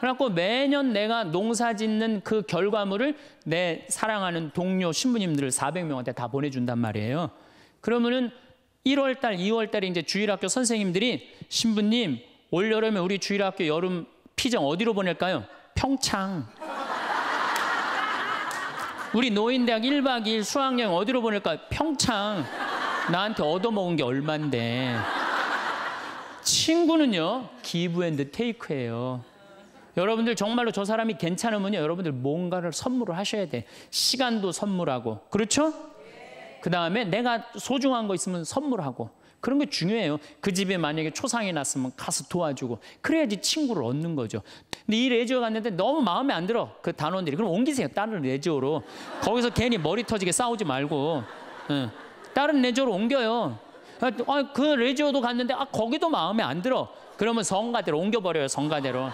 그래갖고 매년 내가 농사 짓는 그 결과물을 내 사랑하는 동료 신부님들을 400명한테 다 보내준단 말이에요. 그러면은 1월 달, 2월 달에 이제 주일학교 선생님들이 신부님 올 여름에 우리 주일학교 여름 피정 어디로 보낼까요? 평창. 우리 노인대학 1박 2일 수학여행 어디로 보낼까요? 평창. 나한테 얻어먹은 게 얼만데. 친구는요, 기브 앤드 테이크예요. 여러분들 정말로 저 사람이 괜찮으면요. 여러분들 뭔가를 선물을 하셔야 돼. 시간도 선물하고. 그렇죠? 그 다음에 내가 소중한 거 있으면 선물하고. 그런 게 중요해요. 그 집에 만약에 초상이 났으면 가서 도와주고 그래야지 친구를 얻는 거죠. 근데 이 레지오 갔는데 너무 마음에 안 들어 그 단원들이 그럼 옮기세요 다른 레지오로 거기서 괜히 머리 터지게 싸우지 말고 응. 예. 다른 레지오로 옮겨요. 아, 아, 그 레지오도 갔는데 아 거기도 마음에 안 들어 그러면 성가대로 옮겨버려요 성가대로.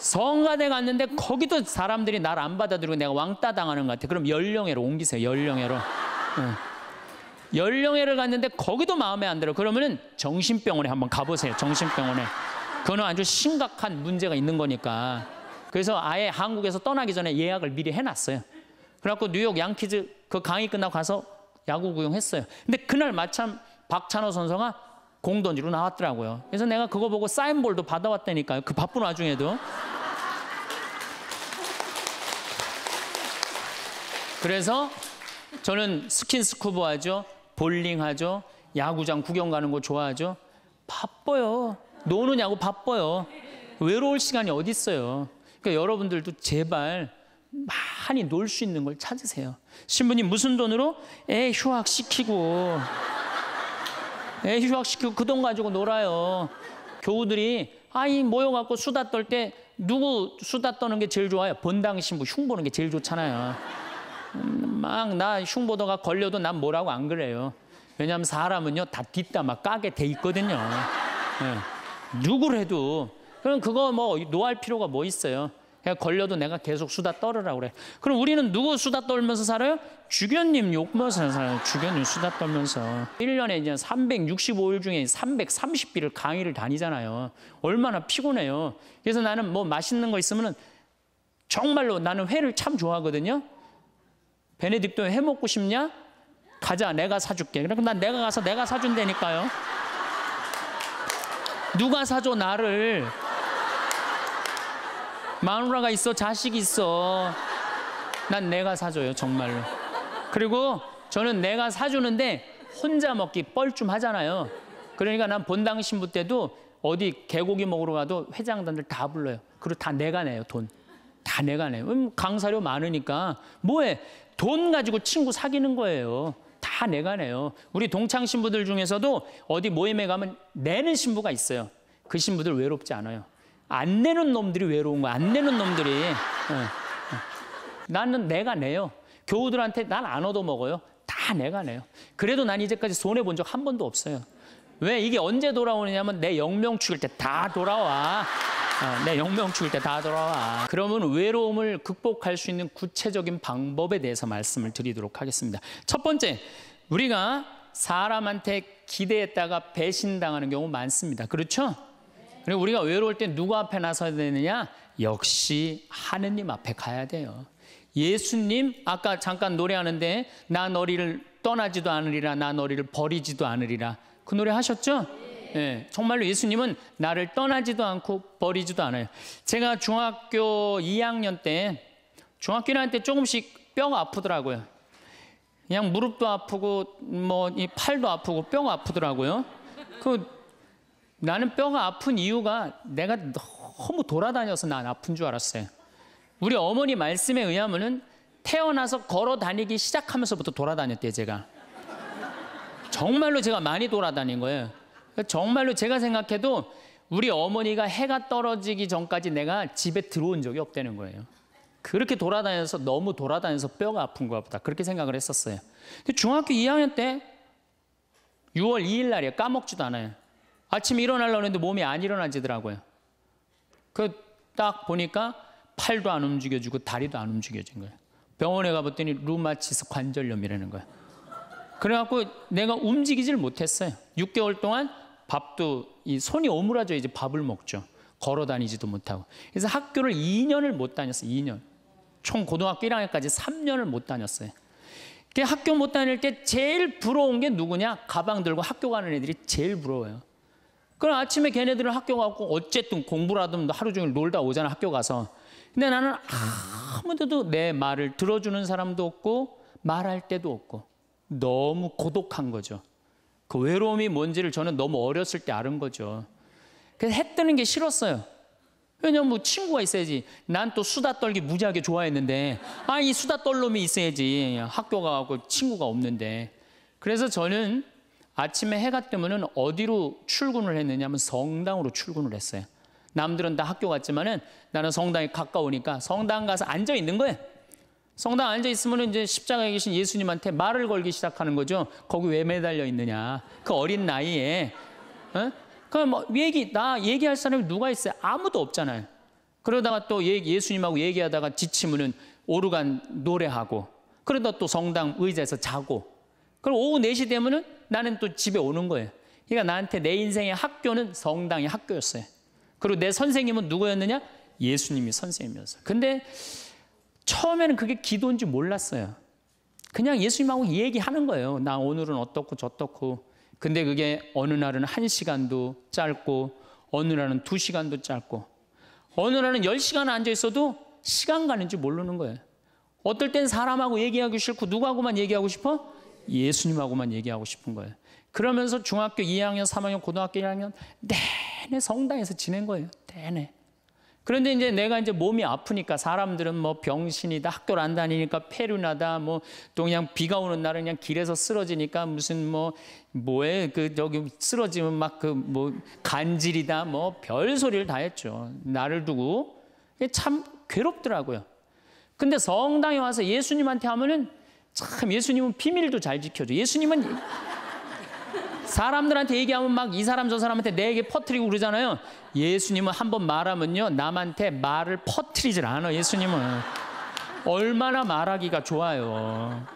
성가대 갔는데 거기도 사람들이 날 안 받아들이고 내가 왕따 당하는 것 같아. 그럼 연령회로 옮기세요. 연령회로. 네. 연령회를 갔는데 거기도 마음에 안 들어. 그러면은 정신병원에 한번 가보세요. 정신병원에. 그거는 아주 심각한 문제가 있는 거니까. 그래서 아예 한국에서 떠나기 전에 예약을 미리 해놨어요. 그래갖고 뉴욕 양키즈 그 강의 끝나고 가서 야구 구경했어요. 근데 그날 마침 박찬호 선수가 공돈지로 나왔더라고요. 그래서 내가 그거 보고 사인볼도 받아왔다니까요. 그 바쁜 와중에도. 그래서 저는 스킨스쿠버 하죠. 볼링 하죠. 야구장 구경 가는 거 좋아하죠. 바빠요. 노느냐고 바빠요. 외로울 시간이 어디 있어요. 그러니까 여러분들도 제발 많이 놀 수 있는 걸 찾으세요. 신부님 무슨 돈으로? 애 휴학 시키고 애 예, 휴학시키고 그 돈 가지고 놀아요. 교우들이 아이 모여갖고 수다 떨 때 누구 수다 떠는 게 제일 좋아요? 번당 신부 뭐 흉 보는 게 제일 좋잖아요. 음, 막나 흉 보다가 걸려도 난 뭐라고 안 그래요. 왜냐하면 사람은요 다 뒷담화 까게 돼 있거든요. 네. 누구를 해도 그럼 그거 뭐 노할 필요가 뭐 있어요. 그냥 걸려도 내가 계속 수다 떨으라 그래. 그럼 우리는 누구 수다 떨면서 살아요? 주교님 욕면서 살아요. 주교님 수다 떨면서. 1년에 이제 365일 중에 330일을 강의를 다니잖아요. 얼마나 피곤해요. 그래서 나는 뭐 맛있는 거 있으면은 정말로 나는 회를 참 좋아하거든요. 베네딕토 회 먹고 싶냐? 가자, 내가 사줄게. 그럼 난 내가 가서 내가 사준다니까요. 누가 사줘, 나를. 마누라가 있어 자식이 있어 난 내가 사줘요 정말로 그리고 저는 내가 사주는데 혼자 먹기 뻘쭘하잖아요 그러니까 난 본당 신부 때도 어디 개고기 먹으러 가도 회장단들 다 불러요 그리고 다 내가 내요 돈 다 내가 내요 음, 강사료 많으니까 뭐해 돈 가지고 친구 사귀는 거예요 다 내가 내요 우리 동창 신부들 중에서도 어디 모임에 가면 내는 신부가 있어요 그 신부들 외롭지 않아요 안 내는 놈들이 외로운 거야. 안 내는 놈들이. 예, 예. 나는 내가 내요. 교우들한테 난 안 얻어먹어요. 다 내가 내요. 그래도 난 이제까지 손해본 적 한 번도 없어요. 왜 이게 언제 돌아오느냐면 내 영명 죽일 때 다 돌아와. 어, 내 영명 죽일 때 다 돌아와. 그러면 외로움을 극복할 수 있는 구체적인 방법에 대해서 말씀을 드리도록 하겠습니다. 첫 번째, 우리가 사람한테 기대했다가 배신당하는 경우 많습니다. 그렇죠? 그리고 우리가 외로울 때 누구 앞에 나서야 되느냐? 역시 하느님 앞에 가야 돼요. 예수님 아까 잠깐 노래하는데 나 너희를 떠나지도 않으리라 나 너희를 버리지도 않으리라 그 노래 하셨죠? 예. 네, 정말로 예수님은 나를 떠나지도 않고 버리지도 않아요. 제가 중학교 2학년 때 중학교 한때 조금씩 뼈가 아프더라고요. 그냥 무릎도 아프고 뭐 이 팔도 아프고 뼈가 아프더라고요. 그 나는 뼈가 아픈 이유가 내가 너무 돌아다녀서 난 아픈 줄 알았어요. 우리 어머니 말씀에 의하면은 태어나서 걸어 다니기 시작하면서부터 돌아다녔대요, 제가. 정말로 제가 많이 돌아다닌 거예요. 정말로 제가 생각해도 우리 어머니가 해가 떨어지기 전까지 내가 집에 들어온 적이 없다는 거예요. 그렇게 돌아다녀서 너무 돌아다녀서 뼈가 아픈가 보다. 그렇게 생각을 했었어요. 근데 중학교 2학년 때 6월 2일 날이에요. 까먹지도 않아요. 아침에 일어나려고 했는데 몸이 안 일어나지더라고요. 그 딱 보니까 팔도 안 움직여지고 다리도 안 움직여진 거예요. 병원에 가봤더니 루마치스 관절염이라는 거예요. 그래갖고 내가 움직이질 못했어요. 6개월 동안 밥도 이 손이 오므라져 이제 밥을 먹죠. 걸어 다니지도 못하고. 그래서 학교를 2년을 못 다녔어요. 2년. 총 고등학교 1학년까지 3년을 못 다녔어요. 학교 못 다닐 때 제일 부러운 게 누구냐? 가방 들고 학교 가는 애들이 제일 부러워요. 그럼 아침에 걔네들은 학교 가고 어쨌든 공부를 하든 하루 종일 놀다 오잖아 학교 가서. 근데 나는 아무데도 내 말을 들어주는 사람도 없고 말할 때도 없고 너무 고독한 거죠. 그 외로움이 뭔지를 저는 너무 어렸을 때 아는 거죠. 그래서 해 뜨는 게 싫었어요. 왜냐면 뭐 친구가 있어야지. 난 또 수다 떨기 무지하게 좋아했는데, 아, 이 수다 떨 놈이 있어야지. 학교 가고 친구가 없는데. 그래서 저는 아침에 해가 뜨면은 어디로 출근을 했느냐면 성당으로 출근을 했어요. 남들은 다 학교 갔지만은 나는 성당이 가까우니까 성당 가서 앉아 있는 거예요. 성당 앉아 있으면 이제 십자가에 계신 예수님한테 말을 걸기 시작하는 거죠. 거기 왜 매달려 있느냐? 그 어린 나이에 어? 그럼 뭐 얘기 나 얘기할 사람이 누가 있어요? 아무도 없잖아요. 그러다가 또 예수님하고 얘기하다가 지치면은 오르간 노래하고 그러다 또 성당 의자에서 자고 그럼 오후 4시 되면은 나는 또 집에 오는 거예요. 그러니까 나한테 내 인생의 학교는 성당의 학교였어요. 그리고 내 선생님은 누구였느냐? 예수님이 선생님이었어요. 근데 처음에는 그게 기도인지 몰랐어요. 그냥 예수님하고 얘기하는 거예요. 나 오늘은 어떻고 저떻고. 근데 그게 어느 날은 한 시간도 짧고, 어느 날은 두 시간도 짧고, 어느 날은 열 시간 앉아 있어도 시간 가는 줄 모르는 거예요. 어떨 땐 사람하고 얘기하기 싫고 누구하고만 얘기하고 싶어? 예수님하고만 얘기하고 싶은 거예요. 그러면서 중학교 2학년, 3학년, 고등학교 1학년 내내 성당에서 지낸 거예요. 내내. 그런데 이제 내가 이제 몸이 아프니까 사람들은 뭐 병신이다, 학교를 안 다니니까 폐륜하다, 뭐또 그냥 비가 오는 날은 그냥 길에서 쓰러지니까 무슨 뭐 뭐에 그 저기 쓰러지면 막 그 뭐 간질이다, 뭐 별 소리를 다 했죠. 나를 두고 참 괴롭더라고요. 근데 성당에 와서 예수님한테 하면은 참 예수님은 비밀도 잘 지켜줘. 예수님은 사람들한테 얘기하면 막 이 사람 저 사람한테 내게 퍼뜨리고 그러잖아요. 예수님은 한 번 말하면요. 남한테 말을 퍼뜨리질 않아. 예수님은 얼마나 말하기가 좋아요.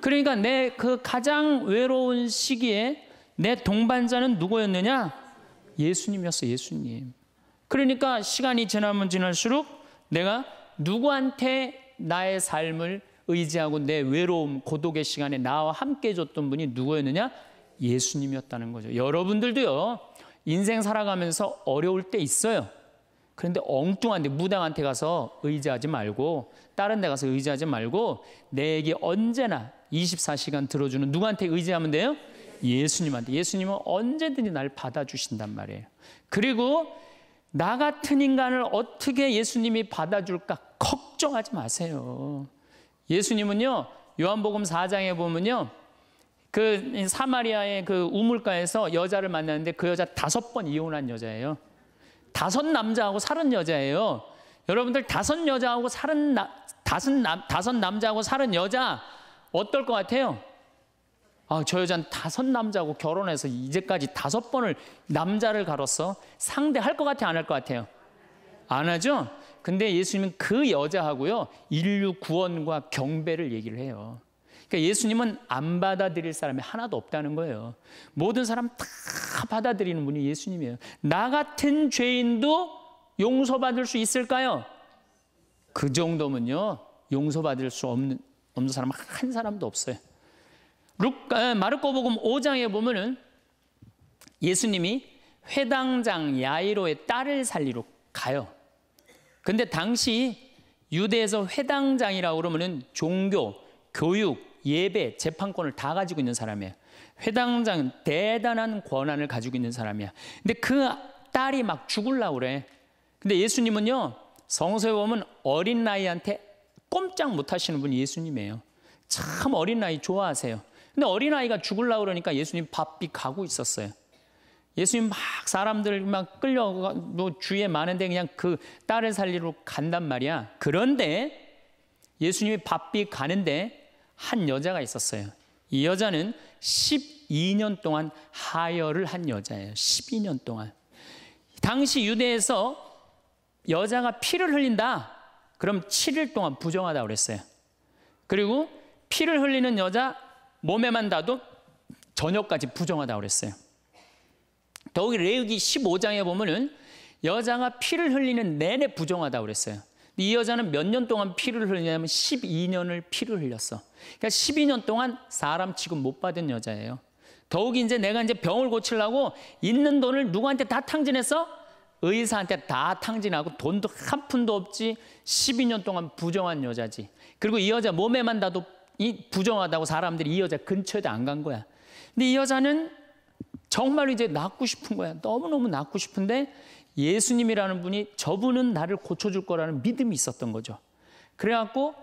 그러니까 내 그 가장 외로운 시기에 내 동반자는 누구였느냐? 예수님이었어. 예수님. 그러니까 시간이 지나면 지날수록 내가 누구한테 나의 삶을 의지하고 내 외로움, 고독의 시간에 나와 함께 줬던 분이 누구였느냐? 예수님이었다는 거죠. 여러분들도요. 인생 살아가면서 어려울 때 있어요. 그런데 엉뚱한데 무당한테 가서 의지하지 말고 다른 데 가서 의지하지 말고 내게 언제나 24시간 들어주는 누구한테 의지하면 돼요? 예수님한테. 예수님은 언제든지 날 받아주신단 말이에요. 그리고 나 같은 인간을 어떻게 예수님이 받아줄까 걱정하지 마세요. 예수님은요, 요한복음 4장에 보면요, 그 사마리아의 그 우물가에서 여자를 만났는데 그 여자 다섯 번 이혼한 여자예요. 다섯 남자하고 살은 여자예요. 여러분들 다섯 여자하고 살은 나, 다섯 남 다섯 남자하고 살은 여자 어떨 것 같아요? 아, 저 여자는 다섯 남자하고 결혼해서 이제까지 다섯 번을 남자를 가로서 상대할 것 같아 안할 것 같아요? 안 하죠? 근데 예수님은 그 여자하고요. 인류 구원과 경배를 얘기를 해요. 그러니까 예수님은 안 받아들일 사람이 하나도 없다는 거예요. 모든 사람 다 받아들이는 분이 예수님이에요. 나 같은 죄인도 용서받을 수 있을까요? 그 정도면요. 용서받을 수 없는 없는 사람 한 사람도 없어요. 루카 아, 마르코복음 5장에 보면은 예수님이 회당장 야이로의 딸을 살리러 가요. 근데 당시 유대에서 회당장이라고 그러면은 종교, 교육, 예배, 재판권을 다 가지고 있는 사람이에요. 회당장은 대단한 권한을 가지고 있는 사람이야. 근데 그 딸이 막 죽을라 그래. 근데 예수님은요. 성서에 보면 어린 나이한테 꼼짝 못 하시는 분이 예수님이에요. 참 어린 나이 좋아하세요. 근데 어린 아이가 죽을라 그러니까 예수님 바삐 가고 있었어요. 예수님 막 사람들 막 끌려가 주위에 많은데 그냥 그 딸을 살리러 간단 말이야. 그런데 예수님이 바삐 가는데 한 여자가 있었어요. 이 여자는 12년 동안 하혈을 한 여자예요. 12년 동안. 당시 유대에서 여자가 피를 흘린다. 그럼 7일 동안 부정하다 그랬어요. 그리고 피를 흘리는 여자 몸에만 닿도 저녁까지 부정하다 그랬어요. 더욱이 레위기 15장에 보면은 여자가 피를 흘리는 내내 부정하다고 그랬어요. 이 여자는 몇 년 동안 피를 흘리냐면 12년을 피를 흘렸어. 그러니까 12년 동안 사람 취급 못 받은 여자예요. 더욱 이제 내가 이제 병을 고치려고 있는 돈을 누구한테 다 탕진해서 의사한테 다 탕진하고 돈도 한 푼도 없지 12년 동안 부정한 여자지. 그리고 이 여자 몸에만 다도 이 부정하다고 사람들이 이 여자 근처에도 안 간 거야. 근데 이 여자는 정말 이제 낫고 싶은 거야. 너무너무 낫고 싶은데 예수님이라는 분이 저분은 나를 고쳐줄 거라는 믿음이 있었던 거죠. 그래갖고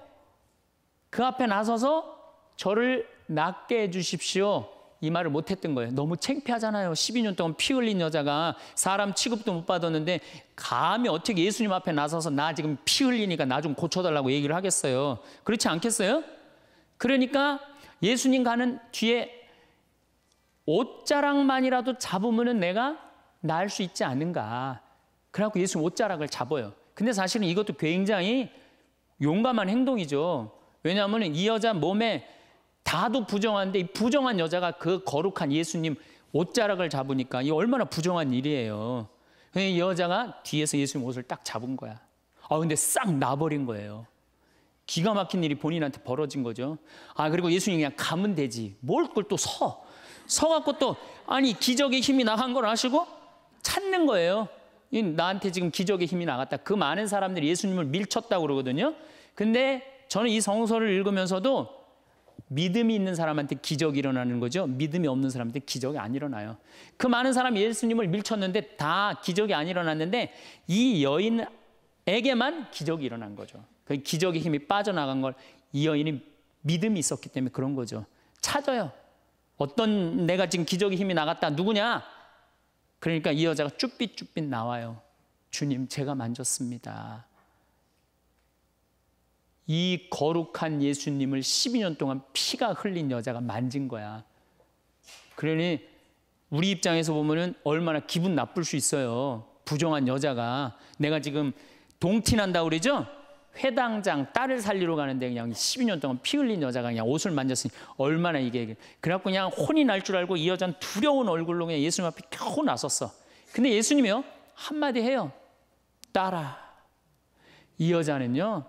그 앞에 나서서 저를 낫게 해주십시오. 이 말을 못했던 거예요. 너무 창피하잖아요. 12년 동안 피 흘린 여자가 사람 취급도 못 받았는데 감히 어떻게 예수님 앞에 나서서 나 지금 피 흘리니까 나 좀 고쳐달라고 얘기를 하겠어요. 그렇지 않겠어요? 그러니까 예수님 가는 뒤에 옷자락만이라도 잡으면 내가 나을 수 있지 않은가. 그래갖고 예수님 옷자락을 잡아요. 근데 사실은 이것도 굉장히 용감한 행동이죠. 왜냐하면 이 여자 몸에 다도 부정한데 이 부정한 여자가 그 거룩한 예수님 옷자락을 잡으니까 이 얼마나 부정한 일이에요. 이 여자가 뒤에서 예수님 옷을 딱 잡은 거야. 아 근데 싹 나버린 거예요. 기가 막힌 일이 본인한테 벌어진 거죠. 아 그리고 예수님 그냥 가면 되지. 뭘걸또 서. 서갖고 또 아니 기적의 힘이 나간 걸 아시고 찾는 거예요. 나한테 지금 기적의 힘이 나갔다. 그 많은 사람들이 예수님을 밀쳤다고 그러거든요. 근데 저는 이 성서를 읽으면서도 믿음이 있는 사람한테 기적이 일어나는 거죠. 믿음이 없는 사람한테 기적이 안 일어나요. 그 많은 사람이 예수님을 밀쳤는데 다 기적이 안 일어났는데 이 여인에게만 기적이 일어난 거죠. 그 기적의 힘이 빠져나간 걸 이 여인이 믿음이 있었기 때문에 그런 거죠. 찾아요. 어떤 내가 지금 기적의 힘이 나갔다. 누구냐? 그러니까 이 여자가 쭈삣쭈삣 나와요. 주님, 제가 만졌습니다. 이 거룩한 예수님을 12년 동안 피가 흘린 여자가 만진 거야. 그러니 우리 입장에서 보면은 얼마나 기분 나쁠 수 있어요. 부정한 여자가 내가 지금 동티난다 그러죠? 회당장 딸을 살리러 가는데 그냥 12년 동안 피 흘린 여자가 그냥 옷을 만졌으니 얼마나 이게 그래갖고 그냥 혼이 날 줄 알고 이 여자는 두려운 얼굴로 그냥 예수님 앞에 겨우 나섰어. 근데 예수님이요 한마디 해요. 따라. 이 여자는요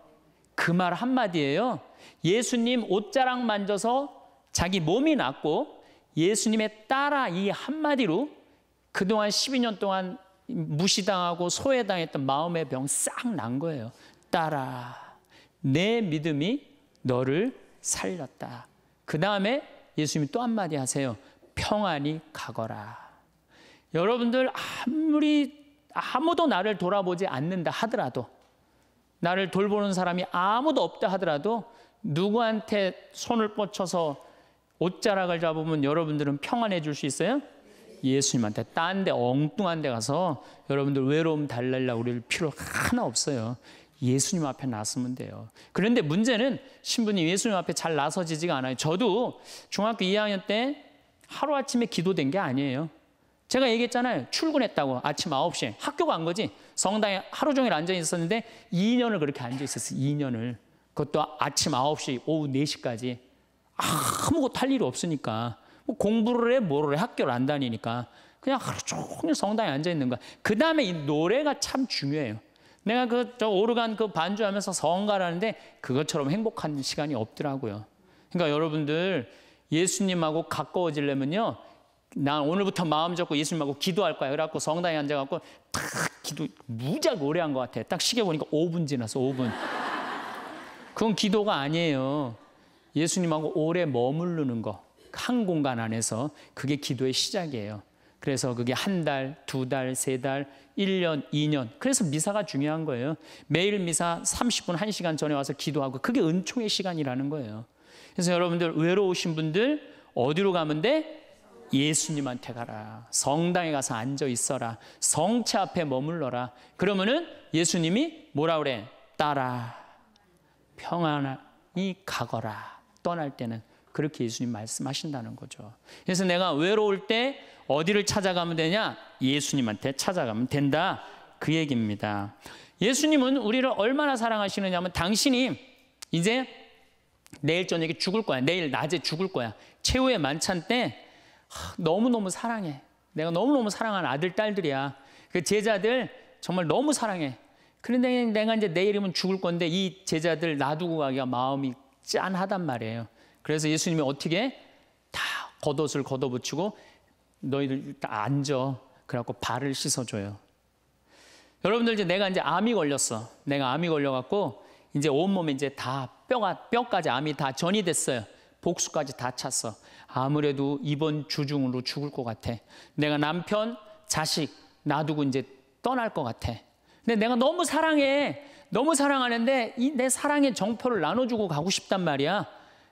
그 말 한마디예요. 예수님 옷자락 만져서 자기 몸이 낫고 예수님의 따라 이 한마디로 그동안 12년 동안 무시당하고 소외당했던 마음의 병 싹 난 거예요. 따라 내 믿음이 너를 살렸다. 그 다음에 예수님이 또 한마디 하세요. 평안히 가거라. 여러분들 아무리 아무도 나를 돌아보지 않는다 하더라도 나를 돌보는 사람이 아무도 없다 하더라도 누구한테 손을 뻗쳐서 옷자락을 잡으면 여러분들은 평안해 줄 수 있어요? 예수님한테 딴 데 엉뚱한 데 가서 여러분들 외로움 달랄라 우리를 필요 하나 없어요. 예수님 앞에 나서면 돼요. 그런데 문제는 신부님 예수님 앞에 잘 나서지지가 않아요. 저도 중학교 2학년 때 하루아침에 기도된 게 아니에요. 제가 얘기했잖아요. 출근했다고 아침 9시에 학교 간 거지. 성당에 하루 종일 앉아 있었는데 2년을 그렇게 앉아 있었어요. 2년을. 그것도 아침 9시 오후 4시까지 아무것도 할 일이 없으니까 뭐 공부를 해 뭐를 해 학교를 안 다니니까 그냥 하루 종일 성당에 앉아 있는 거야. 그다음에 이 노래가 참 중요해요. 내가 그 저 오르간 그 반주하면서 성가라는데 그것처럼 행복한 시간이 없더라고요. 그러니까 여러분들 예수님하고 가까워지려면요. 난 오늘부터 마음 잡고 예수님하고 기도할 거야. 그래갖고 성당에 앉아갖고 탁 기도 무작 오래한 것 같아. 딱 시계 보니까 5분 지났어. 5분. 그건 기도가 아니에요. 예수님하고 오래 머무르는 거. 한 공간 안에서 그게 기도의 시작이에요. 그래서 그게 한 달, 두 달, 세 달, 1년, 2년. 그래서 미사가 중요한 거예요. 매일 미사 30분, 1시간 전에 와서 기도하고 그게 은총의 시간이라는 거예요. 그래서 여러분들 외로우신 분들 어디로 가면 돼? 예수님한테 가라. 성당에 가서 앉아 있어라. 성체 앞에 머물러라. 그러면은 예수님이 뭐라 그래? 따라. 평안히 가거라. 떠날 때는 그렇게 예수님 말씀하신다는 거죠. 그래서 내가 외로울 때 어디를 찾아가면 되냐? 예수님한테 찾아가면 된다. 그 얘기입니다. 예수님은 우리를 얼마나 사랑하시느냐면 하 당신이 이제 내일 저녁에 죽을 거야. 내일 낮에 죽을 거야. 최후의 만찬 때 너무너무 사랑해. 내가 너무너무 사랑하는 아들, 딸들이야. 그 제자들 정말 너무 사랑해. 그런데 내가 이제 내일이면 죽을 건데 이 제자들 놔두고 가기가 마음이 짠하단 말이에요. 그래서 예수님이 어떻게 다 겉옷을 걷어붙이고 너희들 다 앉아. 그래갖고 발을 씻어줘요. 여러분들 이제 내가 이제 암이 걸렸어. 내가 암이 걸려갖고 이제 온몸에 이제 다 뼈가, 뼈까지 암이 다 전이 됐어요. 복수까지 다 찼어. 아무래도 이번 주중으로 죽을 것 같아. 내가 남편, 자식 놔두고 이제 떠날 것 같아. 근데 내가 너무 사랑해. 너무 사랑하는데 이 내 사랑의 정포를 나눠주고 가고 싶단 말이야.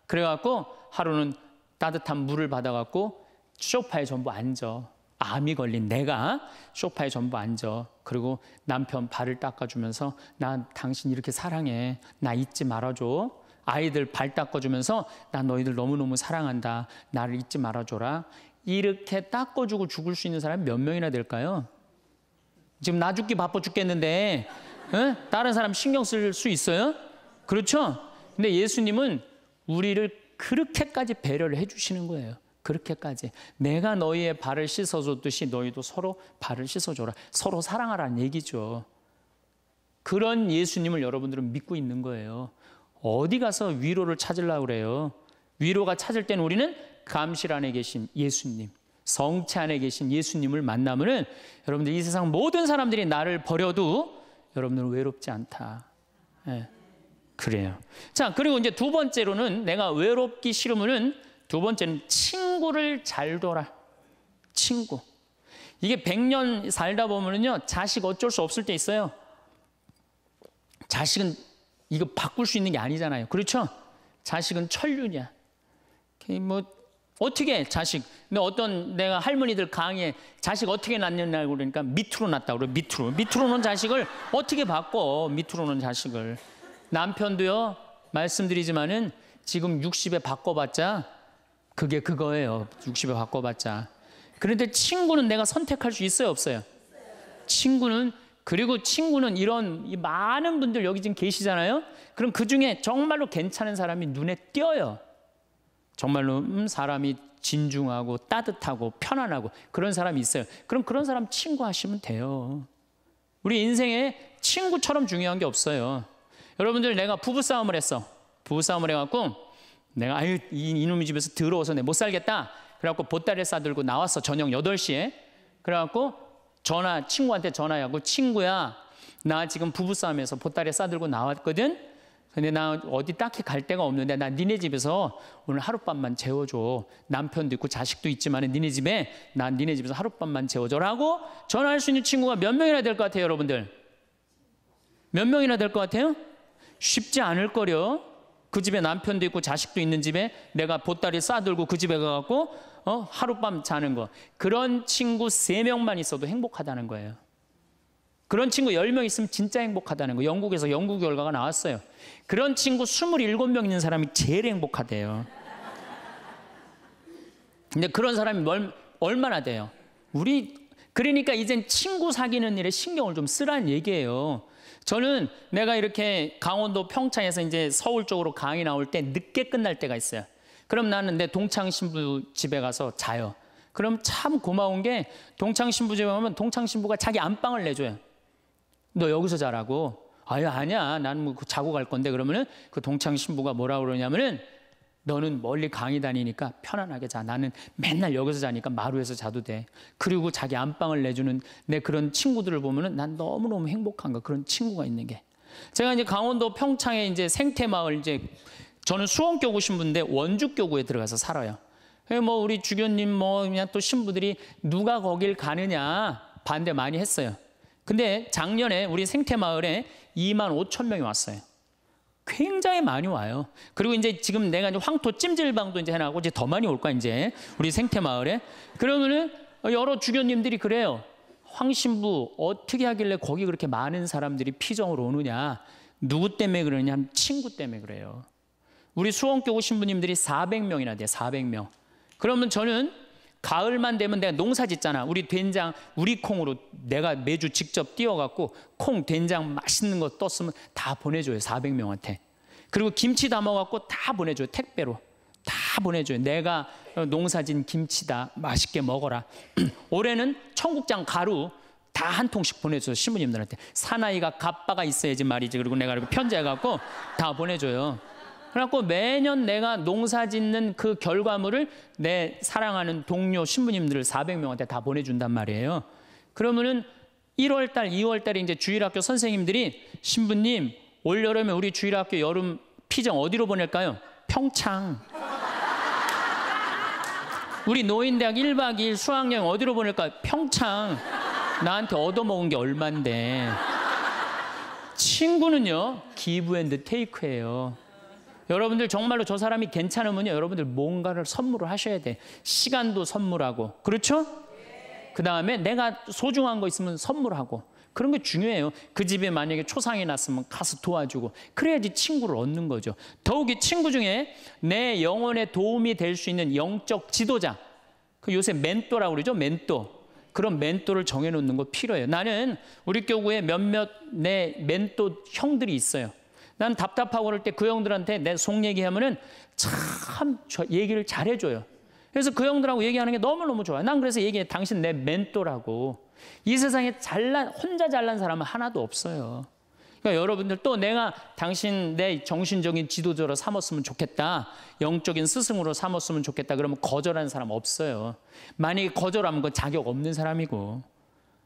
그래갖고 하루는 따뜻한 물을 받아갖고 쇼파에 전부 앉아. 암이 걸린 내가 쇼파에 전부 앉아. 그리고 남편 발을 닦아주면서 나 당신 이렇게 사랑해. 나 잊지 말아줘. 아이들 발 닦아주면서 나 너희들 너무너무 사랑한다. 나를 잊지 말아줘라. 이렇게 닦아주고 죽을 수 있는 사람이 몇 명이나 될까요? 지금 나 죽기 바빠 죽겠는데 에? 다른 사람 신경 쓸 수 있어요? 그렇죠? 근데 예수님은 우리를 그렇게까지 배려를 해주시는 거예요. 그렇게까지 내가 너희의 발을 씻어줬듯이 너희도 서로 발을 씻어줘라. 서로 사랑하라는 얘기죠. 그런 예수님을 여러분들은 믿고 있는 거예요. 어디 가서 위로를 찾으려고 그래요. 위로가 찾을 땐 우리는 감실 안에 계신 예수님, 성체 안에 계신 예수님을 만나면은 여러분들 이 세상 모든 사람들이 나를 버려도 여러분들은 외롭지 않다. 예. 그래요. 자, 그리고 이제 두 번째로는 내가 외롭기 싫으면은 두 번째는 친구를 잘 둬라. 친구. 이게 백년 살다 보면은요, 자식 어쩔 수 없을 때 있어요. 자식은 이거 바꿀 수 있는 게 아니잖아요. 그렇죠? 자식은 천륜이야. 그 뭐, 어떻게 해, 자식. 근데 어떤 내가 할머니들 강의에 자식 어떻게 낳느냐고 그러니까 밑으로 낳다고 그래, 밑으로. 밑으로 놓은 자식을 어떻게 바꿔, 밑으로 놓은 자식을. 남편도요, 말씀드리지만은 지금 60에 바꿔봤자 그게 그거예요. 60에 바꿔봤자. 그런데 친구는 내가 선택할 수 있어요, 없어요? 친구는 그리고 친구는 이런 많은 분들 여기 지금 계시잖아요. 그럼 그 중에 정말로 괜찮은 사람이 눈에 띄어요. 정말로 음, 사람이 진중하고 따뜻하고 편안하고 그런 사람이 있어요. 그럼 그런 사람 친구 하시면 돼요. 우리 인생에 친구처럼 중요한 게 없어요. 여러분들 내가 부부싸움을 했어. 부부싸움을 해갖고 내가 아유 이, 이놈의 집에서 들어와서 내못 살겠다. 그래갖고 보따리를 싸들고 나왔어 저녁 8시에. 그래갖고 전화 친구한테 전화하고 친구야 나 지금 부부싸움에서 보따리 싸들고 나왔거든. 근데 나 어디 딱히 갈 데가 없는데 나 니네 집에서 오늘 하룻밤만 재워줘. 남편도 있고 자식도 있지만 니네 집에 난 니네 집에서 하룻밤만 재워줘라고 전화할 수 있는 친구가 몇 명이나 될 것 같아요 여러분들? 몇 명이나 될 것 같아요? 쉽지 않을 거려. 그 집에 남편도 있고 자식도 있는 집에 내가 보따리 싸들고 그 집에 가갖고 어? 하룻밤 자는 거. 그런 친구 세명만 있어도 행복하다는 거예요. 그런 친구 열 명 있으면 진짜 행복하다는 거. 영국에서 연구 결과가 나왔어요. 그런 친구 스물일곱 명 있는 사람이 제일 행복하대요. 근데 그런 사람이 멀, 얼마나 돼요? 우리 그러니까 이젠 친구 사귀는 일에 신경을 좀 쓰라는 얘기예요. 저는 내가 이렇게 강원도 평창에서 이제 서울 쪽으로 강의 나올 때 늦게 끝날 때가 있어요. 그럼 나는 내 동창 신부 집에 가서 자요. 그럼 참 고마운 게 동창 신부 집에 가면 동창 신부가 자기 안방을 내줘요. 너 여기서 자라고. 아유 아니야. 나는 뭐 그 자고 갈 건데 그러면은 그 동창 신부가 뭐라 그러냐면은 너는 멀리 강의 다니니까 편안하게 자. 나는 맨날 여기서 자니까 마루에서 자도 돼. 그리고 자기 안방을 내주는 내 그런 친구들을 보면은 난 너무너무 행복한 거. 그런 친구가 있는 게. 제가 이제 강원도 평창에 이제 생태마을 이제 저는 수원교 구신 분인데 원주교구에 들어가서 살아요. 뭐 우리 주교님 뭐 그냥 또 신부들이 누가 거길 가느냐 반대 많이 했어요. 근데 작년에 우리 생태마을에 2만 5천 명이 왔어요. 굉장히 많이 와요. 그리고 이제 지금 내가 이제 황토 찜질방도 이제 해나고 이제 더 많이 올 거야 이제 우리 생태 마을에. 그러면은 여러 주교님들이 그래요. 황신부 어떻게 하길래 거기 그렇게 많은 사람들이 피정으로 오느냐? 누구 때문에 그러냐? 친구 때문에 그래요. 우리 수원교 오신 분님들이 400명이나 돼요. 400명. 그러면 저는 가을만 되면 내가 농사 짓잖아. 우리 된장, 우리 콩으로 내가 매주 직접 띄워갖고 콩, 된장 맛있는 거 떴으면 다 보내줘요. 400명한테. 그리고 김치 담아갖고 다 보내줘요. 택배로. 다 보내줘요. 내가 농사진 김치다. 맛있게 먹어라. 올해는 청국장 가루 다 한 통씩 보내줘요. 신부님들한테. 사나이가 갑바가 있어야지 말이지. 그리고 내가 편지해갖고 다 보내줘요. 그래갖고 매년 내가 농사 짓는 그 결과물을 내 사랑하는 동료 신부님들을 400명한테 다 보내준단 말이에요. 그러면은 1월 달, 2월 달에 이제 주일학교 선생님들이 신부님 올 여름에 우리 주일학교 여름 피정 어디로 보낼까요? 평창. 우리 노인대학 1박 2일 수학여행 어디로 보낼까요? 평창. 나한테 얻어먹은 게 얼만데. 친구는요, 기브 앤드 테이크예요. 여러분들 정말로 저 사람이 괜찮으면요. 여러분들 뭔가를 선물을 하셔야 돼. 시간도 선물하고. 그렇죠? 그 다음에 내가 소중한 거 있으면 선물하고. 그런 게 중요해요. 그 집에 만약에 초상이 났으면 가서 도와주고. 그래야지 친구를 얻는 거죠. 더욱이 친구 중에 내 영혼에 도움이 될 수 있는 영적 지도자. 그 요새 멘토라고 그러죠. 멘토. 그런 멘토를 정해놓는 거 필요해요. 나는 우리 교구에 몇몇 내 멘토 형들이 있어요. 난 답답하고 그럴 때 그 형들한테 내 속 얘기하면은 참 얘기를 잘해줘요. 그래서 그 형들하고 얘기하는 게 너무너무 좋아요. 난 그래서 얘기해. 당신 내 멘토라고. 이 세상에 잘난, 혼자 잘난 사람은 하나도 없어요. 그러니까 여러분들 또 내가 당신 내 정신적인 지도자로 삼았으면 좋겠다. 영적인 스승으로 삼았으면 좋겠다. 그러면 거절하는 사람 없어요. 만약에 거절하면 그 자격 없는 사람이고.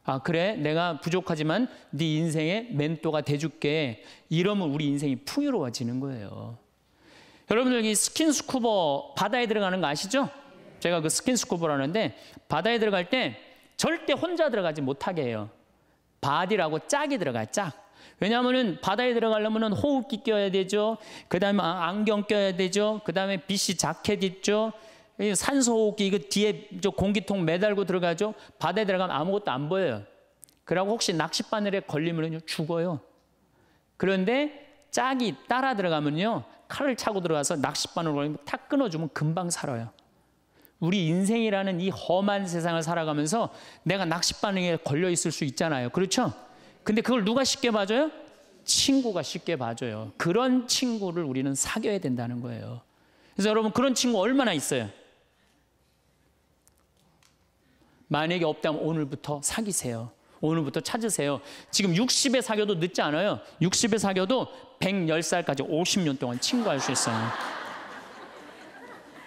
아 그래 내가 부족하지만 네 인생의 멘토가 돼줄게 이러면 우리 인생이 풍요로워지는 거예요 여러분들 여기 스킨스쿠버 바다에 들어가는 거 아시죠? 제가 그 스킨스쿠버라는데 바다에 들어갈 때 절대 혼자 들어가지 못하게 해요 바디라고 짝이 들어가요 짝 왜냐하면은 바다에 들어가려면 호흡기 껴야 되죠. 그다음에 아, 안경 껴야 되죠. 그다음에 빛이 자켓 있죠. 산소호흡기 이거 그 뒤에 저 공기통 매달고 들어가죠. 바다에 들어가면 아무것도 안 보여요. 그러고 혹시 낚싯바늘에 걸리면요 죽어요. 그런데 짝이 따라 들어가면요 칼을 차고 들어가서 낚싯바늘 걸리면 탁 끊어주면 금방 살아요. 우리 인생이라는 이 험한 세상을 살아가면서 내가 낚싯바늘에 걸려 있을 수 있잖아요. 그렇죠? 근데 그걸 누가 쉽게 봐줘요? 친구가 쉽게 봐줘요. 그런 친구를 우리는 사귀어야 된다는 거예요. 그래서 여러분 그런 친구 얼마나 있어요? 만약에 없다면 오늘부터 사귀세요. 오늘부터 찾으세요. 지금 60에 사겨도 늦지 않아요. 60에 사겨도 110살까지 50년 동안 친구할 수 있어요.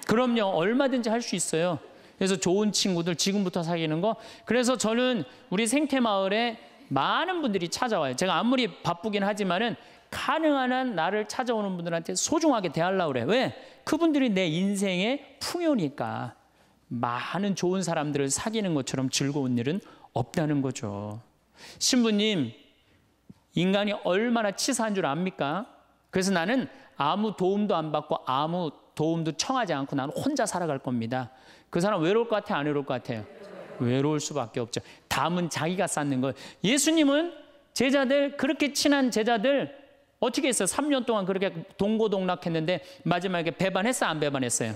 그럼요. 얼마든지 할 수 있어요. 그래서 좋은 친구들 지금부터 사귀는 거. 그래서 저는 우리 생태마을에 많은 분들이 찾아와요. 제가 아무리 바쁘긴 하지만은 가능한 한 나를 찾아오는 분들한테 소중하게 대하려고 그래. 왜? 그분들이 내 인생의 풍요니까. 많은 좋은 사람들을 사귀는 것처럼 즐거운 일은 없다는 거죠. 신부님, 인간이 얼마나 치사한 줄 압니까? 그래서 나는 아무 도움도 안 받고 아무 도움도 청하지 않고 나는 혼자 살아갈 겁니다. 그 사람 외로울 것 같아요? 안 외로울 것 같아요? 외로울 수밖에 없죠. 담은 자기가 쌓는 걸. 예수님은 제자들, 그렇게 친한 제자들, 어떻게 했어요? 3년 동안 그렇게 동고동락했는데 마지막에 배반했어요? 안 배반했어요?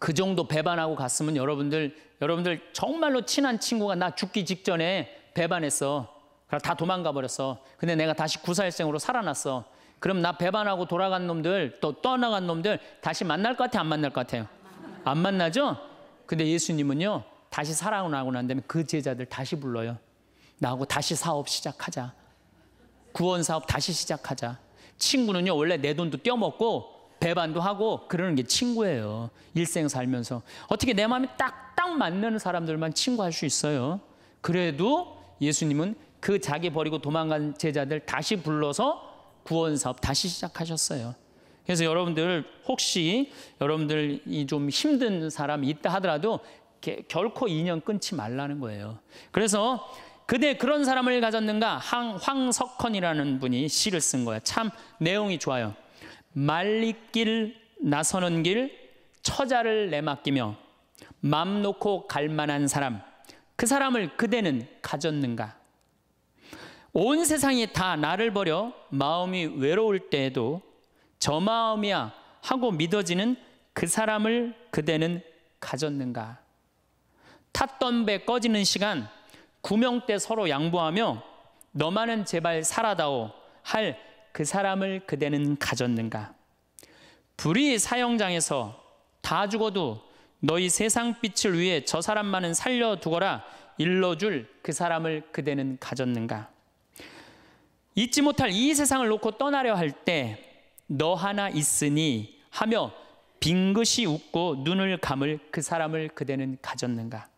그 정도 배반하고 갔으면 여러분들 여러분들 정말로 친한 친구가 나 죽기 직전에 배반했어. 그래다 도망가 버렸어. 근데 내가 다시 구사일생으로 살아났어. 그럼 나 배반하고 돌아간 놈들 또 떠나간 놈들 다시 만날 것 같아 안 만날 것 같아요. 안 만나죠? 근데 예수님은요 다시 살아나고 난 다음에 그 제자들 다시 불러요. 나하고 다시 사업 시작하자. 구원 사업 다시 시작하자. 친구는요 원래 내 돈도 떼어먹고 배반도 하고 그러는 게 친구예요. 일생 살면서. 어떻게 내 마음이 딱딱 맞는 사람들만 친구할 수 있어요. 그래도 예수님은 그 자기 버리고 도망간 제자들 다시 불러서 구원 사업 다시 시작하셨어요. 그래서 여러분들 혹시 여러분들이 좀 힘든 사람 있다 하더라도 결코 인연 끊지 말라는 거예요. 그래서 그대 그런 사람을 가졌는가? 황, 황석헌이라는 분이 시를 쓴 거예요. 참 내용이 좋아요. 말리길 나서는 길 처자를 내맡기며 맘 놓고 갈 만한 사람 그 사람을 그대는 가졌는가? 온 세상이 다 나를 버려 마음이 외로울 때에도 저 마음이야 하고 믿어지는 그 사람을 그대는 가졌는가? 탔던 배 꺼지는 시간 구명 대 서로 양보하며 너만은 제발 살아다오 할그 사람을 그대는 가졌는가? 불이 사형장에서 다 죽어도 너희 세상 빛을 위해 저 사람만은 살려두거라 일러줄 그 사람을 그대는 가졌는가? 잊지 못할 이 세상을 놓고 떠나려 할 때 너 하나 있으니 하며 빙긋이 웃고 눈을 감을 그 사람을 그대는 가졌는가?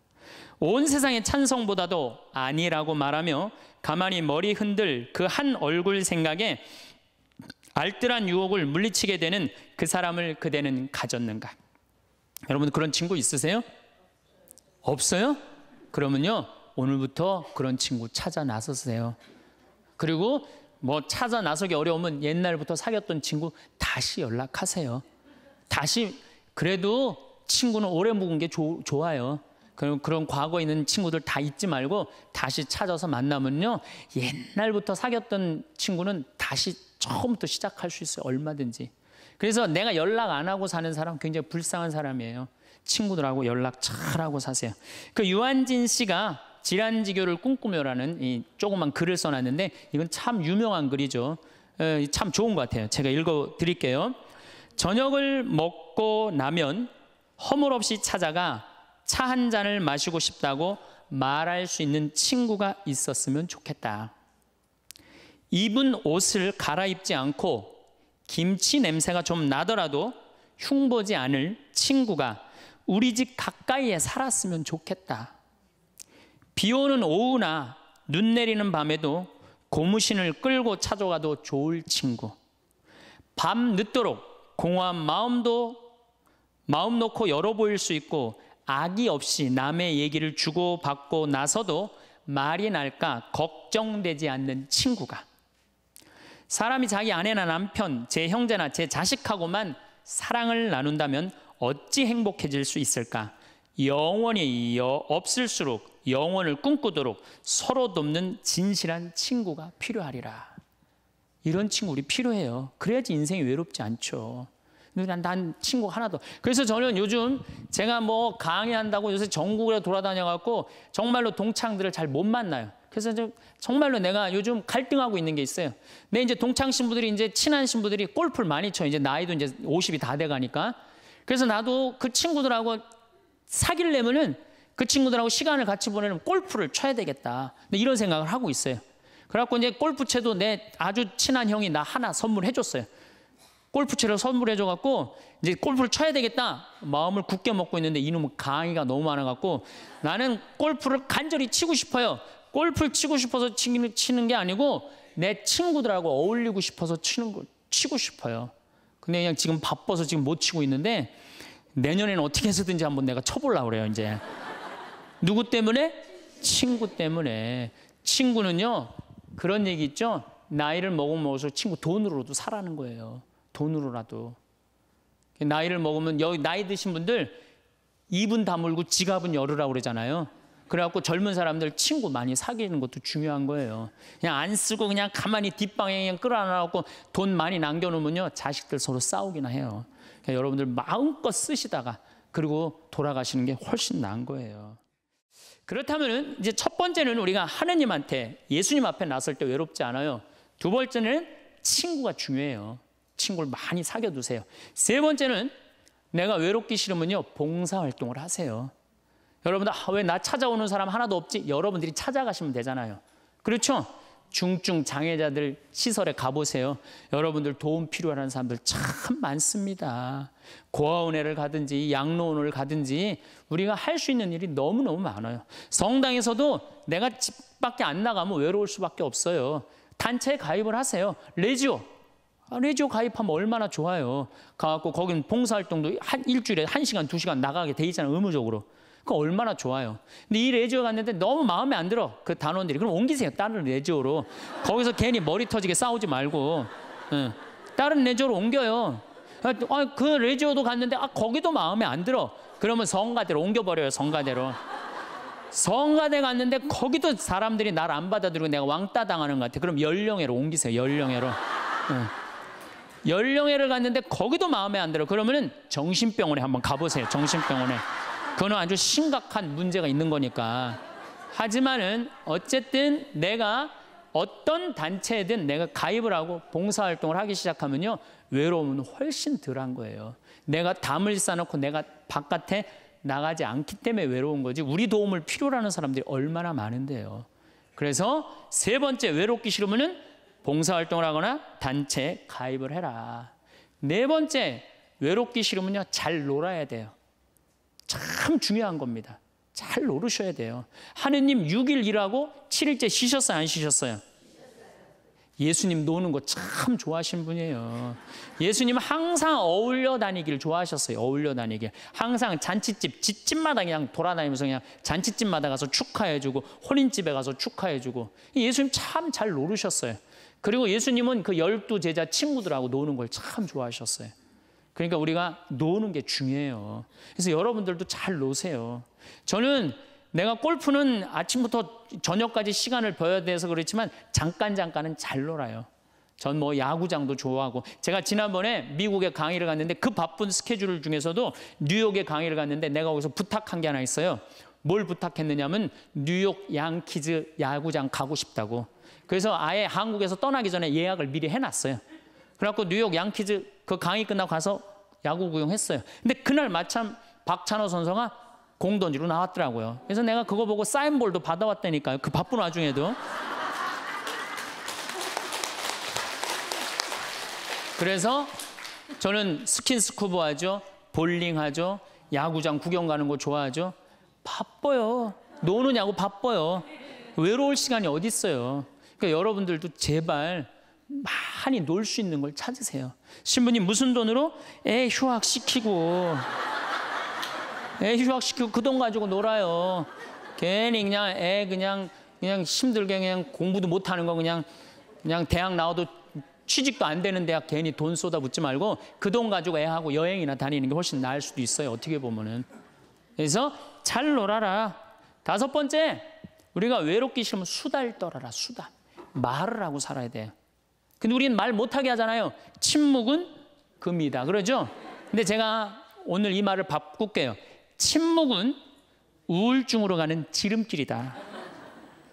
온 세상의 찬성보다도 아니라고 말하며 가만히 머리 흔들 그 한 얼굴 생각에 알뜰한 유혹을 물리치게 되는 그 사람을 그대는 가졌는가? 여러분 그런 친구 있으세요? 없어요? 그러면요 오늘부터 그런 친구 찾아 나서세요. 그리고 뭐 찾아 나서기 어려우면 옛날부터 사귀었던 친구 다시 연락하세요. 다시 그래도 친구는 오래 묵은 게 조, 좋아요. 그런 그런 과거에 있는 친구들 다 잊지 말고 다시 찾아서 만나면요. 옛날부터 사귀었던 친구는 다시 처음부터 시작할 수 있어요. 얼마든지. 그래서 내가 연락 안 하고 사는 사람 굉장히 불쌍한 사람이에요. 친구들하고 연락 잘하고 사세요. 그 유한진 씨가 질환지교를 꿈꾸며라는 이 조그만 글을 써놨는데 이건 참 유명한 글이죠. 참 좋은 것 같아요. 제가 읽어 드릴게요. 저녁을 먹고 나면 허물없이 찾아가 차한 잔을 마시고 싶다고 말할 수 있는 친구가 있었으면 좋겠다. 입은 옷을 갈아입지 않고 김치 냄새가 좀 나더라도 흉보지 않을 친구가 우리 집 가까이에 살았으면 좋겠다. 비 오는 오후나 눈 내리는 밤에도 고무신을 끌고 찾아가도 좋을 친구. 밤 늦도록 공허한 마음도 마음 놓고 열어 보일 수 있고 악의 없이 남의 얘기를 주고받고 나서도 말이 날까 걱정되지 않는 친구가 사람이 자기 아내나 남편, 제 형제나 제 자식하고만 사랑을 나눈다면 어찌 행복해질 수 있을까? 영원히 없을수록 영원을 꿈꾸도록 서로 돕는 진실한 친구가 필요하리라. 이런 친구 우리 필요해요. 그래야지 인생이 외롭지 않죠. 리 난, 난 친구 하나도. 그래서 저는 요즘 제가 뭐 강의한다고 요새 전국으로 돌아다녀갖고 정말로 동창들을 잘 못 만나요. 그래서 좀 정말로 내가 요즘 갈등하고 있는 게 있어요. 내 이제 동창 신부들이 이제 친한 신부들이 골프를 많이 쳐. 이제 나이도 이제 50이 다 돼가니까. 그래서 나도 그 친구들하고 사를내면은그 친구들하고 시간을 같이 보내는 골프를 쳐야 되겠다. 이런 생각을 하고 있어요. 그래갖고 이제 골프채도 내 아주 친한 형이 나 하나 선물해줬어요. 골프채를 선물해줘갖고 이제 골프를 쳐야 되겠다 마음을 굳게 먹고 있는데 이놈은 강의가 너무 많아갖고 나는 골프를 간절히 치고 싶어요. 골프를 치고 싶어서 치는, 치는 게 아니고 내 친구들하고 어울리고 싶어서 치는 걸 치고 싶어요. 근데 그냥 지금 바빠서 지금 못 치고 있는데 내년에는 어떻게 해서든지 한번 내가 쳐보려고 그래요 이제 누구 때문에? 친구 때문에 친구는요 그런 얘기 있죠 나이를 먹으면 먹을수록 친구 돈으로도 사라는 거예요 돈으로라도. 나이를 먹으면 여기 나이 드신 분들 입은 다물고 지갑은 열으라고 그러잖아요. 그래갖고 젊은 사람들 친구 많이 사귀는 것도 중요한 거예요. 그냥 안 쓰고 그냥 가만히 뒷방에 그냥 끌어안아갖고 돈 많이 남겨놓으면요 자식들 서로 싸우기나 해요. 그러니까 여러분들 마음껏 쓰시다가 그리고 돌아가시는 게 훨씬 나은 거예요. 그렇다면 이제 첫 번째는 우리가 하느님한테 예수님 앞에 나을때 외롭지 않아요. 두 번째는 친구가 중요해요. 친구를 많이 사귀어 두세요. 세 번째는 내가 외롭기 싫으면요, 봉사활동을 하세요. 여러분들, 아, 왜나 찾아오는 사람 하나도 없지? 여러분들이 찾아가시면 되잖아요. 그렇죠? 중증 장애자들 시설에 가보세요. 여러분들 도움 필요한 사람들 참 많습니다. 고아원회를 가든지 양로원을 가든지 우리가 할 수 있는 일이 너무너무 많아요. 성당에서도 내가 집 밖에 안 나가면 외로울 수밖에 없어요. 단체에 가입을 하세요. 레지오 아, 레지오 가입하면 얼마나 좋아요. 가갖고 거긴 봉사활동도 한 일주일에 한 시간, 두 시간 나가게 돼 있잖아요. 의무적으로. 그 얼마나 좋아요. 근데 이 레지오 갔는데 너무 마음에 안 들어. 그 단원들이. 그럼 옮기세요. 다른 레지오로. 거기서 괜히 머리 터지게 싸우지 말고. 응. 예. 다른 레지오로 옮겨요. 아, 아, 그 레지오도 갔는데 아, 거기도 마음에 안 들어. 그러면 성가대로 옮겨버려요. 성가대로. 성가대 갔는데 거기도 사람들이 날 안 받아들이고 내가 왕따 당하는 것 같아. 그럼 연령회로 옮기세요. 연령회로. 응. 예. 연령회를 갔는데 거기도 마음에 안 들어. 그러면은 정신병원에 한번 가보세요. 정신병원에. 그거는 아주 심각한 문제가 있는 거니까. 하지만은 어쨌든 내가 어떤 단체든 내가 가입을 하고 봉사활동을 하기 시작하면요. 외로움은 훨씬 덜한 거예요. 내가 담을 쌓아놓고 내가 바깥에 나가지 않기 때문에 외로운 거지 우리 도움을 필요로 하는 사람들이 얼마나 많은데요. 그래서 세 번째 외롭기 싫으면은 봉사활동을 하거나 단체 가입을 해라. 네 번째, 외롭기 싫으면요, 잘 놀아야 돼요. 참 중요한 겁니다. 잘놀으셔야 돼요. 하느님 6일 일하고 7일째 쉬셨어요, 안 쉬셨어요? 예수님 노는 거 참 좋아하신 분이에요. 예수님 항상 어울려 다니길 좋아하셨어요. 어울려 다니길. 항상 잔치집, 집집마다 그냥 돌아다니면서 그냥 잔치집마다 가서 축하해주고, 혼인집에 가서 축하해주고. 예수님 참잘놀으셨어요 그리고 예수님은 그 열두 제자 친구들하고 노는 걸 참 좋아하셨어요. 그러니까 우리가 노는 게 중요해요. 그래서 여러분들도 잘 노세요. 저는 내가 골프는 아침부터 저녁까지 시간을 버야 돼서 그렇지만 잠깐 잠깐은 잘 놀아요. 전 뭐 야구장도 좋아하고 제가 지난번에 미국에 강의를 갔는데 그 바쁜 스케줄 중에서도 뉴욕에 강의를 갔는데 내가 거기서 부탁한 게 하나 있어요. 뭘 부탁했느냐면 뉴욕 양키즈 야구장 가고 싶다고. 그래서 아예 한국에서 떠나기 전에 예약을 미리 해놨어요. 그래갖고 뉴욕 양키즈 그 강의 끝나고 가서 야구 구경했어요. 근데 그날 마침 박찬호 선수가 공 던지로 나왔더라고요. 그래서 내가 그거 보고 사인볼도 받아왔다니까요. 그 바쁜 와중에도. 그래서 저는 스킨스쿠버 하죠. 볼링 하죠. 야구장 구경 가는 거 좋아하죠. 바빠요. 노느냐고 바빠요. 외로울 시간이 어디 있어요. 그러니까 여러분들도 제발 많이 놀 수 있는 걸 찾으세요. 신부님 무슨 돈으로 애 휴학 시키고 애 휴학 시키고 그 돈 가지고 놀아요. 괜히 그냥 애 그냥 그냥 힘들게 그냥 공부도 못 하는 거 그냥 그냥 대학 나와도 취직도 안 되는 대학 괜히 돈 쏟아붓지 말고 그 돈 가지고 애하고 여행이나 다니는 게 훨씬 나을 수도 있어요. 어떻게 보면은. 그래서 잘 놀아라. 다섯 번째, 우리가 외롭기 싫으면 수달 떨어라, 수달. 말을 하고 살아야 돼요. 근데 우리는 말 못하게 하잖아요. 침묵은 금이다. 그러죠? 근데 제가 오늘 이 말을 바꿀게요. 침묵은 우울증으로 가는 지름길이다.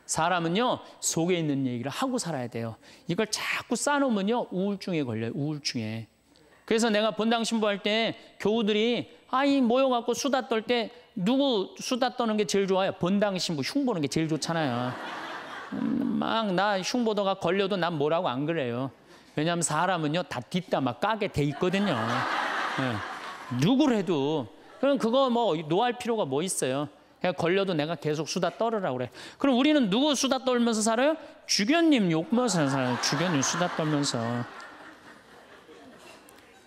사람은요, 속에 있는 얘기를 하고 살아야 돼요. 이걸 자꾸 쌓놓으면요 우울증에 걸려요. 우울증에. 그래서 내가 본당 신부할 때 교우들이 아이 모여갖고 수다 떨 때 누구 수다 떠는 게 제일 좋아요? 본당 신부 흉 보는 게 제일 좋잖아요. 막나 흉보도가 걸려도 난 뭐라고 안 그래요. 왜냐하면 사람은요 다 뒷담화 까게 돼 있거든요. 네. 예. 누굴 해도 그럼 그거 뭐 노할 필요가 뭐 있어요. 그냥 걸려도 내가 계속 수다 떨으라 그래. 그럼 우리는 누구 수다 떨면서 살아요? 주견님 욕면서 살아요. 주견님 수다 떨면서.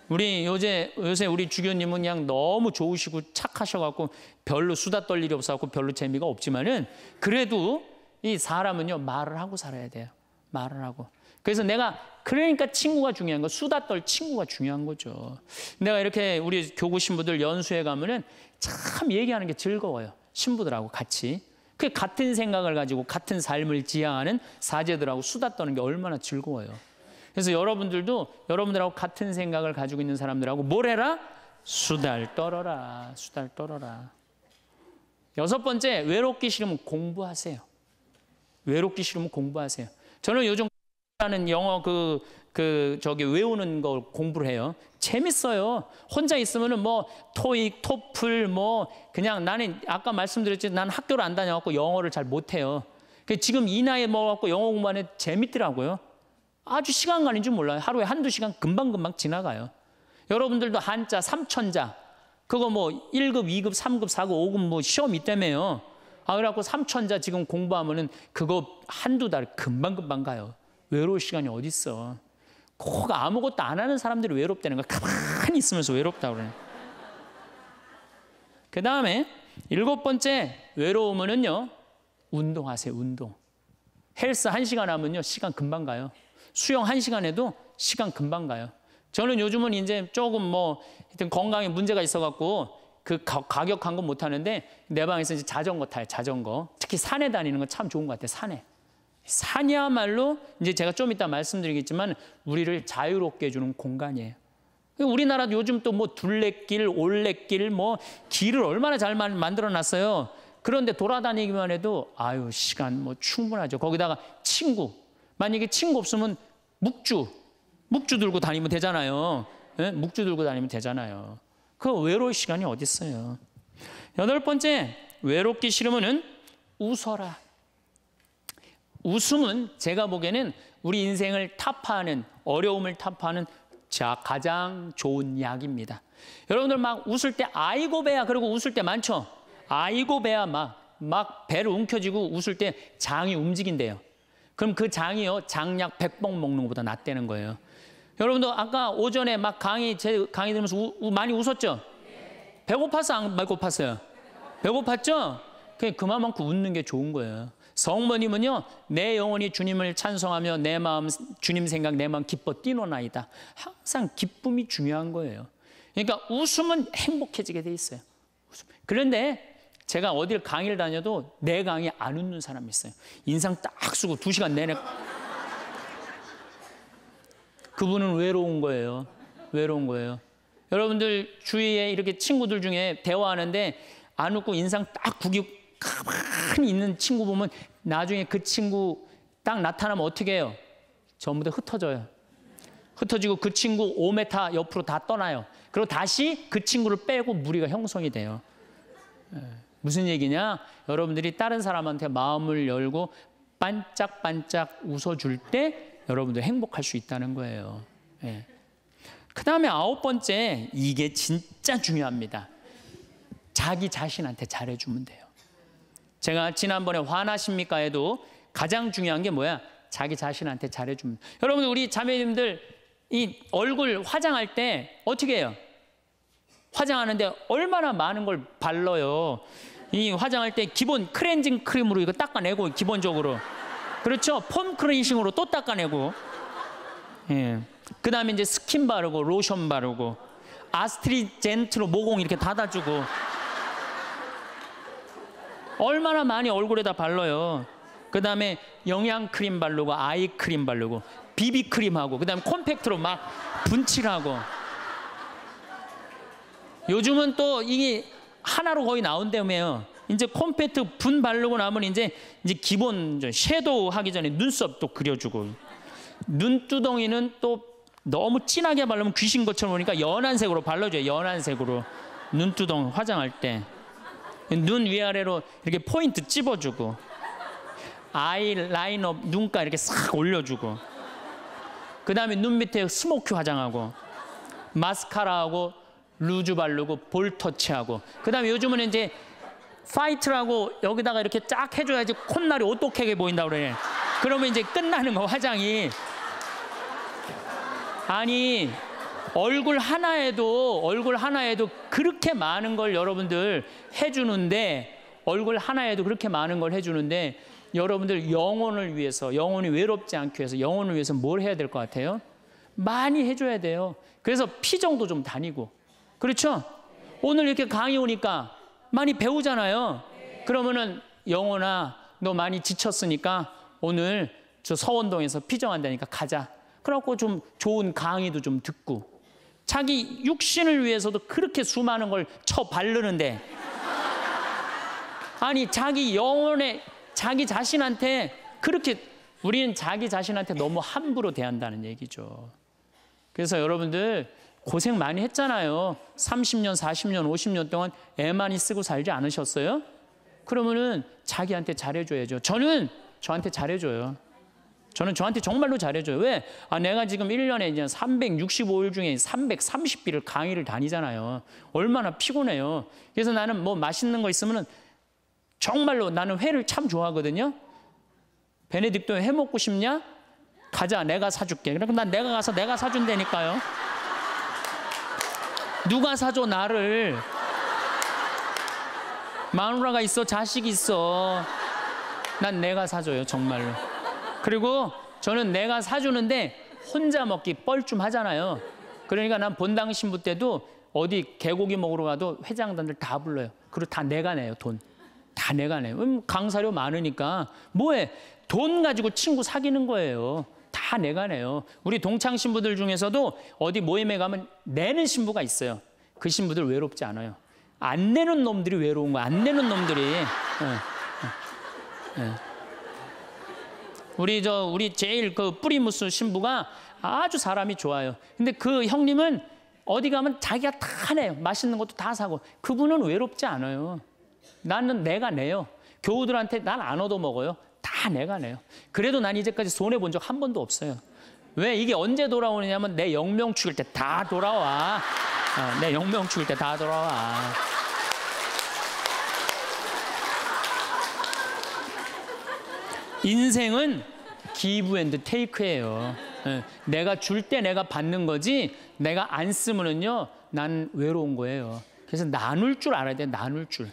우리 요새 요새 우리 주교님은 그냥 너무 좋으시고 착하셔갖고 별로 수다 떨 일이 없어갖고 별로 재미가 없지만은 그래도 이 사람은요, 말을 하고 살아야 돼요. 말을 하고. 그래서 내가 그러니까 친구가 중요한 거 수다 떨 친구가 중요한 거죠. 내가 이렇게 우리 교구 신부들 연수에 가면은 참 얘기하는 게 즐거워요. 신부들하고 같이. 그 같은 생각을 가지고 같은 삶을 지향하는 사제들하고 수다 떠는 게 얼마나 즐거워요. 그래서 여러분들도 여러분들하고 같은 생각을 가지고 있는 사람들하고 뭘 해라? 수다를 떨어라. 수다를 떨어라. 여섯 번째, 외롭기 싫으면 공부하세요. 외롭기 싫으면 공부하세요. 저는 요즘 라는 영어 그, 그, 저기 외우는 걸 공부를 해요. 재밌어요. 혼자 있으면뭐 토익, 토플 뭐 그냥 나는 아까 말씀드렸지 난 학교를 안 다녀갖고 영어를 잘 못해요. 그 지금 이 나이에 먹어갖고 영어 공부하는 재밌더라고요. 아주 시간 가는 줄 몰라요. 하루에 한두 시간 금방금방 지나가요. 여러분들도 한자, 삼천자, 그거 뭐 1급, 2급, 3급, 4급, 5급 뭐 시험 있다며요. 아, 그래갖고 삼촌자 지금 공부하면은 그거 한두 달 금방금방 가요. 외로울 시간이 어딨어. 꼭 아무것도 안 하는 사람들이 외롭다는 거야. 가만히 있으면서 외롭다 그러네. 그 다음에 일곱 번째 외로우면은요. 운동하세요, 운동. 헬스 한시간 하면요. 시간 금방 가요. 수영 한시간 해도 시간 금방 가요. 저는 요즘은 이제 조금 뭐 하여튼 건강에 문제가 있어 갖고 그 가격한 건 못하는데 내 방에서 이제 자전거 타요, 자전거. 특히 산에 다니는 건 참 좋은 것 같아요, 산에. 산이야말로 이제 제가 좀 이따 말씀드리겠지만 우리를 자유롭게 해주는 공간이에요. 우리나라도 요즘 또 뭐 둘레길, 올레길, 뭐 길을 얼마나 잘 만들어 놨어요. 그런데 돌아다니기만 해도 아유, 시간 뭐 충분하죠. 거기다가 친구. 만약에 친구 없으면 묵주. 묵주 들고 다니면 되잖아요. 예? 묵주 들고 다니면 되잖아요. 그 외로울 시간이 어디 있어요? 여덟 번째, 외롭기 싫으면은 웃어라. 웃음은 제가 보기에는 우리 인생을 타파하는 어려움을 타파하는 자, 가장 좋은 약입니다. 여러분들 막 웃을 때 아이고 배야 그리고 웃을 때 많죠. 아이고 배야 막 막 배를 움켜쥐고 웃을 때 장이 움직인대요. 그럼 그 장이요 장약 1봉 먹는 것보다 낫다는 거예요. 여러분도 아까 오전에 막 강의 제 강의 들으면서 우, 우, 많이 웃었죠? 배고파서 안 배고팠어요? 배고팠죠? 그만큼 웃는 게 좋은 거예요. 성모님은요 내 영혼이 주님을 찬송하며 내 마음 주님 생각 내 마음 기뻐 뛰노나이다. 항상 기쁨이 중요한 거예요. 그러니까 웃음은 행복해지게 돼 있어요. 그런데 제가 어딜 강의를 다녀도 내 강의 안 웃는 사람이 있어요. 인상 딱 쓰고 두 시간 내내 그분은 외로운 거예요. 외로운 거예요. 여러분들 주위에 이렇게 친구들 중에 대화하는데 안 웃고 인상 딱 구기고 가만히 있는 친구 보면 나중에 그 친구 딱 나타나면 어떻게 해요? 전부 다 흩어져요. 흩어지고 그 친구 5m 옆으로 다 떠나요. 그리고 다시 그 친구를 빼고 무리가 형성이 돼요. 예, 무슨 얘기냐? 여러분들이 다른 사람한테 마음을 열고 반짝반짝 웃어줄 때 여러분도 행복할 수 있다는 거예요. 예. 그 다음에 아홉 번째, 이게 진짜 중요합니다. 자기 자신한테 잘해주면 돼요. 제가 지난번에 화나십니까 해도 가장 중요한 게 뭐야? 자기 자신한테 잘해주면. 여러분, 우리 자매님들, 이 얼굴 화장할 때 어떻게 해요? 화장하는데 얼마나 많은 걸 발라요. 이 화장할 때 기본 크렌징 크림으로 이거 닦아내고, 기본적으로. 그렇죠? 폼크레이싱으로또 닦아내고. 예. 그 다음에 이제 스킨 바르고, 로션 바르고, 아스트리젠트로 모공 이렇게 닫아주고. 얼마나 많이 얼굴에다 발라요. 그 다음에 영양 크림 바르고, 아이 크림 바르고, 비비 크림 하고, 그 다음에 콤팩트로 막 분칠하고. 요즘은 또 이게 하나로 거의 나온다며요. 이제 컴팩트 분 바르고 나면 이제 이제 기본 섀도우 하기 전에 눈썹도 그려주고 눈두덩이는 또 너무 진하게 바르면 귀신 것처럼 오니까 연한 색으로 발라줘요. 연한 색으로 눈두덩 화장할 때 눈 위아래로 이렇게 포인트 찝어주고 아이 라인업 눈가 이렇게 싹 올려주고 그 다음에 눈 밑에 스모큐 화장하고 마스카라하고 루즈 바르고 볼 터치하고 그 다음에 요즘은 이제 파이트라고 여기다가 이렇게 쫙 해줘야지 콧날이 오똑하게 보인다 그러네. 그러면 이제 끝나는 거 화장이. 아니 얼굴 하나에도 얼굴 하나에도 그렇게 많은 걸 여러분들 해주는데 얼굴 하나에도 그렇게 많은 걸 해주는데 여러분들 영혼을 위해서 영혼이 외롭지 않기 위해서 영혼을 위해서 뭘 해야 될 것 같아요? 많이 해줘야 돼요. 그래서 피정도 좀 다니고 그렇죠? 오늘 이렇게 강의 오니까 많이 배우잖아요. 그러면은 영호나 너 많이 지쳤으니까 오늘 저 서원동에서 피정한다니까 가자. 그래갖고 좀 좋은 강의도 좀 듣고 자기 육신을 위해서도 그렇게 수많은 걸 쳐바르는데 아니 자기 영혼에 자기 자신한테 그렇게 우리는 자기 자신한테 너무 함부로 대한다는 얘기죠. 그래서 여러분들 고생 많이 했잖아요. 30년, 40년, 50년 동안 애 많이 쓰고 살지 않으셨어요? 그러면은 자기한테 잘해줘야죠. 저는 저한테 잘해줘요. 저는 저한테 정말로 잘해줘요. 왜? 아, 내가 지금 1년에 이제 365일 중에 330일을 강의를 다니잖아요. 얼마나 피곤해요. 그래서 나는 뭐 맛있는 거 있으면은 정말로 나는 회를 참 좋아하거든요. 베네딕토 회 먹고 싶냐? 가자, 내가 사줄게. 그럼 난 내가 가서 내가 사준다니까요. 누가 사줘 나를? 마누라가 있어 자식 있어. 난 내가 사줘요 정말로. 그리고 저는 내가 사주는데 혼자 먹기 뻘쭘하잖아요. 그러니까 난 본당 신부 때도 어디 개고기 먹으러 가도 회장단들 다 불러요. 그리고 다 내가 내요 돈. 다 내가 내요. 음, 강사료 많으니까 뭐해? 돈 가지고 친구 사귀는 거예요. 다 내가 내요. 우리 동창 신부들 중에서도 어디 모임에 가면 내는 신부가 있어요. 그 신부들 외롭지 않아요. 안 내는 놈들이 외로운 거야. 안 내는 놈들이. 예, 예, 예, 우리 저 우리 제일 그 뿌리무스 신부가 아주 사람이 좋아요. 근데 그 형님은 어디 가면 자기가 다 내요. 맛있는 것도 다 사고. 그분은 외롭지 않아요. 나는 내가 내요. 교우들한테 난 안 얻어먹어요. 다 내가 내요. 그래도 난 이제까지 손해 본 적 한 번도 없어요. 왜 이게 언제 돌아오느냐면 내 영명 죽일 때 다 돌아와. 어, 내 영명 죽일 때 다 돌아와. 인생은 기부 앤드 테이크예요. 내가 줄 때 내가 받는 거지 내가 안 쓰면은요 난 외로운 거예요. 그래서 나눌 줄 알아야 돼. 나눌 줄.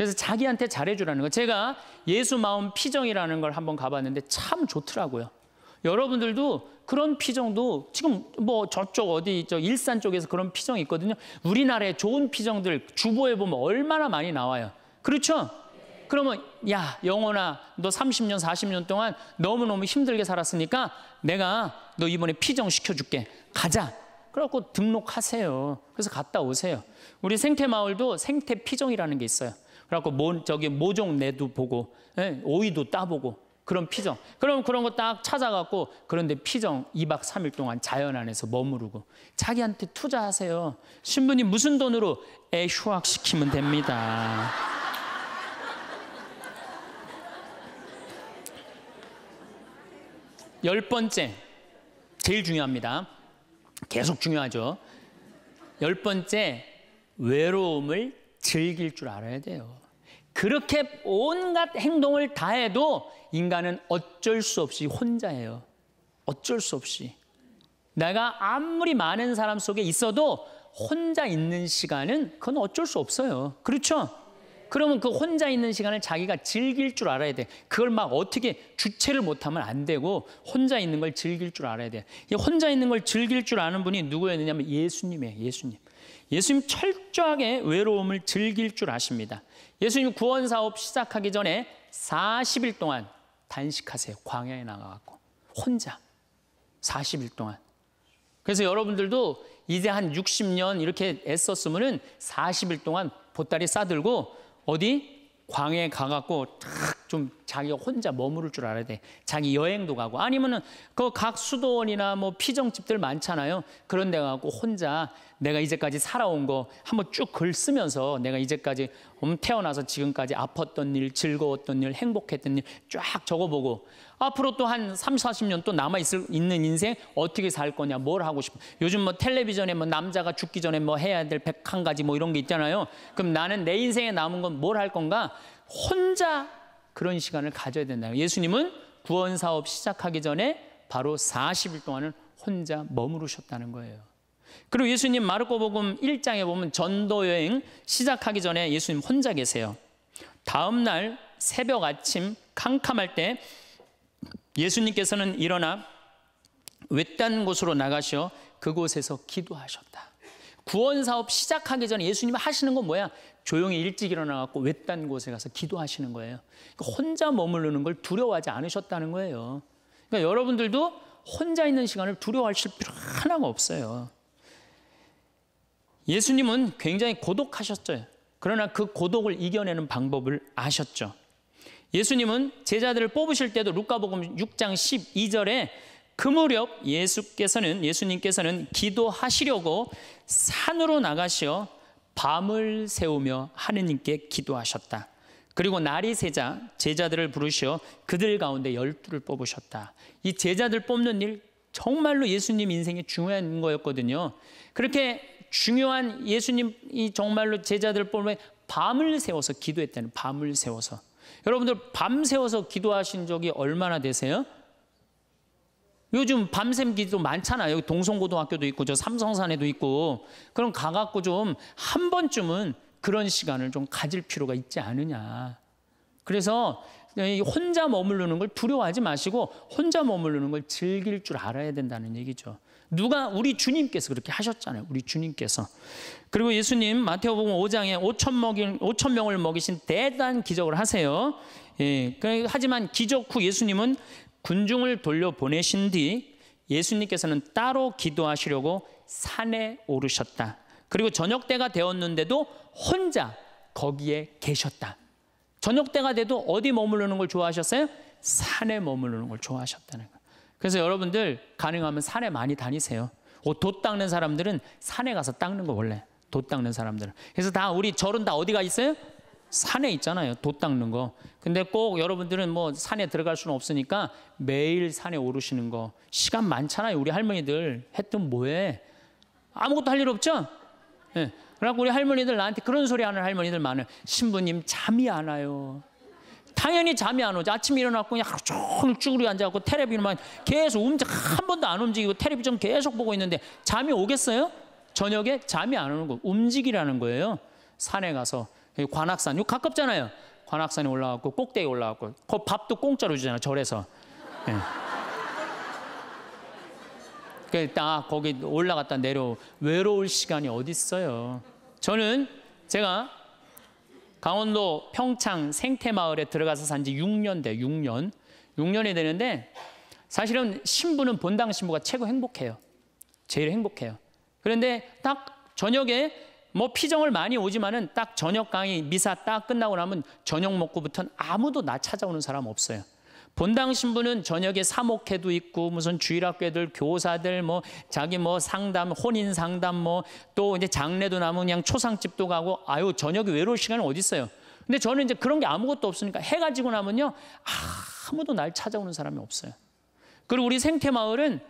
그래서 자기한테 잘해주라는 거. 제가 예수 마음 피정이라는 걸 한번 가봤는데 참 좋더라고요. 여러분들도 그런 피정도 지금 뭐 저쪽 어디 저 일산 쪽에서 그런 피정이 있거든요. 우리나라에 좋은 피정들 주보에 보면 얼마나 많이 나와요. 그렇죠? 그러면 야영원나너 30년 40년 동안 너무너무 힘들게 살았으니까 내가 너 이번에 피정 시켜줄게 가자 그래갖고 등록하세요 그래서 갔다 오세요 우리 생태마을도 생태피정이라는 게 있어요 그래갖고 모, 저기 모종 내도 보고 예? 오이도 따보고 그런 피정. 그럼 그런 거 딱 찾아갖고 그런데 피정 2박 3일 동안 자연 안에서 머무르고 자기한테 투자하세요. 신부님 무슨 돈으로 애 휴학시키면 됩니다. 열 번째, 제일 중요합니다. 계속 중요하죠. 열 번째, 외로움을 즐길 줄 알아야 돼요. 그렇게 온갖 행동을 다 해도 인간은 어쩔 수 없이 혼자예요. 어쩔 수 없이. 내가 아무리 많은 사람 속에 있어도 혼자 있는 시간은 그건 어쩔 수 없어요. 그렇죠? 그러면 그 혼자 있는 시간을 자기가 즐길 줄 알아야 돼. 그걸 막 어떻게 주체를 못하면 안 되고 혼자 있는 걸 즐길 줄 알아야 돼. 이 혼자 있는 걸 즐길 줄 아는 분이 누구였느냐면 예수님이에요. 예수님. 예수님 철저하게 외로움을 즐길 줄 아십니다. 예수님 구원 사업 시작하기 전에 40일 동안 단식하세요. 광야에 나가갖고 혼자 40일 동안. 그래서 여러분들도 이제 한 60년 이렇게 애썼으면은 40일 동안 보따리 싸들고 어디 광에 가갖고 탁 좀 자기가 혼자 머무를 줄 알아야 돼. 자기 여행도 가고 아니면은 그 각 수도원이나 뭐 피정집들 많잖아요. 그런 데 가고 혼자 내가 이제까지 살아온 거 한번 쭉 글 쓰면서 내가 이제까지 음, 태어나서 지금까지 아팠던 일, 즐거웠던 일, 행복했던 일 쫙 적어보고 앞으로 또 한 30, 40년 또 남아 있을 있는 인생 어떻게 살 거냐, 뭘 하고 싶어. 요즘 뭐 텔레비전에 뭐 남자가 죽기 전에 뭐 해야 될 101가지 뭐 이런 게 있잖아요. 그럼 나는 내 인생에 남은 건 뭘 할 건가? 혼자 그런 시간을 가져야 된다. 예수님은 구원 사업 시작하기 전에 바로 40일 동안은 혼자 머무르셨다는 거예요. 그리고 예수님 마르코복음 1장에 보면 전도 여행 시작하기 전에 예수님 혼자 계세요. 다음 날 새벽 아침 캄캄할 때 예수님께서는 일어나 외딴 곳으로 나가셔 그곳에서 기도하셨다. 구원 사업 시작하기 전에 예수님 하시는 건 뭐야? 조용히 일찍 일어나갖고 외딴 곳에 가서 기도하시는 거예요. 그러니까 혼자 머무르는 걸 두려워하지 않으셨다는 거예요. 그러니까 여러분들도 혼자 있는 시간을 두려워하실 필요 하나가 없어요. 예수님은 굉장히 고독하셨죠. 그러나 그 고독을 이겨내는 방법을 아셨죠. 예수님은 제자들을 뽑으실 때도 루카복음 6장 12절에 그 무렵 예수께서는 예수님께서는 기도하시려고 산으로 나가시어 밤을 세우며 하느님께 기도하셨다. 그리고 날이 새자 제자들을 부르시어 그들 가운데 열두를 뽑으셨다. 이 제자들 뽑는 일 정말로 예수님 인생에 중요한 거였거든요. 그렇게 중요한 예수님이 정말로 제자들 뽑으면 밤을 세워서 기도했다는 밤을 세워서 여러분들 밤새워서 기도하신 적이 얼마나 되세요? 요즘 밤샘 기도 많잖아요. 여기 동성고등학교도 있고 저 삼성산에도 있고 그럼 가갖고 좀 한 번쯤은 그런 시간을 좀 가질 필요가 있지 않느냐. 그래서 혼자 머무르는 걸 두려워하지 마시고 혼자 머무르는 걸 즐길 줄 알아야 된다는 얘기죠. 누가 우리 주님께서 그렇게 하셨잖아요. 우리 주님께서. 그리고 예수님 마태복음 5장에 5천 먹인 5천 명을 먹이신 대단 기적을 하세요. 예, 그 하지만 기적 후 예수님은 군중을 돌려 보내신 뒤 예수님께서는 따로 기도하시려고 산에 오르셨다. 그리고 저녁 때가 되었는데도 혼자 거기에 계셨다. 저녁 때가 돼도 어디 머무르는 걸 좋아하셨어요? 산에 머무르는 걸 좋아하셨다는 거 그래서 여러분들 가능하면 산에 많이 다니세요. 돛 닦는 사람들은 산에 가서 닦는 거 원래. 돛 닦는 사람들은. 그래서 다 우리 절은 다 어디가 있어요? 산에 있잖아요. 돛 닦는 거. 근데 꼭 여러분들은 뭐 산에 들어갈 수는 없으니까 매일 산에 오르시는 거. 시간 많잖아요. 우리 할머니들 했던 뭐해? 아무것도 할 일 없죠? 예. 네. 그래고 우리 할머니들 나한테 그런 소리 하는 할머니들 많아요. 신부님 잠이 안 와요. 당연히 잠이 안 오죠. 아침에 일어났고 그냥 하루 종일 쭈그려 앉아갖고 테레비만 계속 움직 한 번도 안 움직이고 테레비좀 계속 보고 있는데 잠이 오겠어요? 저녁에 잠이 안 오는 거 움직이라는 거예요. 산에 가서 그 관악산 요 가깝잖아요. 관악산에 올라가고 꼭대기 올라가고 그 밥도 공짜로 주잖아요. 절에서. 네. 예. 그딱 아, 거기 올라갔다 내려 외로울 시간이 어디 있어요? 저는 제가 강원도 평창 생태마을에 들어가서 산지 6년 돼, 6년. 6년이 되는데 사실은 신부는 본당 신부가 최고 행복해요. 제일 행복해요. 그런데 딱 저녁에 뭐 피정을 많이 오지만은 딱 저녁 강의 미사 딱 끝나고 나면 저녁 먹고부터는 아무도 나 찾아오는 사람 없어요. 본당 신부는 저녁에 사목회도 있고 무슨 주일학교들 교사들 뭐 자기 뭐 상담 혼인 상담 뭐 또 이제 장례도 남은 그냥 초상집도 가고 아유 저녁에 외로울 시간은 어디 있어요. 근데 저는 이제 그런 게 아무것도 없으니까 해가 지고 나면요 아무도 날 찾아오는 사람이 없어요. 그리고 우리 생태 마을은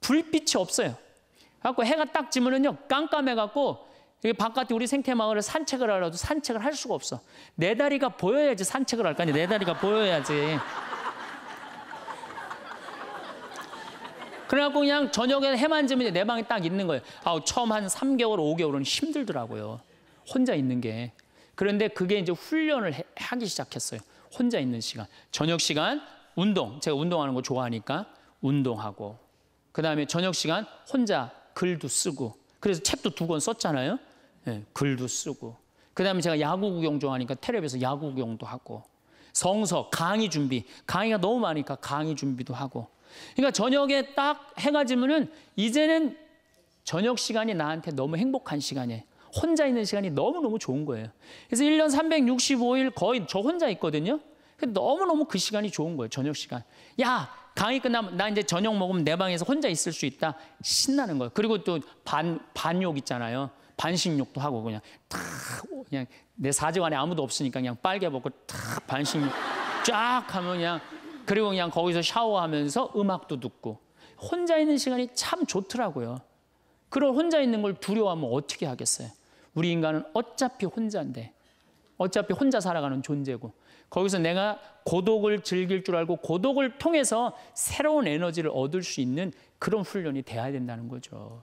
불빛이 없어요. 갖고 해가 딱 지면은요 깜깜해 갖고 여기 바깥에 우리 생태 마을을 산책을 하려도 산책을 할 수가 없어. 내 다리가 보여야지 산책을 할 거 아니야. 내 다리가 보여야지. 그래갖고 그냥 저녁에 해만 지면 내 방에 딱 있는 거예요. 아, 처음 한 3개월, 5개월은 힘들더라고요. 혼자 있는 게. 그런데 그게 이제 훈련을 해, 하기 시작했어요. 혼자 있는 시간. 저녁 시간 운동. 제가 운동하는 거 좋아하니까 운동하고. 그다음에 저녁 시간 혼자 글도 쓰고. 그래서 책도 두 권 썼잖아요. 예, 글도 쓰고 그다음에 제가 야구 구경 좋아하니까 텔레비에서 야구 구경도 하고 성서 강의 준비 강의가 너무 많으니까 강의 준비도 하고 그러니까 저녁에 딱 해가 지면은 이제는 저녁 시간이 나한테 너무 행복한 시간이에요. 혼자 있는 시간이 너무너무 좋은 거예요. 그래서 1년 365일 거의 저 혼자 있거든요. 너무너무 그 시간이 좋은 거예요. 저녁 시간. 야, 강의 끝나면 나 이제 저녁 먹으면 내 방에서 혼자 있을 수 있다. 신나는 거예요. 그리고 또 반, 반욕 있잖아요. 반신욕도 하고 그냥 다 그냥 내 사정 안에 아무도 없으니까 그냥 빨개 먹고 다반신욕쫙 하면 그냥 그리고 그냥 거기서 샤워하면서 음악도 듣고 혼자 있는 시간이 참 좋더라고요. 그런 혼자 있는 걸 두려워하면 어떻게 하겠어요? 우리 인간은 어차피 혼자인데 어차피 혼자 살아가는 존재고 거기서 내가 고독을 즐길 줄 알고 고독을 통해서 새로운 에너지를 얻을 수 있는 그런 훈련이 돼야 된다는 거죠.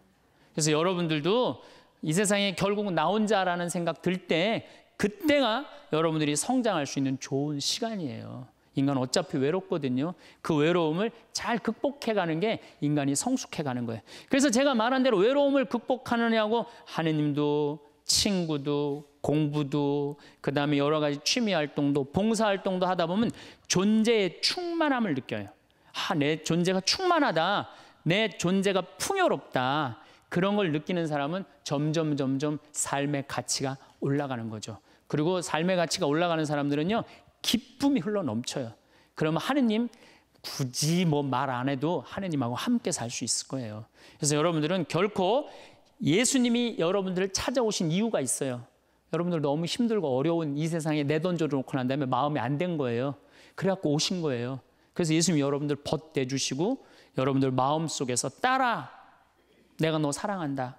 그래서 여러분들도 이 세상에 결국 나 혼자라는 생각 들 때 그때가 여러분들이 성장할 수 있는 좋은 시간이에요. 인간 어차피 외롭거든요. 그 외로움을 잘 극복해가는 게 인간이 성숙해가는 거예요. 그래서 제가 말한 대로 외로움을 극복하느냐고 하느님도 친구도 공부도 그다음에 여러 가지 취미 활동도 봉사 활동도 하다 보면 존재의 충만함을 느껴요. 아, 내 존재가 충만하다. 내 존재가 풍요롭다. 그런 걸 느끼는 사람은 점점 점점 삶의 가치가 올라가는 거죠. 그리고 삶의 가치가 올라가는 사람들은요. 기쁨이 흘러 넘쳐요. 그러면 하느님 굳이 뭐 말 안 해도 하느님하고 함께 살 수 있을 거예요. 그래서 여러분들은 결코 예수님이 여러분들을 찾아오신 이유가 있어요. 여러분들 너무 힘들고 어려운 이 세상에 내 던져 놓고 난 다음에 마음이 안 된 거예요. 그래갖고 오신 거예요. 그래서 예수님이 여러분들 벗대주시고 여러분들 마음 속에서 따라 내가 너 사랑한다.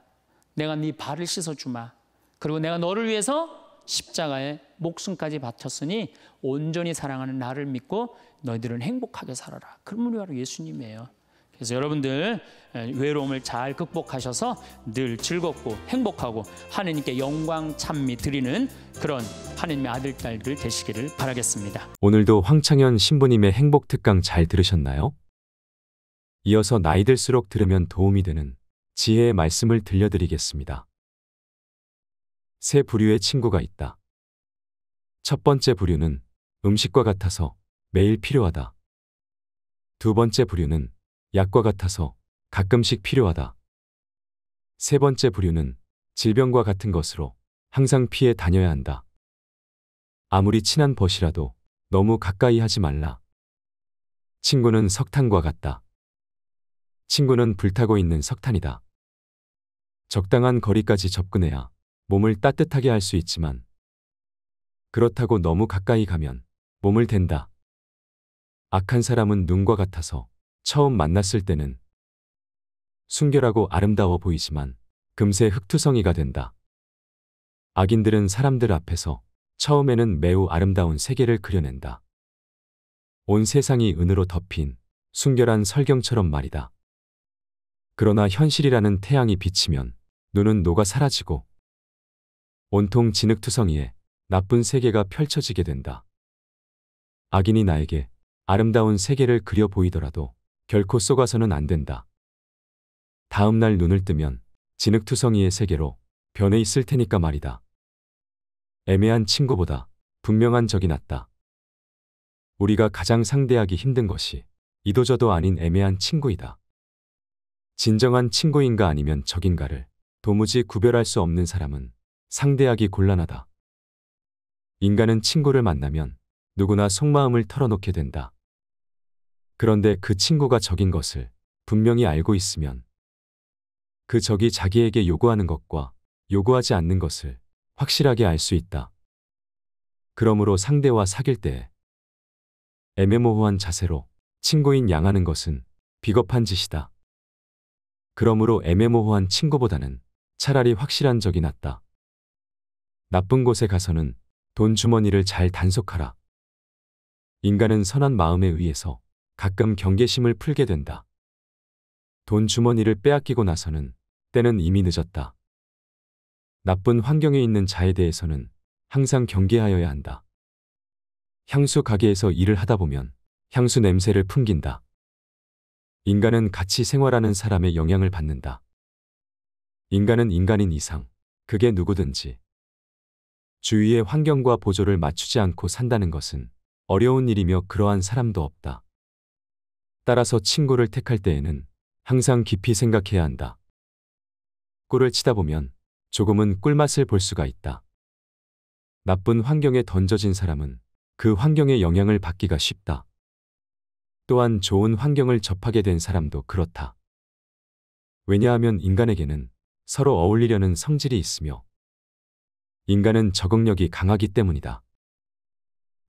내가 네 발을 씻어주마. 그리고 내가 너를 위해서 십자가에 목숨까지 바쳤으니 온전히 사랑하는 나를 믿고 너희들은 행복하게 살아라. 그런 분이 바로 예수님이에요. 그래서 여러분들 외로움을 잘 극복하셔서 늘 즐겁고 행복하고 하느님께 영광 찬미 드리는 그런 하느님의 아들 딸들 되시기를 바라겠습니다. 오늘도 황창현 신부님의 행복 특강 잘 들으셨나요? 이어서 나이 들수록 들으면 도움이 되는 지혜의 말씀을 들려드리겠습니다. 세 부류의 친구가 있다. 첫 번째 부류는 음식과 같아서 매일 필요하다. 두 번째 부류는 약과 같아서 가끔씩 필요하다. 세 번째 부류는 질병과 같은 것으로 항상 피해 다녀야 한다. 아무리 친한 벗이라도 너무 가까이 하지 말라. 친구는 석탄과 같다. 친구는 불타고 있는 석탄이다. 적당한 거리까지 접근해야 몸을 따뜻하게 할 수 있지만 그렇다고 너무 가까이 가면 몸을 댄다. 악한 사람은 눈과 같아서 처음 만났을 때는 순결하고 아름다워 보이지만 금세 흙투성이가 된다. 악인들은 사람들 앞에서 처음에는 매우 아름다운 세계를 그려낸다. 온 세상이 은으로 덮인 순결한 설경처럼 말이다. 그러나 현실이라는 태양이 비치면 눈은 녹아 사라지고 온통 진흙투성이에 나쁜 세계가 펼쳐지게 된다. 악인이 나에게 아름다운 세계를 그려 보이더라도 결코 속아서는 안 된다. 다음 날 눈을 뜨면 진흙투성이의 세계로 변해 있을 테니까 말이다. 애매한 친구보다 분명한 적이 낫다. 우리가 가장 상대하기 힘든 것이 이도저도 아닌 애매한 친구이다. 진정한 친구인가 아니면 적인가를 도무지 구별할 수 없는 사람은 상대하기 곤란하다. 인간은 친구를 만나면 누구나 속마음을 털어놓게 된다. 그런데 그 친구가 적인 것을 분명히 알고 있으면 그 적이 자기에게 요구하는 것과 요구하지 않는 것을 확실하게 알 수 있다. 그러므로 상대와 사귈 때 애매모호한 자세로 친구인 양하는 것은 비겁한 짓이다. 그러므로 애매모호한 친구보다는 차라리 확실한 적이 났다 나쁜 곳에 가서는 돈 주머니를 잘 단속하라. 인간은 선한 마음에 의해서 가끔 경계심을 풀게 된다. 돈 주머니를 빼앗기고 나서는 때는 이미 늦었다. 나쁜 환경에 있는 자에 대해서는 항상 경계하여야 한다. 향수 가게에서 일을 하다 보면 향수 냄새를 풍긴다. 인간은 같이 생활하는 사람의 영향을 받는다. 인간은 인간인 이상, 그게 누구든지 주위의 환경과 보조를 맞추지 않고 산다는 것은 어려운 일이며 그러한 사람도 없다. 따라서 친구를 택할 때에는 항상 깊이 생각해야 한다. 꿀을 치다 보면 조금은 꿀맛을 볼 수가 있다. 나쁜 환경에 던져진 사람은 그 환경의 영향을 받기가 쉽다. 또한 좋은 환경을 접하게 된 사람도 그렇다. 왜냐하면 인간에게는 서로 어울리려는 성질이 있으며 인간은 적응력이 강하기 때문이다.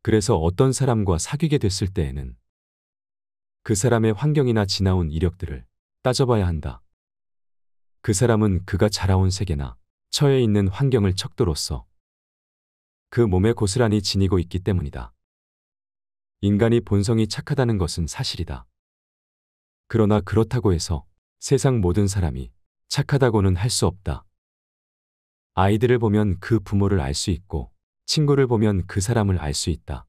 그래서 어떤 사람과 사귀게 됐을 때에는 그 사람의 환경이나 지나온 이력들을 따져봐야 한다. 그 사람은 그가 자라온 세계나 처해 있는 환경을 척도로서 그 몸에 고스란히 지니고 있기 때문이다. 인간이 본성이 착하다는 것은 사실이다. 그러나 그렇다고 해서 세상 모든 사람이 착하다고는 할 수 없다. 아이들을 보면 그 부모를 알 수 있고 친구를 보면 그 사람을 알 수 있다.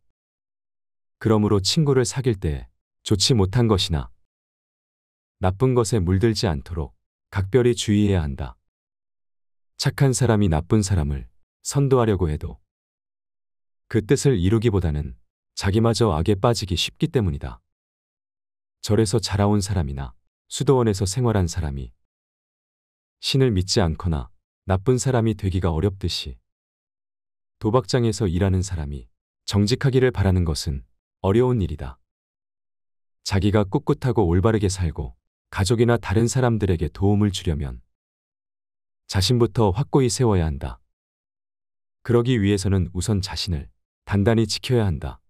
그러므로 친구를 사귈 때 좋지 못한 것이나 나쁜 것에 물들지 않도록 각별히 주의해야 한다. 착한 사람이 나쁜 사람을 선도하려고 해도 그 뜻을 이루기보다는 자기마저 악에 빠지기 쉽기 때문이다. 절에서 자라온 사람이나 수도원에서 생활한 사람이 신을 믿지 않거나 나쁜 사람이 되기가 어렵듯이 도박장에서 일하는 사람이 정직하기를 바라는 것은 어려운 일이다. 자기가 꿋꿋하고 올바르게 살고 가족이나 다른 사람들에게 도움을 주려면 자신부터 확고히 세워야 한다. 그러기 위해서는 우선 자신을 단단히 지켜야 한다.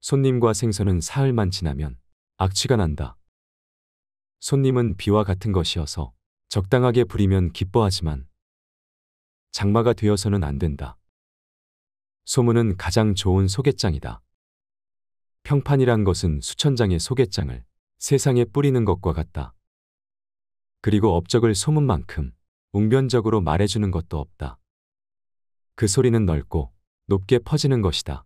손님과 생선은 사흘만 지나면 악취가 난다. 손님은 비와 같은 것이어서 적당하게 부리면 기뻐하지만 장마가 되어서는 안 된다. 소문은 가장 좋은 소개장이다. 평판이란 것은 수천 장의 소개장을 세상에 뿌리는 것과 같다. 그리고 업적을 소문만큼 웅변적으로 말해주는 것도 없다. 그 소리는 넓고 높게 퍼지는 것이다.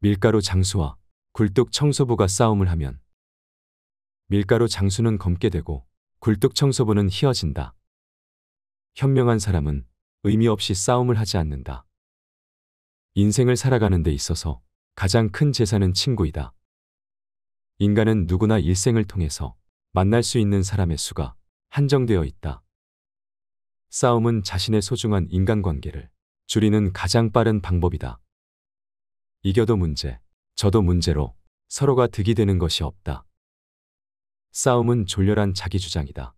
밀가루 장수와 굴뚝 청소부가 싸움을 하면 밀가루 장수는 검게 되고 굴뚝 청소부는 휘어진다 현명한 사람은 의미 없이 싸움을 하지 않는다. 인생을 살아가는 데 있어서 가장 큰 재산은 친구이다. 인간은 누구나 일생을 통해서 만날 수 있는 사람의 수가 한정되어 있다. 싸움은 자신의 소중한 인간관계를 줄이는 가장 빠른 방법이다. 이겨도 문제, 저도 문제로 서로가 득이 되는 것이 없다. 싸움은 졸렬한 자기주장이다.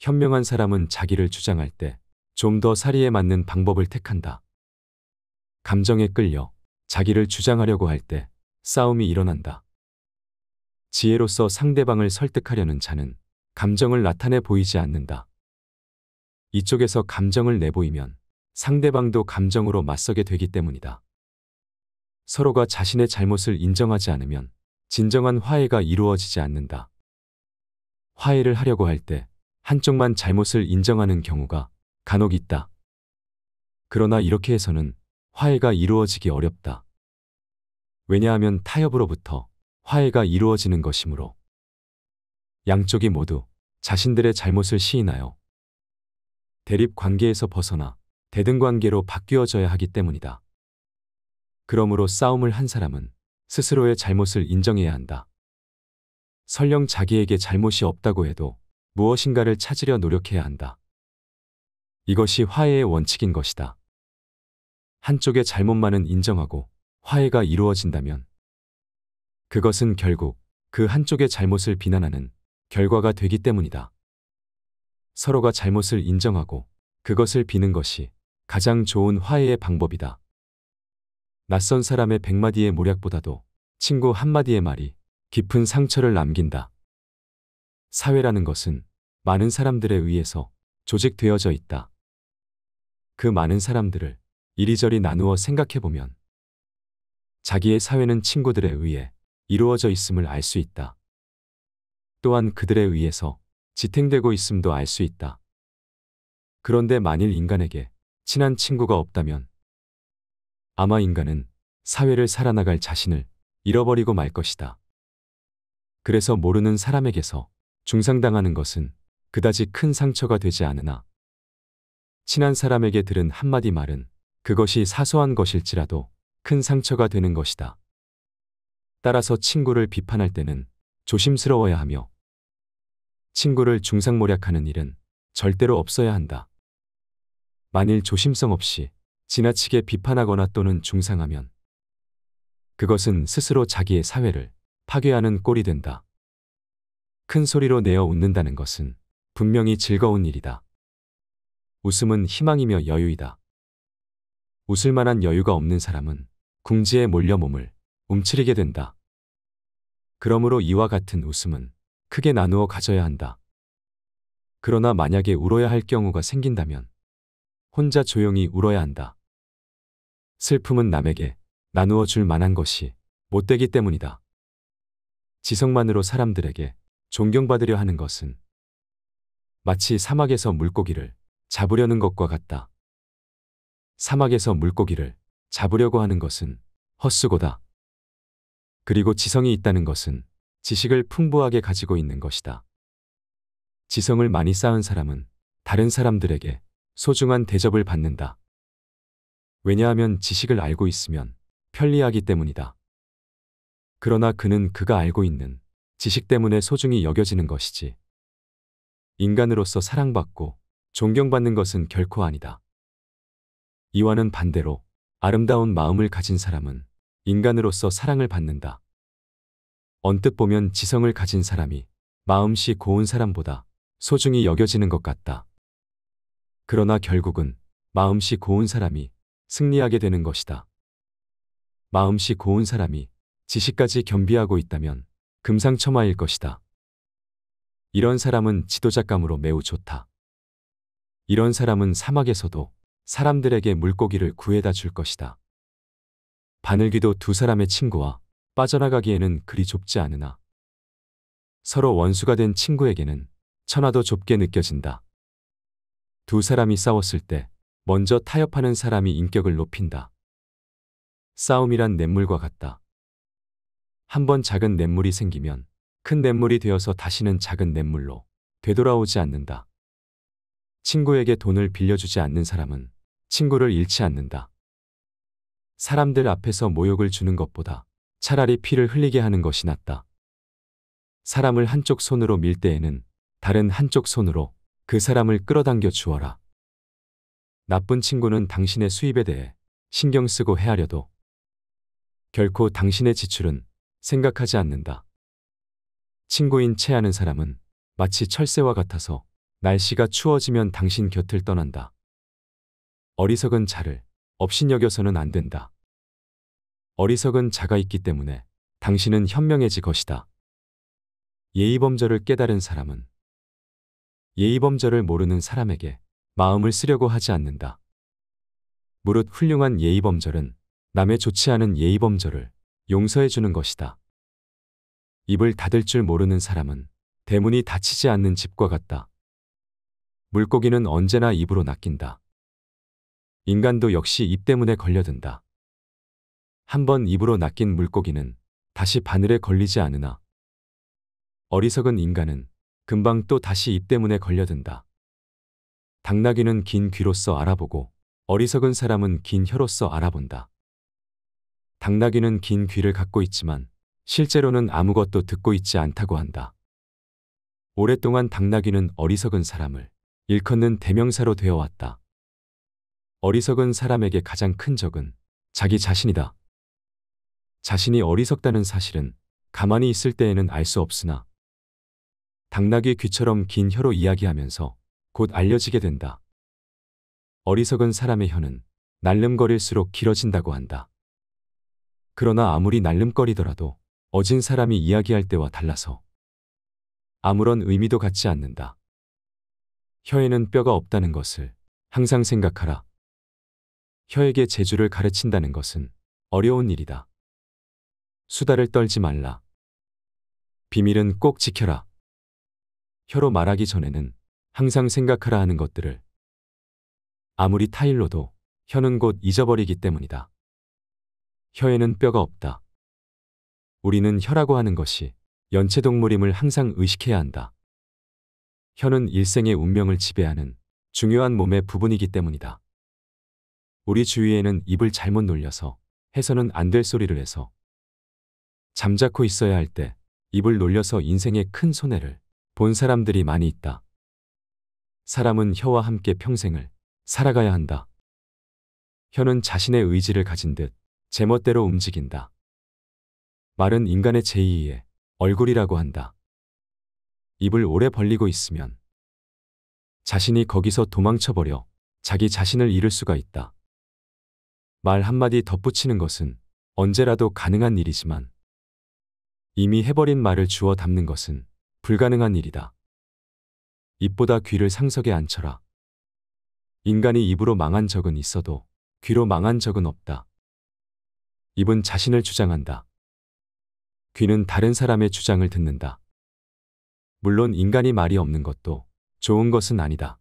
현명한 사람은 자기를 주장할 때 좀 더 사리에 맞는 방법을 택한다. 감정에 끌려 자기를 주장하려고 할 때 싸움이 일어난다. 지혜로서 상대방을 설득하려는 자는 감정을 나타내 보이지 않는다. 이쪽에서 감정을 내보이면 상대방도 감정으로 맞서게 되기 때문이다. 서로가 자신의 잘못을 인정하지 않으면 진정한 화해가 이루어지지 않는다. 화해를 하려고 할 때 한쪽만 잘못을 인정하는 경우가 간혹 있다. 그러나 이렇게 해서는 화해가 이루어지기 어렵다. 왜냐하면 타협으로부터 화해가 이루어지는 것이므로 양쪽이 모두 자신들의 잘못을 시인하여 대립 관계에서 벗어나 대등 관계로 바뀌어져야 하기 때문이다. 그러므로 싸움을 한 사람은 스스로의 잘못을 인정해야 한다. 설령 자기에게 잘못이 없다고 해도 무엇인가를 찾으려 노력해야 한다. 이것이 화해의 원칙인 것이다. 한쪽의 잘못만은 인정하고 화해가 이루어진다면 그것은 결국 그 한쪽의 잘못을 비난하는 결과가 되기 때문이다. 서로가 잘못을 인정하고 그것을 비는 것이 가장 좋은 화해의 방법이다. 낯선 사람의 백마디의 모략보다도 친구 한마디의 말이 깊은 상처를 남긴다. 사회라는 것은 많은 사람들에 의해서 조직되어져 있다. 그 많은 사람들을 이리저리 나누어 생각해보면 자기의 사회는 친구들에 의해 이루어져 있음을 알 수 있다. 또한 그들에 의해서 지탱되고 있음도 알 수 있다. 그런데 만일 인간에게 친한 친구가 없다면 아마 인간은 사회를 살아나갈 자신을 잃어버리고 말 것이다. 그래서 모르는 사람에게서 중상당하는 것은 그다지 큰 상처가 되지 않으나 친한 사람에게 들은 한마디 말은 그것이 사소한 것일지라도 큰 상처가 되는 것이다. 따라서 친구를 비판할 때는 조심스러워야 하며 친구를 중상모략하는 일은 절대로 없어야 한다. 만일 조심성 없이 지나치게 비판하거나 또는 중상하면 그것은 스스로 자기의 사회를 파괴하는 꼴이 된다. 큰 소리로 내어 웃는다는 것은 분명히 즐거운 일이다. 웃음은 희망이며 여유이다. 웃을 만한 여유가 없는 사람은 궁지에 몰려 몸을 움츠리게 된다. 그러므로 이와 같은 웃음은 크게 나누어 가져야 한다. 그러나 만약에 울어야 할 경우가 생긴다면 혼자 조용히 울어야 한다. 슬픔은 남에게 나누어 줄 만한 것이 못되기 때문이다. 지성만으로 사람들에게 존경받으려 하는 것은 마치 사막에서 물고기를 잡으려는 것과 같다. 사막에서 물고기를 잡으려고 하는 것은 헛수고다. 그리고 지성이 있다는 것은 지식을 풍부하게 가지고 있는 것이다. 지성을 많이 쌓은 사람은 다른 사람들에게 소중한 대접을 받는다. 왜냐하면 지식을 알고 있으면 편리하기 때문이다. 그러나 그는 그가 알고 있는 지식 때문에 소중히 여겨지는 것이지. 인간으로서 사랑받고 존경받는 것은 결코 아니다. 이와는 반대로 아름다운 마음을 가진 사람은 인간으로서 사랑을 받는다. 언뜻 보면 지성을 가진 사람이 마음씨 고운 사람보다 소중히 여겨지는 것 같다. 그러나 결국은 마음씨 고운 사람이 승리하게 되는 것이다. 마음씨 고운 사람이 지식까지 겸비하고 있다면 금상첨화일 것이다. 이런 사람은 지도자감으로 매우 좋다. 이런 사람은 사막에서도 사람들에게 물고기를 구해다 줄 것이다. 바늘귀도 두 사람의 친구와 빠져나가기에는 그리 좁지 않으나 서로 원수가 된 친구에게는 천하도 좁게 느껴진다. 두 사람이 싸웠을 때 먼저 타협하는 사람이 인격을 높인다. 싸움이란 냇물과 같다. 한번 작은 냇물이 생기면 큰 냇물이 되어서 다시는 작은 냇물로 되돌아오지 않는다. 친구에게 돈을 빌려주지 않는 사람은 친구를 잃지 않는다. 사람들 앞에서 모욕을 주는 것보다 차라리 피를 흘리게 하는 것이 낫다. 사람을 한쪽 손으로 밀 때에는 다른 한쪽 손으로 그 사람을 끌어당겨 주어라. 나쁜 친구는 당신의 수입에 대해 신경 쓰고 헤아려도 결코 당신의 지출은 생각하지 않는다. 친구인 체하는 사람은 마치 철새와 같아서 날씨가 추워지면 당신 곁을 떠난다. 어리석은 자를 업신여겨서는 안 된다. 어리석은 자가 있기 때문에 당신은 현명해질 것이다. 예의범절을 깨달은 사람은 예의범절을 모르는 사람에게 마음을 쓰려고 하지 않는다. 무릇 훌륭한 예의범절은 남의 좋지 않은 예의범절을 용서해 주는 것이다. 입을 닫을 줄 모르는 사람은 대문이 닫히지 않는 집과 같다. 물고기는 언제나 입으로 낚인다. 인간도 역시 입 때문에 걸려든다. 한번 입으로 낚인 물고기는 다시 바늘에 걸리지 않으나 어리석은 인간은 금방 또 다시 입 때문에 걸려든다. 당나귀는 긴 귀로써 알아보고 어리석은 사람은 긴 혀로써 알아본다. 당나귀는 긴 귀를 갖고 있지만 실제로는 아무것도 듣고 있지 않다고 한다. 오랫동안 당나귀는 어리석은 사람을 일컫는 대명사로 되어 왔다. 어리석은 사람에게 가장 큰 적은 자기 자신이다. 자신이 어리석다는 사실은 가만히 있을 때에는 알 수 없으나 당나귀 귀처럼 긴 혀로 이야기하면서 곧 알려지게 된다. 어리석은 사람의 혀는 날름거릴수록 길어진다고 한다. 그러나 아무리 날름거리더라도 어진 사람이 이야기할 때와 달라서 아무런 의미도 갖지 않는다. 혀에는 뼈가 없다는 것을 항상 생각하라. 혀에게 재주를 가르친다는 것은 어려운 일이다. 수다를 떨지 말라. 비밀은 꼭 지켜라. 혀로 말하기 전에는 항상 생각하라 하는 것들을 아무리 타일로도 혀는 곧 잊어버리기 때문이다. 혀에는 뼈가 없다. 우리는 혀라고 하는 것이 연체동물임을 항상 의식해야 한다. 혀는 일생의 운명을 지배하는 중요한 몸의 부분이기 때문이다. 우리 주위에는 입을 잘못 놀려서 해서는 안 될 소리를 해서 잠자코 있어야 할 때 입을 놀려서 인생의큰 손해를 본 사람들이 많이 있다. 사람은 혀와 함께 평생을 살아가야 한다. 혀는 자신의 의지를 가진 듯 제멋대로 움직인다. 말은 인간의 제2의 얼굴이라고 한다. 입을 오래 벌리고 있으면 자신이 거기서 도망쳐버려 자기 자신을 잃을 수가 있다. 말 한마디 덧붙이는 것은 언제라도 가능한 일이지만 이미 해버린 말을 주워 담는 것은 불가능한 일이다. 입보다 귀를 상석에 앉혀라. 인간이 입으로 망한 적은 있어도 귀로 망한 적은 없다. 입은 자신을 주장한다. 귀는 다른 사람의 주장을 듣는다. 물론 인간이 말이 없는 것도 좋은 것은 아니다.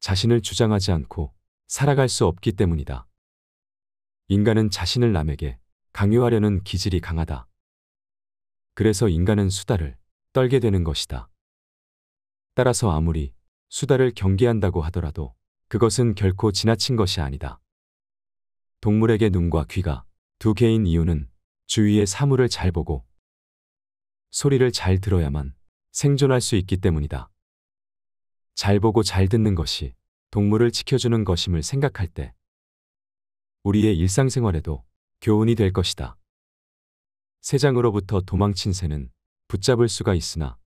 자신을 주장하지 않고 살아갈 수 없기 때문이다. 인간은 자신을 남에게 강요하려는 기질이 강하다. 그래서 인간은 수다를 떨게 되는 것이다. 따라서 아무리 수다를 경계한다고 하더라도 그것은 결코 지나친 것이 아니다. 동물에게 눈과 귀가 두 개인 이유는 주위의 사물을 잘 보고 소리를 잘 들어야만 생존할 수 있기 때문이다. 잘 보고 잘 듣는 것이 동물을 지켜주는 것임을 생각할 때 우리의 일상생활에도 교훈이 될 것이다. 새장으로부터 도망친 새는 붙잡을 수가 있으나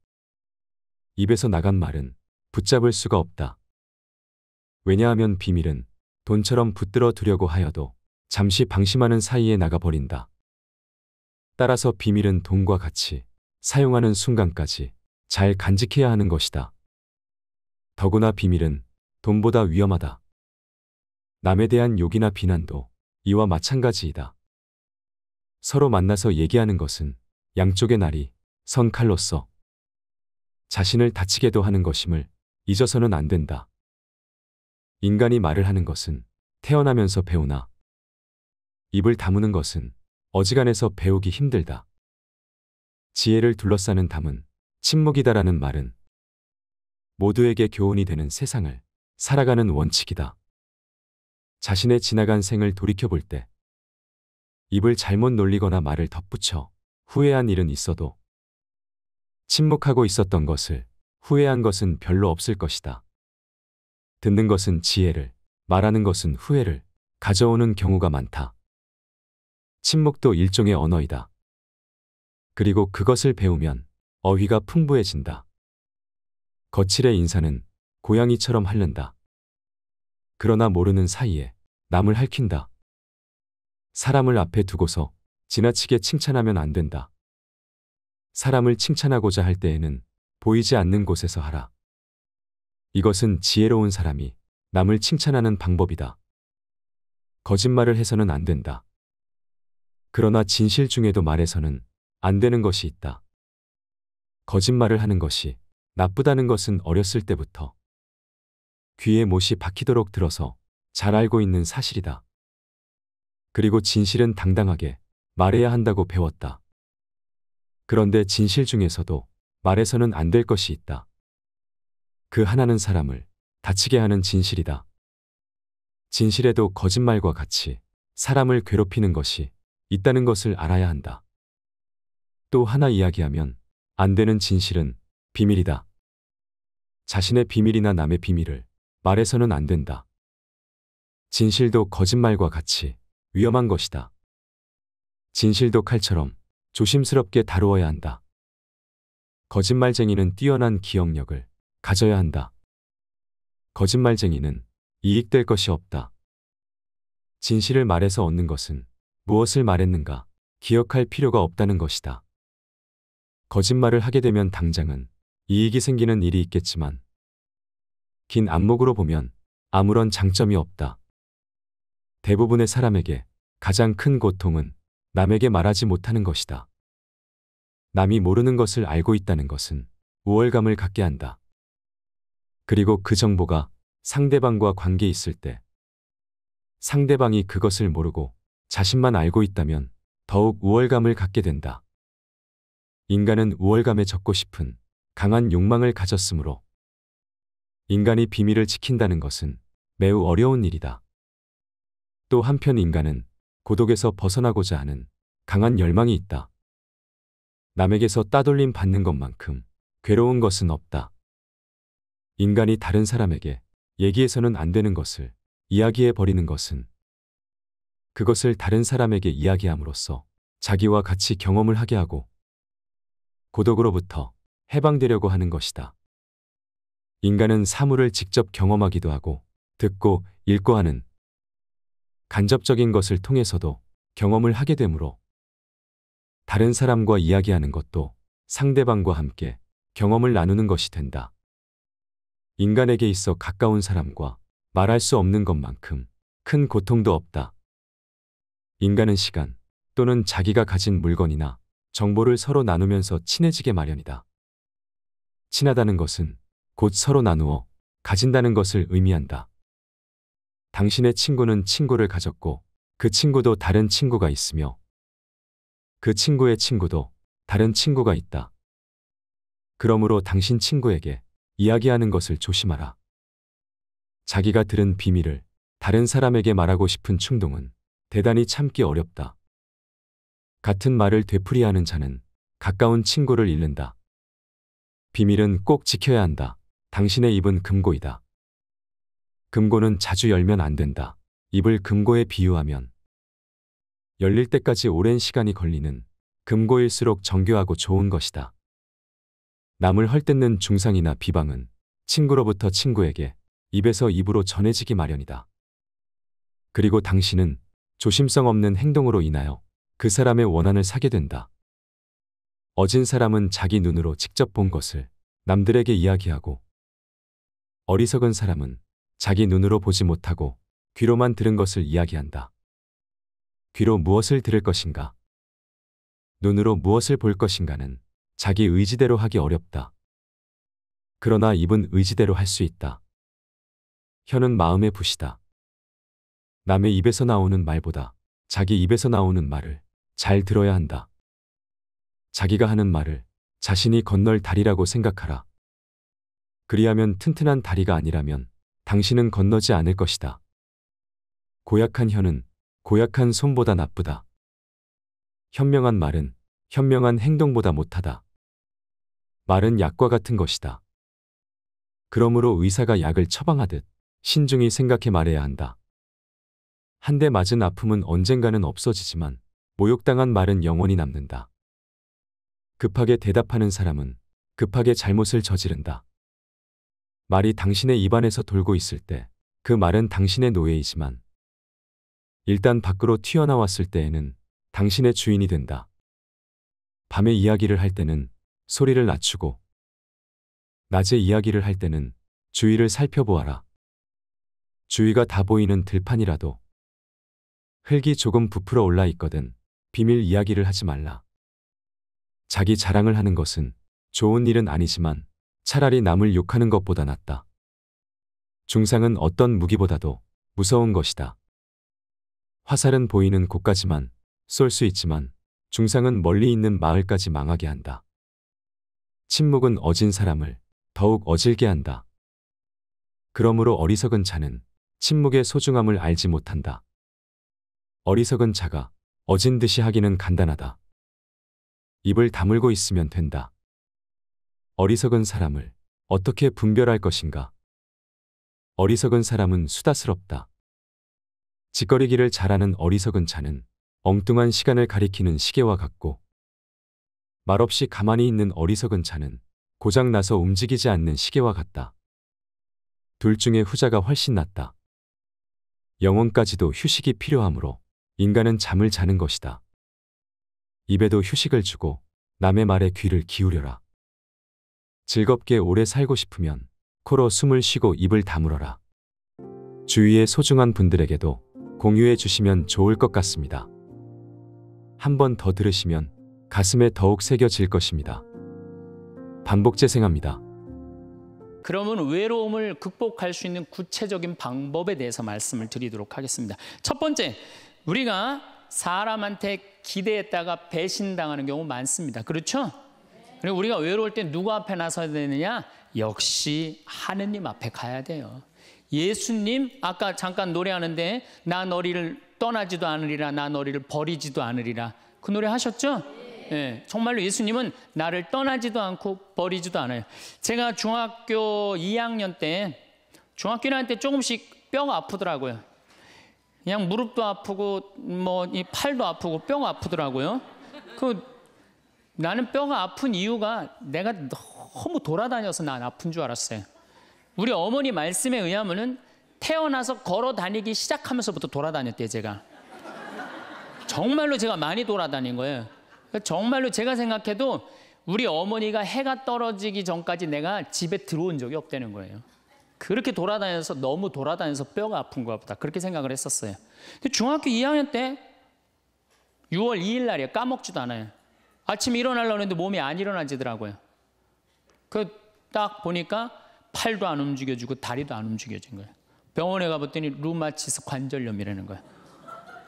입에서 나간 말은 붙잡을 수가 없다. 왜냐하면 비밀은 돈처럼 붙들어 두려고 하여도 잠시 방심하는 사이에 나가버린다. 따라서 비밀은 돈과 같이 사용하는 순간까지 잘 간직해야 하는 것이다. 더구나 비밀은 돈보다 위험하다. 남에 대한 욕이나 비난도 이와 마찬가지이다. 서로 만나서 얘기하는 것은 양쪽의 날이 선칼로서 자신을 다치게도 하는 것임을 잊어서는 안 된다. 인간이 말을 하는 것은 태어나면서 배우나 입을 다무는 것은 어지간해서 배우기 힘들다. 지혜를 둘러싸는 담은 침묵이다라는 말은 모두에게 교훈이 되는 세상을 살아가는 원칙이다. 자신의 지나간 생을 돌이켜볼 때 입을 잘못 놀리거나 말을 덧붙여 후회한 일은 있어도 침묵하고 있었던 것을 후회한 것은 별로 없을 것이다. 듣는 것은 지혜를, 말하는 것은 후회를 가져오는 경우가 많다. 침묵도 일종의 언어이다. 그리고 그것을 배우면 어휘가 풍부해진다. 거칠의 인사는 고양이처럼 핥는다. 그러나 모르는 사이에 남을 핥힌다. 사람을 앞에 두고서 지나치게 칭찬하면 안 된다. 사람을 칭찬하고자 할 때에는 보이지 않는 곳에서 하라. 이것은 지혜로운 사람이 남을 칭찬하는 방법이다. 거짓말을 해서는 안 된다. 그러나 진실 중에도 말해서는 안 되는 것이 있다. 거짓말을 하는 것이 나쁘다는 것은 어렸을 때부터 귀에 못이 박히도록 들어서 잘 알고 있는 사실이다. 그리고 진실은 당당하게 말해야 한다고 배웠다. 그런데 진실 중에서도 말해서는 안 될 것이 있다. 그 하나는 사람을 다치게 하는 진실이다. 진실에도 거짓말과 같이 사람을 괴롭히는 것이 있다는 것을 알아야 한다. 또 하나 이야기하면 안 되는 진실은 비밀이다. 자신의 비밀이나 남의 비밀을 말해서는 안 된다. 진실도 거짓말과 같이 위험한 것이다. 진실도 칼처럼 조심스럽게 다루어야 한다. 거짓말쟁이는 뛰어난 기억력을 가져야 한다. 거짓말쟁이는 이익될 것이 없다. 진실을 말해서 얻는 것은 무엇을 말했는가 기억할 필요가 없다는 것이다. 거짓말을 하게 되면 당장은 이익이 생기는 일이 있겠지만 긴 안목으로 보면 아무런 장점이 없다. 대부분의 사람에게 가장 큰 고통은 남에게 말하지 못하는 것이다. 남이 모르는 것을 알고 있다는 것은 우월감을 갖게 한다. 그리고 그 정보가 상대방과 관계 있을 때 상대방이 그것을 모르고 자신만 알고 있다면 더욱 우월감을 갖게 된다. 인간은 우월감에 적고 싶은 강한 욕망을 가졌으므로 인간이 비밀을 지킨다는 것은 매우 어려운 일이다. 또 한편 인간은 고독에서 벗어나고자 하는 강한 열망이 있다. 남에게서 따돌림 받는 것만큼 괴로운 것은 없다. 인간이 다른 사람에게 얘기해서는 안 되는 것을 이야기해 버리는 것은 그것을 다른 사람에게 이야기함으로써 자기와 같이 경험을 하게 하고 고독으로부터 해방되려고 하는 것이다. 인간은 사물을 직접 경험하기도 하고 듣고 읽고 하는 간접적인 것을 통해서도 경험을 하게 되므로 다른 사람과 이야기하는 것도 상대방과 함께 경험을 나누는 것이 된다. 인간에게 있어 가까운 사람과 말할 수 없는 것만큼 큰 고통도 없다. 인간은 시간 또는 자기가 가진 물건이나 정보를 서로 나누면서 친해지게 마련이다. 친하다는 것은 곧 서로 나누어 가진다는 것을 의미한다. 당신의 친구는 친구를 가졌고 그 친구도 다른 친구가 있으며 그 친구의 친구도 다른 친구가 있다. 그러므로 당신 친구에게 이야기하는 것을 조심하라. 자기가 들은 비밀을 다른 사람에게 말하고 싶은 충동은 대단히 참기 어렵다. 같은 말을 되풀이하는 자는 가까운 친구를 잃는다. 비밀은 꼭 지켜야 한다. 당신의 입은 금고이다. 금고는 자주 열면 안 된다. 입을 금고에 비유하면 열릴 때까지 오랜 시간이 걸리는 금고일수록 정교하고 좋은 것이다. 남을 헐뜯는 중상이나 비방은 친구로부터 친구에게 입에서 입으로 전해지기 마련이다. 그리고 당신은 조심성 없는 행동으로 인하여 그 사람의 원한을 사게 된다. 어진 사람은 자기 눈으로 직접 본 것을 남들에게 이야기하고 어리석은 사람은 자기 눈으로 보지 못하고 귀로만 들은 것을 이야기한다. 귀로 무엇을 들을 것인가? 눈으로 무엇을 볼 것인가는 자기 의지대로 하기 어렵다. 그러나 입은 의지대로 할 수 있다. 혀는 마음의 붓이다. 남의 입에서 나오는 말보다 자기 입에서 나오는 말을 잘 들어야 한다. 자기가 하는 말을 자신이 건널 다리라고 생각하라. 그리하면 튼튼한 다리가 아니라면 당신은 건너지 않을 것이다. 고약한 혀는 고약한 손보다 나쁘다. 현명한 말은 현명한 행동보다 못하다. 말은 약과 같은 것이다. 그러므로 의사가 약을 처방하듯 신중히 생각해 말해야 한다. 한 대 맞은 아픔은 언젠가는 없어지지만 모욕당한 말은 영원히 남는다. 급하게 대답하는 사람은 급하게 잘못을 저지른다. 말이 당신의 입안에서 돌고 있을 때 그 말은 당신의 노예이지만 일단 밖으로 튀어나왔을 때에는 당신의 주인이 된다. 밤에 이야기를 할 때는 소리를 낮추고 낮에 이야기를 할 때는 주위를 살펴보아라. 주위가 다 보이는 들판이라도 흙이 조금 부풀어 올라 있거든 비밀 이야기를 하지 말라. 자기 자랑을 하는 것은 좋은 일은 아니지만 차라리 남을 욕하는 것보다 낫다. 중상은 어떤 무기보다도 무서운 것이다. 화살은 보이는 곳까지만 쏠 수 있지만 중상은 멀리 있는 마을까지 망하게 한다. 침묵은 어진 사람을 더욱 어질게 한다. 그러므로 어리석은 자는 침묵의 소중함을 알지 못한다. 어리석은 자가 어진 듯이 하기는 간단하다. 입을 다물고 있으면 된다. 어리석은 사람을 어떻게 분별할 것인가? 어리석은 사람은 수다스럽다. 짓거리기를 잘하는 어리석은 자는 엉뚱한 시간을 가리키는 시계와 같고 말없이 가만히 있는 어리석은 자는 고장나서 움직이지 않는 시계와 같다. 둘 중에 후자가 훨씬 낫다. 영혼까지도 휴식이 필요하므로 인간은 잠을 자는 것이다. 입에도 휴식을 주고 남의 말에 귀를 기울여라. 즐겁게 오래 살고 싶으면 코로 숨을 쉬고 입을 다물어라. 주위의 소중한 분들에게도 공유해 주시면 좋을 것 같습니다. 한 번 더 들으시면 가슴에 더욱 새겨질 것입니다. 반복 재생합니다. 그러면 외로움을 극복할 수 있는 구체적인 방법에 대해서 말씀을 드리도록 하겠습니다. 첫 번째, 우리가 사람한테 기대했다가 배신당하는 경우 많습니다. 그렇죠? 그리고 우리가 외로울 때 누구 앞에 나서야 되느냐? 역시 하느님 앞에 가야 돼요. 예수님 아까 잠깐 노래하는데 나 너희를 떠나지도 않으리라 나 너희를 버리지도 않으리라 그 노래 하셨죠? 예, 정말로 예수님은 나를 떠나지도 않고 버리지도 않아요. 제가 중학교 2학년 때 중학교 1학년 때 조금씩 뼈가 아프더라고요. 그냥 무릎도 아프고 뭐 이 팔도 아프고 뼈가 아프더라고요. 그 나는 뼈가 아픈 이유가 내가 너무 돌아다녀서 난 아픈 줄 알았어요. 우리 어머니 말씀에 의하면은 태어나서 걸어 다니기 시작하면서부터 돌아다녔대요, 제가. 정말로 제가 많이 돌아다닌 거예요. 그러니까 정말로 제가 생각해도 우리 어머니가 해가 떨어지기 전까지 내가 집에 들어온 적이 없다는 거예요. 그렇게 돌아다녀서 너무 돌아다녀서 뼈가 아픈 거 보다 그렇게 생각을 했었어요. 중학교 2학년 때 6월 2일 날이에요. 까먹지도 않아요. 아침에 일어나려고 했는데 몸이 안 일어나지더라고요. 그 딱 보니까 팔도 안 움직여지고 다리도 안 움직여진 거예요. 병원에 가봤더니 루마티스 관절염이라는 거예요.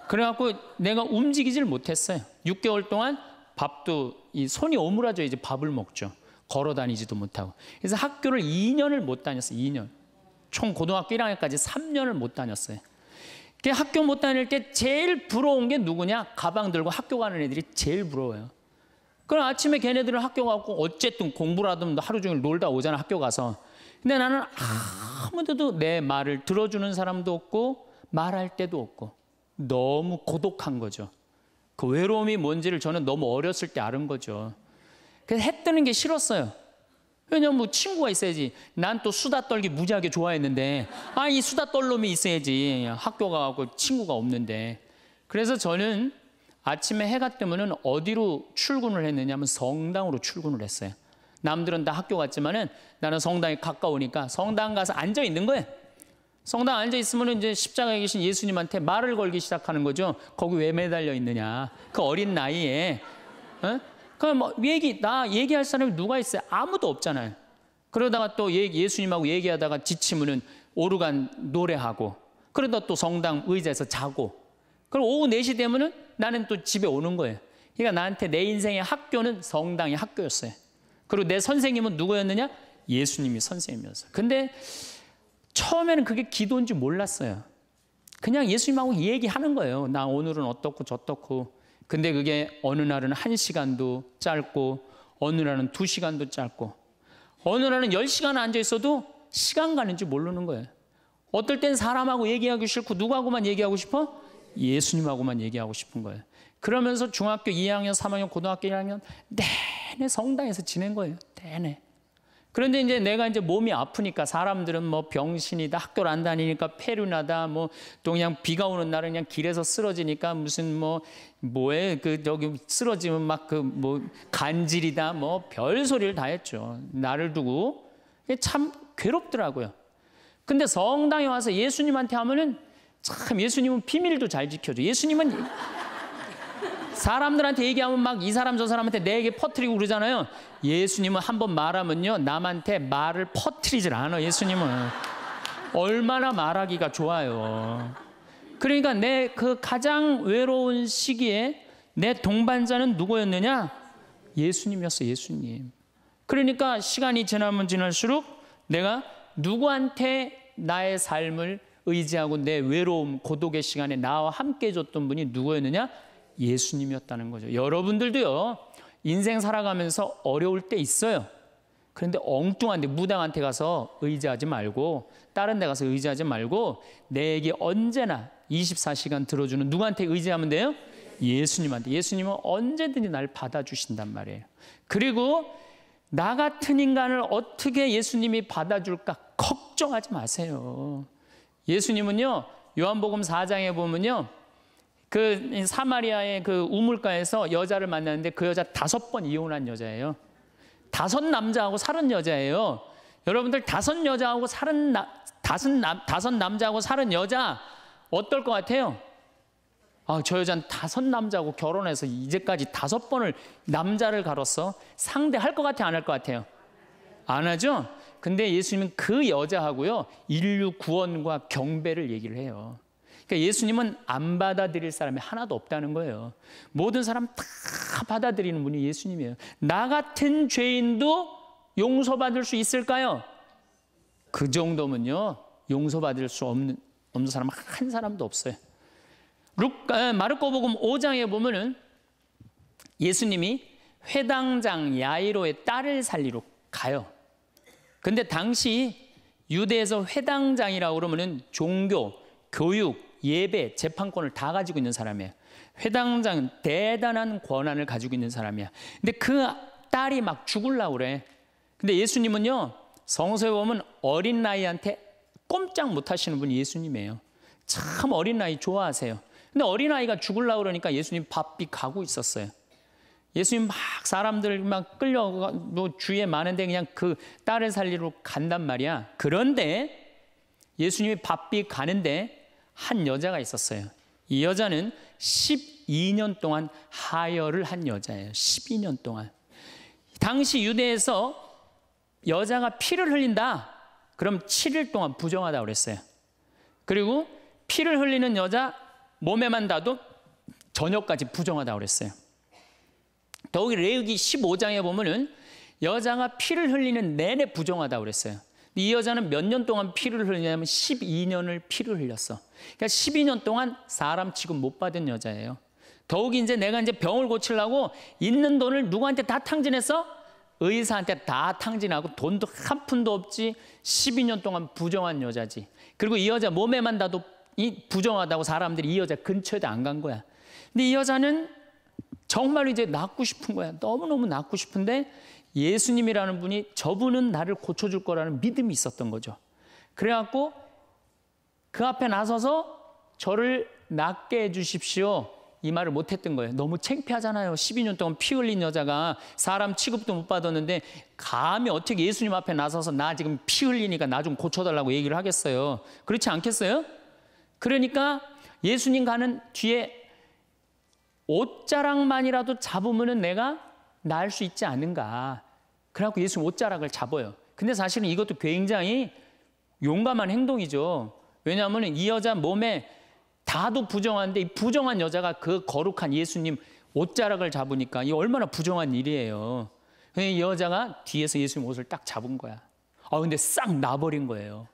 그래갖고 내가 움직이질 못했어요. 6개월 동안 밥도 이 손이 오므라져 이제 밥을 먹죠. 걸어 다니지도 못하고. 그래서 학교를 2년을 못 다녔어요. 2년. 총 고등학교 1학년까지 3년을 못 다녔어요. 그 학교 못 다닐 때 제일 부러운 게 누구냐? 가방 들고 학교 가는 애들이 제일 부러워요. 그럼 아침에 걔네들은 학교 가고 어쨌든 공부라든 하루 종일 놀다 오잖아 학교 가서. 근데 나는 아무데도 내 말을 들어주는 사람도 없고 말할 때도 없고 너무 고독한 거죠. 그 외로움이 뭔지를 저는 너무 어렸을 때 아는 거죠. 그래서 해 뜨는 게 싫었어요. 왜냐면 뭐 친구가 있어야지. 난 또 수다 떨기 무지하게 좋아했는데, 아, 이 수다 떨 놈이 있어야지. 학교 가고 친구가 없는데. 그래서 저는 아침에 해가 뜨면은 어디로 출근을 했느냐면 성당으로 출근을 했어요. 남들은 다 학교 갔지만은 나는 성당이 가까우니까 성당 가서 앉아 있는 거예요. 성당 앉아 있으면 이제 십자가에 계신 예수님한테 말을 걸기 시작하는 거죠. 거기 왜 매달려 있느냐. 그 어린 나이에. 어? 그럼 뭐 얘기 나 얘기할 사람이 누가 있어요? 아무도 없잖아요. 그러다가 또 예수님하고 얘기하다가 지치면은 오르간 노래하고 그러다 또 성당 의자에서 자고. 그리 오후 4시 되면은 나는 또 집에 오는 거예요. 그러니까 나한테 내 인생의 학교는 성당의 학교였어요. 그리고 내 선생님은 누구였느냐? 예수님이 선생님이었어요. 근데 처음에는 그게 기도인지 몰랐어요. 그냥 예수님하고 얘기하는 거예요. 나 오늘은 어떻고 저떻고. 근데 그게 어느 날은 한 시간도 짧고, 어느 날은 두 시간도 짧고, 어느 날은 열 시간 앉아 있어도 시간 가는지 모르는 거예요. 어떨 땐 사람하고 얘기하기 싫고 누구하고만 얘기하고 싶어? 예수님하고만 얘기하고 싶은 거예요. 그러면서 중학교 2학년, 3학년, 고등학교 1학년 내내 성당에서 지낸 거예요. 내내. 그런데 이제 내가 이제 몸이 아프니까 사람들은 뭐 병신이다, 학교를 안 다니니까 폐륜하다, 뭐또그 비가 오는 날은 그냥 길에서 쓰러지니까 무슨 뭐 뭐에 그 저기 쓰러지면 막 그 뭐 간질이다, 뭐 별 소리를 다 했죠. 나를 두고 참 괴롭더라고요. 근데 성당에 와서 예수님한테 하면은 참 예수님은 비밀도 잘 지켜줘. 예수님은 사람들한테 얘기하면 막 이 사람 저 사람한테 내게 퍼뜨리고 그러잖아요. 예수님은 한 번 말하면요. 남한테 말을 퍼뜨리질 않아. 예수님은 얼마나 말하기가 좋아요. 그러니까 내 그 가장 외로운 시기에 내 동반자는 누구였느냐? 예수님이었어. 예수님. 그러니까 시간이 지나면 지날수록 내가 누구한테 나의 삶을 의지하고 내 외로움, 고독의 시간에 나와 함께 줬던 분이 누구였느냐? 예수님이었다는 거죠. 여러분들도요, 인생 살아가면서 어려울 때 있어요. 그런데 엉뚱한데 무당한테 가서 의지하지 말고 다른 데 가서 의지하지 말고 내게 언제나 24시간 들어주는 누구한테 의지하면 돼요? 예수님한테. 예수님은 언제든지 날 받아주신단 말이에요. 그리고 나 같은 인간을 어떻게 예수님이 받아줄까 걱정하지 마세요. 예수님은요, 요한복음 4장에 보면요, 그 사마리아의 그 우물가에서 여자를 만났는데 그 여자 다섯 번 이혼한 여자예요. 다섯 남자하고 살은 여자예요. 여러분들 다섯 여자하고 살은 나, 다섯 남 다섯 남자하고 살은 여자 어떨 것 같아요? 아, 저 여자는 다섯 남자하고 결혼해서 이제까지 다섯 번을 남자를 가로서 상대할 것 같아 안할 것 같아요? 안 하죠? 근데 예수님은 그 여자하고요, 인류 구원과 경배를 얘기를 해요. 그러니까 예수님은 안 받아들일 사람이 하나도 없다는 거예요. 모든 사람 다 받아들이는 분이 예수님이에요. 나 같은 죄인도 용서받을 수 있을까요? 그 정도면요, 용서받을 수 없는, 없는 사람 한 사람도 없어요. 룩, 아, 마르코복음 5장에 보면은 예수님이 회당장 야이로의 딸을 살리러 가요. 근데 당시 유대에서 회당장이라고 그러면은 종교, 교육, 예배, 재판권을 다 가지고 있는 사람이에요. 회당장 대단한 권한을 가지고 있는 사람이야. 근데 그 딸이 막 죽을라 그래. 근데 예수님은요. 성서에 보면 어린 나이한테 꼼짝 못 하시는 분이 예수님이에요. 참 어린 나이 좋아하세요. 근데 어린 아이가 죽을라 그러니까 예수님 바삐 가고 있었어요. 예수님 막 사람들 막 끌려 가뭐 주위에 많은데 그냥 그 딸을 살리러 간단 말이야. 그런데 예수님이 바삐 가는데 한 여자가 있었어요. 이 여자는 12년 동안 하혈을 한 여자예요. 12년 동안. 당시 유대에서 여자가 피를 흘린다. 그럼 7일 동안 부정하다 그랬어요. 그리고 피를 흘리는 여자 몸에만 닿도 저녁까지 부정하다 그랬어요. 더욱이 레위기 15장에 보면은 여자가 피를 흘리는 내내 부정하다 그랬어요. 이 여자는 몇 년 동안 피를 흘리냐면 12년을 피를 흘렸어. 그러니까 12년 동안 사람 취급 못 받은 여자예요. 더욱이 이제 내가 이제 병을 고치려고 있는 돈을 누구한테 다 탕진했어? 의사한테 다 탕진하고 돈도 한 푼도 없지 12년 동안 부정한 여자지. 그리고 이 여자 몸에만 다도 이 부정하다고 사람들이 이 여자 근처에도 안 간 거야. 근데 이 여자는 정말 이제 낫고 싶은 거야. 너무너무 낫고 싶은데 예수님이라는 분이 저분은 나를 고쳐줄 거라는 믿음이 있었던 거죠. 그래갖고 그 앞에 나서서 저를 낫게 해주십시오. 이 말을 못했던 거예요. 너무 창피하잖아요. 12년 동안 피 흘린 여자가 사람 취급도 못 받았는데 감히 어떻게 예수님 앞에 나서서 나 지금 피 흘리니까 나 좀 고쳐달라고 얘기를 하겠어요. 그렇지 않겠어요? 그러니까 예수님 가는 뒤에 옷자락만이라도 잡으면 내가 나을 수 있지 않은가. 그래갖고 예수 옷자락을 잡아요. 근데 사실은 이것도 굉장히 용감한 행동이죠. 왜냐하면 이 여자 몸에 다도 부정한데 이 부정한 여자가 그 거룩한 예수님 옷자락을 잡으니까 이 얼마나 부정한 일이에요. 이 여자가 뒤에서 예수님 옷을 딱 잡은 거야. 아 근데 싹 나버린 거예요.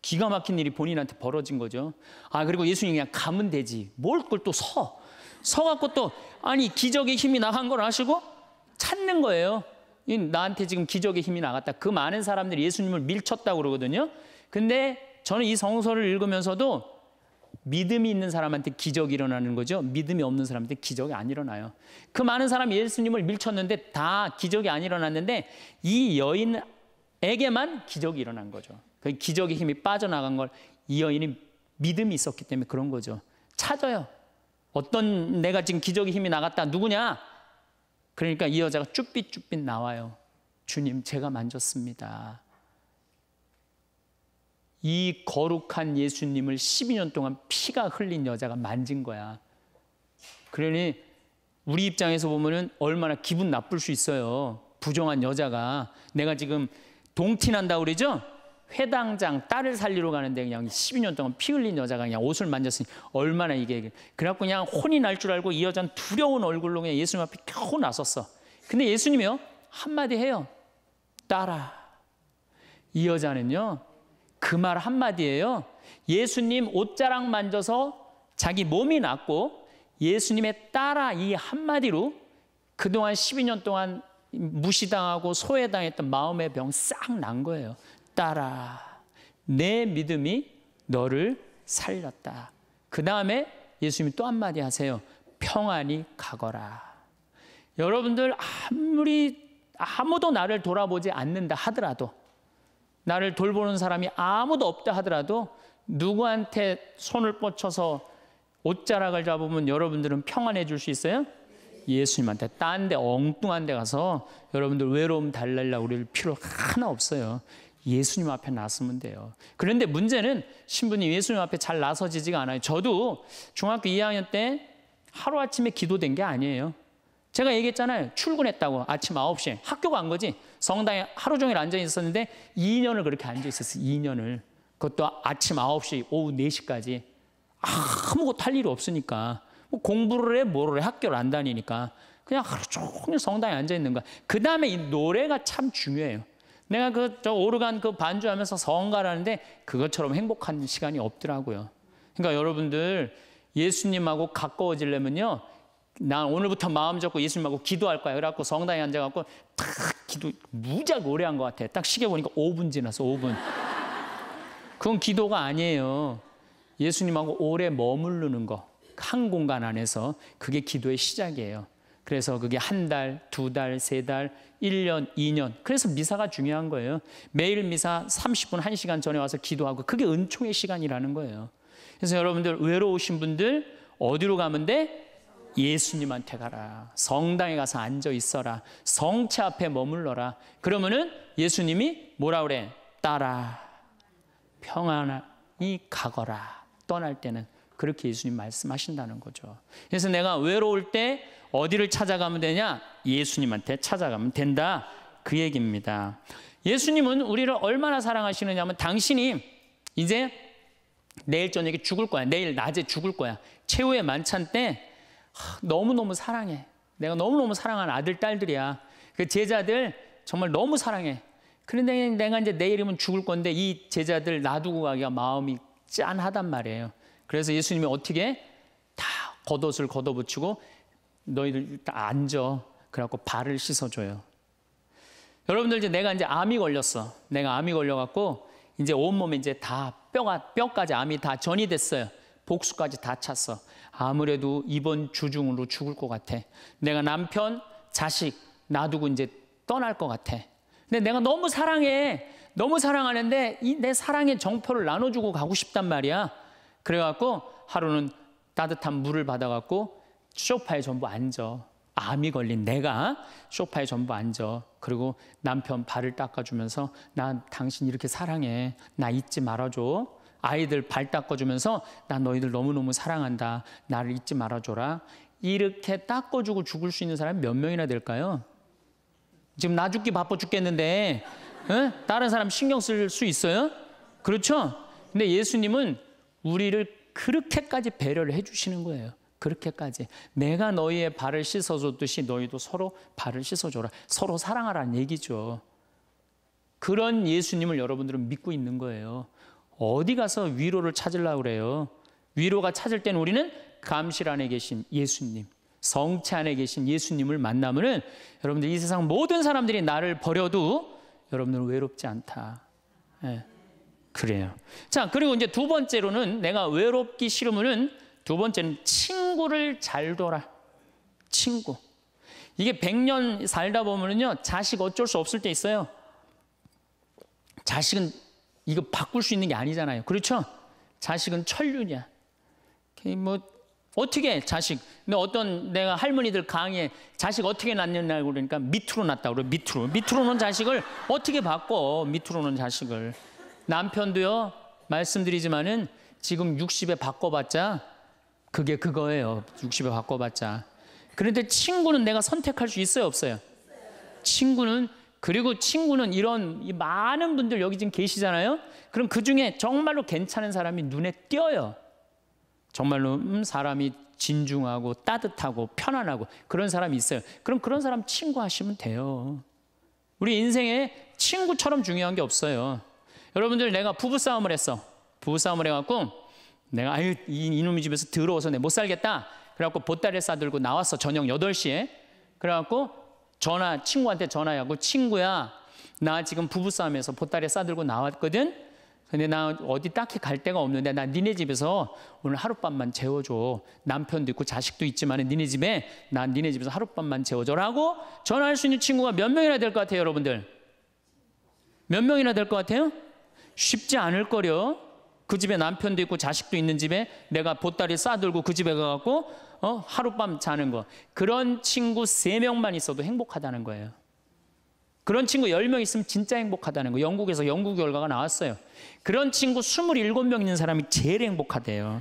기가 막힌 일이 본인한테 벌어진 거죠. 아 그리고 예수님 그냥 가면 되지. 뭘 걸 또 서? 서갖고 또 아니 기적의 힘이 나간 걸 아시고 찾는 거예요. 나한테 지금 기적의 힘이 나갔다. 그 많은 사람들이 예수님을 밀쳤다고 그러거든요. 근데 저는 이 성서를 읽으면서도 믿음이 있는 사람한테 기적이 일어나는 거죠. 믿음이 없는 사람한테 기적이 안 일어나요. 그 많은 사람이 예수님을 밀쳤는데 다 기적이 안 일어났는데 이 여인에게만 기적이 일어난 거죠. 그 기적의 힘이 빠져나간 걸 이 여인이 믿음이 있었기 때문에 그런 거죠. 찾아요. 어떤 내가 지금 기적의 힘이 나갔다. 누구냐? 그러니까 이 여자가 쭈삣쭈삣 나와요. 주님, 제가 만졌습니다. 이 거룩한 예수님을 12년 동안 피가 흘린 여자가 만진 거야. 그러니 우리 입장에서 보면은 얼마나 기분 나쁠 수 있어요. 부정한 여자가 내가 지금 동티난다 그러죠? 회당장 딸을 살리러 가는데 그냥 12년 동안 피 흘린 여자가 그냥 옷을 만졌으니 얼마나 이게 그래갖고 그냥 혼이 날 줄 알고 이 여자는 두려운 얼굴로 그냥 예수님 앞에 겨우 나섰어. 근데 예수님이요 한마디 해요. 따라. 이 여자는요 그 말 한마디예요. 예수님 옷자락 만져서 자기 몸이 낫고 예수님의 따라 이 한마디로 그동안 12년 동안 무시당하고 소외당했던 마음의 병 싹 난 거예요. 따라 내 믿음이 너를 살렸다. 그 다음에 예수님이 또 한마디 하세요. 평안히 가거라. 여러분들 아무리 아무도 나를 돌아보지 않는다 하더라도 나를 돌보는 사람이 아무도 없다 하더라도 누구한테 손을 뻗쳐서 옷자락을 잡으면 여러분들은 평안해 줄 수 있어요? 예수님한테 딴 데 엉뚱한 데 가서 여러분들 외로움 달래려고 우리를 필요 하나 없어요. 예수님 앞에 나서면 돼요. 그런데 문제는 신부님 예수님 앞에 잘 나서지지가 않아요. 저도 중학교 2학년 때 하루아침에 기도된 게 아니에요. 제가 얘기했잖아요. 출근했다고 아침 9시에 학교 간 거지. 성당에 하루 종일 앉아 있었는데 2년을 그렇게 앉아 있었어요. 2년을. 그것도 아침 9시, 오후 4시까지. 아무것도 할 일이 없으니까. 뭐 공부를 해, 뭐를 해, 학교를 안 다니니까. 그냥 하루 종일 성당에 앉아 있는 거야. 그 다음에 이 노래가 참 중요해요. 내가 그 저 오르간 그 반주하면서 성가라는데 그것처럼 행복한 시간이 없더라고요. 그러니까 여러분들 예수님하고 가까워지려면요. 나 오늘부터 마음 잡고 예수님하고 기도할 거야. 그래갖고 성당에 앉아갖고 탁 기도 무작 오래 한 것 같아. 딱 시계 보니까 5분 지났어. 5분. 그건 기도가 아니에요. 예수님하고 오래 머무르는 거. 한 공간 안에서 그게 기도의 시작이에요. 그래서 그게 한 달, 두 달, 세 달, 1년, 2년. 그래서 미사가 중요한 거예요. 매일 미사 30분, 1시간 전에 와서 기도하고 그게 은총의 시간이라는 거예요. 그래서 여러분들 외로우신 분들 어디로 가면 돼? 예수님한테 가라. 성당에 가서 앉아 있어라. 성체 앞에 머물러라. 그러면은 예수님이 뭐라 그래? 따라. 평안히 가거라. 떠날 때는 그렇게 예수님 말씀하신다는 거죠. 그래서 내가 외로울 때 어디를 찾아가면 되냐? 예수님한테 찾아가면 된다. 그 얘기입니다. 예수님은 우리를 얼마나 사랑하시느냐 하면 당신이 이제 내일 저녁에 죽을 거야. 내일 낮에 죽을 거야. 최후의 만찬 때 너무너무 사랑해. 내가 너무너무 사랑하는 아들, 딸들이야. 그 제자들 정말 너무 사랑해. 그런데 내가 이제 내일이면 죽을 건데 이 제자들 놔두고 가기가 마음이 짠하단 말이에요. 그래서 예수님이 어떻게 다 겉옷을 걷어붙이고 너희들 다 앉아 그래갖고 발을 씻어줘요. 여러분들 이제 내가 이제 암이 걸렸어. 내가 암이 걸려갖고 이제 온몸에 이제 다 뼈가 뼈까지 암이 다 전이 됐어요. 복수까지 다 찼어. 아무래도 이번 주중으로 죽을 것 같아. 내가 남편, 자식 놔두고 이제 떠날 것 같아. 근데 내가 너무 사랑해. 너무 사랑하는데 이내 사랑의 정표를 나눠주고 가고 싶단 말이야. 그래갖고 하루는 따뜻한 물을 받아갖고 쇼파에 전부 앉아. 암이 걸린 내가 쇼파에 전부 앉아. 그리고 남편 발을 닦아주면서 나 당신 이렇게 사랑해. 나 잊지 말아줘. 아이들 발 닦아주면서 나 너희들 너무너무 사랑한다. 나를 잊지 말아줘라. 이렇게 닦아주고 죽을 수 있는 사람이 몇 명이나 될까요? 지금 나 죽기 바빠 죽겠는데 에? 다른 사람 신경 쓸 수 있어요? 그렇죠? 근데 예수님은 우리를 그렇게까지 배려를 해주시는 거예요. 그렇게까지 내가 너희의 발을 씻어줬듯이 너희도 서로 발을 씻어줘라. 서로 사랑하라는 얘기죠. 그런 예수님을 여러분들은 믿고 있는 거예요. 어디 가서 위로를 찾으려고 그래요. 위로가 찾을 땐 우리는 감실 안에 계신 예수님, 성체 안에 계신 예수님을 만나면은 여러분들 이 세상 모든 사람들이 나를 버려도 여러분들은 외롭지 않다. 예. 그래요. 자, 그리고 이제 두 번째로는 내가 외롭기 싫으면은 두 번째는 친구를 잘 둬라. 친구. 이게 100년 살다 보면은요, 자식 어쩔 수 없을 때 있어요. 자식은 이거 바꿀 수 있는 게 아니잖아요. 그렇죠? 자식은 천륜이야. 뭐 어떻게 자식? 근데 어떤 내가 할머니들 강의에 자식 어떻게 낳느냐고 그러니까 밑으로 낳다 그래. 밑으로 밑으로 놓은 자식을 어떻게 바꿔? 밑으로 놓은 자식을. 남편도요, 말씀드리지만은 지금 60에 바꿔봤자 그게 그거예요. 60에 바꿔봤자. 그런데 친구는 내가 선택할 수 있어요, 없어요? 친구는 그리고 친구는 이런 많은 분들 여기 지금 계시잖아요. 그럼 그 중에 정말로 괜찮은 사람이 눈에 띄어요. 정말로 음, 사람이 진중하고 따뜻하고 편안하고 그런 사람이 있어요. 그럼 그런 사람 친구 하시면 돼요. 우리 인생에 친구처럼 중요한 게 없어요. 여러분들 내가 부부싸움을 했어. 부부싸움을 해갖고 내가 아유 이, 이놈의 집에서 더러워서 내못 살겠다. 그래갖고 보따리를 싸들고 나왔어. 저녁 8시에. 그래갖고 전화 친구한테 전화하고 친구야 나 지금 부부싸움에서 보따리 싸들고 나왔거든. 근데 나 어디 딱히 갈 데가 없는데 나 니네 집에서 오늘 하룻밤만 재워줘. 남편도 있고 자식도 있지만 니네 집에 나 니네 집에서 하룻밤만 재워줘라고 전화할 수 있는 친구가 몇 명이나 될 것 같아요, 여러분들? 몇 명이나 될 것 같아요? 쉽지 않을 거려. 그 집에 남편도 있고 자식도 있는 집에 내가 보따리 싸들고 그 집에 가갖고 어? 하룻밤 자는 거. 그런 친구 세명만 있어도 행복하다는 거예요. 그런 친구 열 명 있으면 진짜 행복하다는 거. 영국에서 연구 결과가 나왔어요. 그런 친구 스물일곱 명 있는 사람이 제일 행복하대요.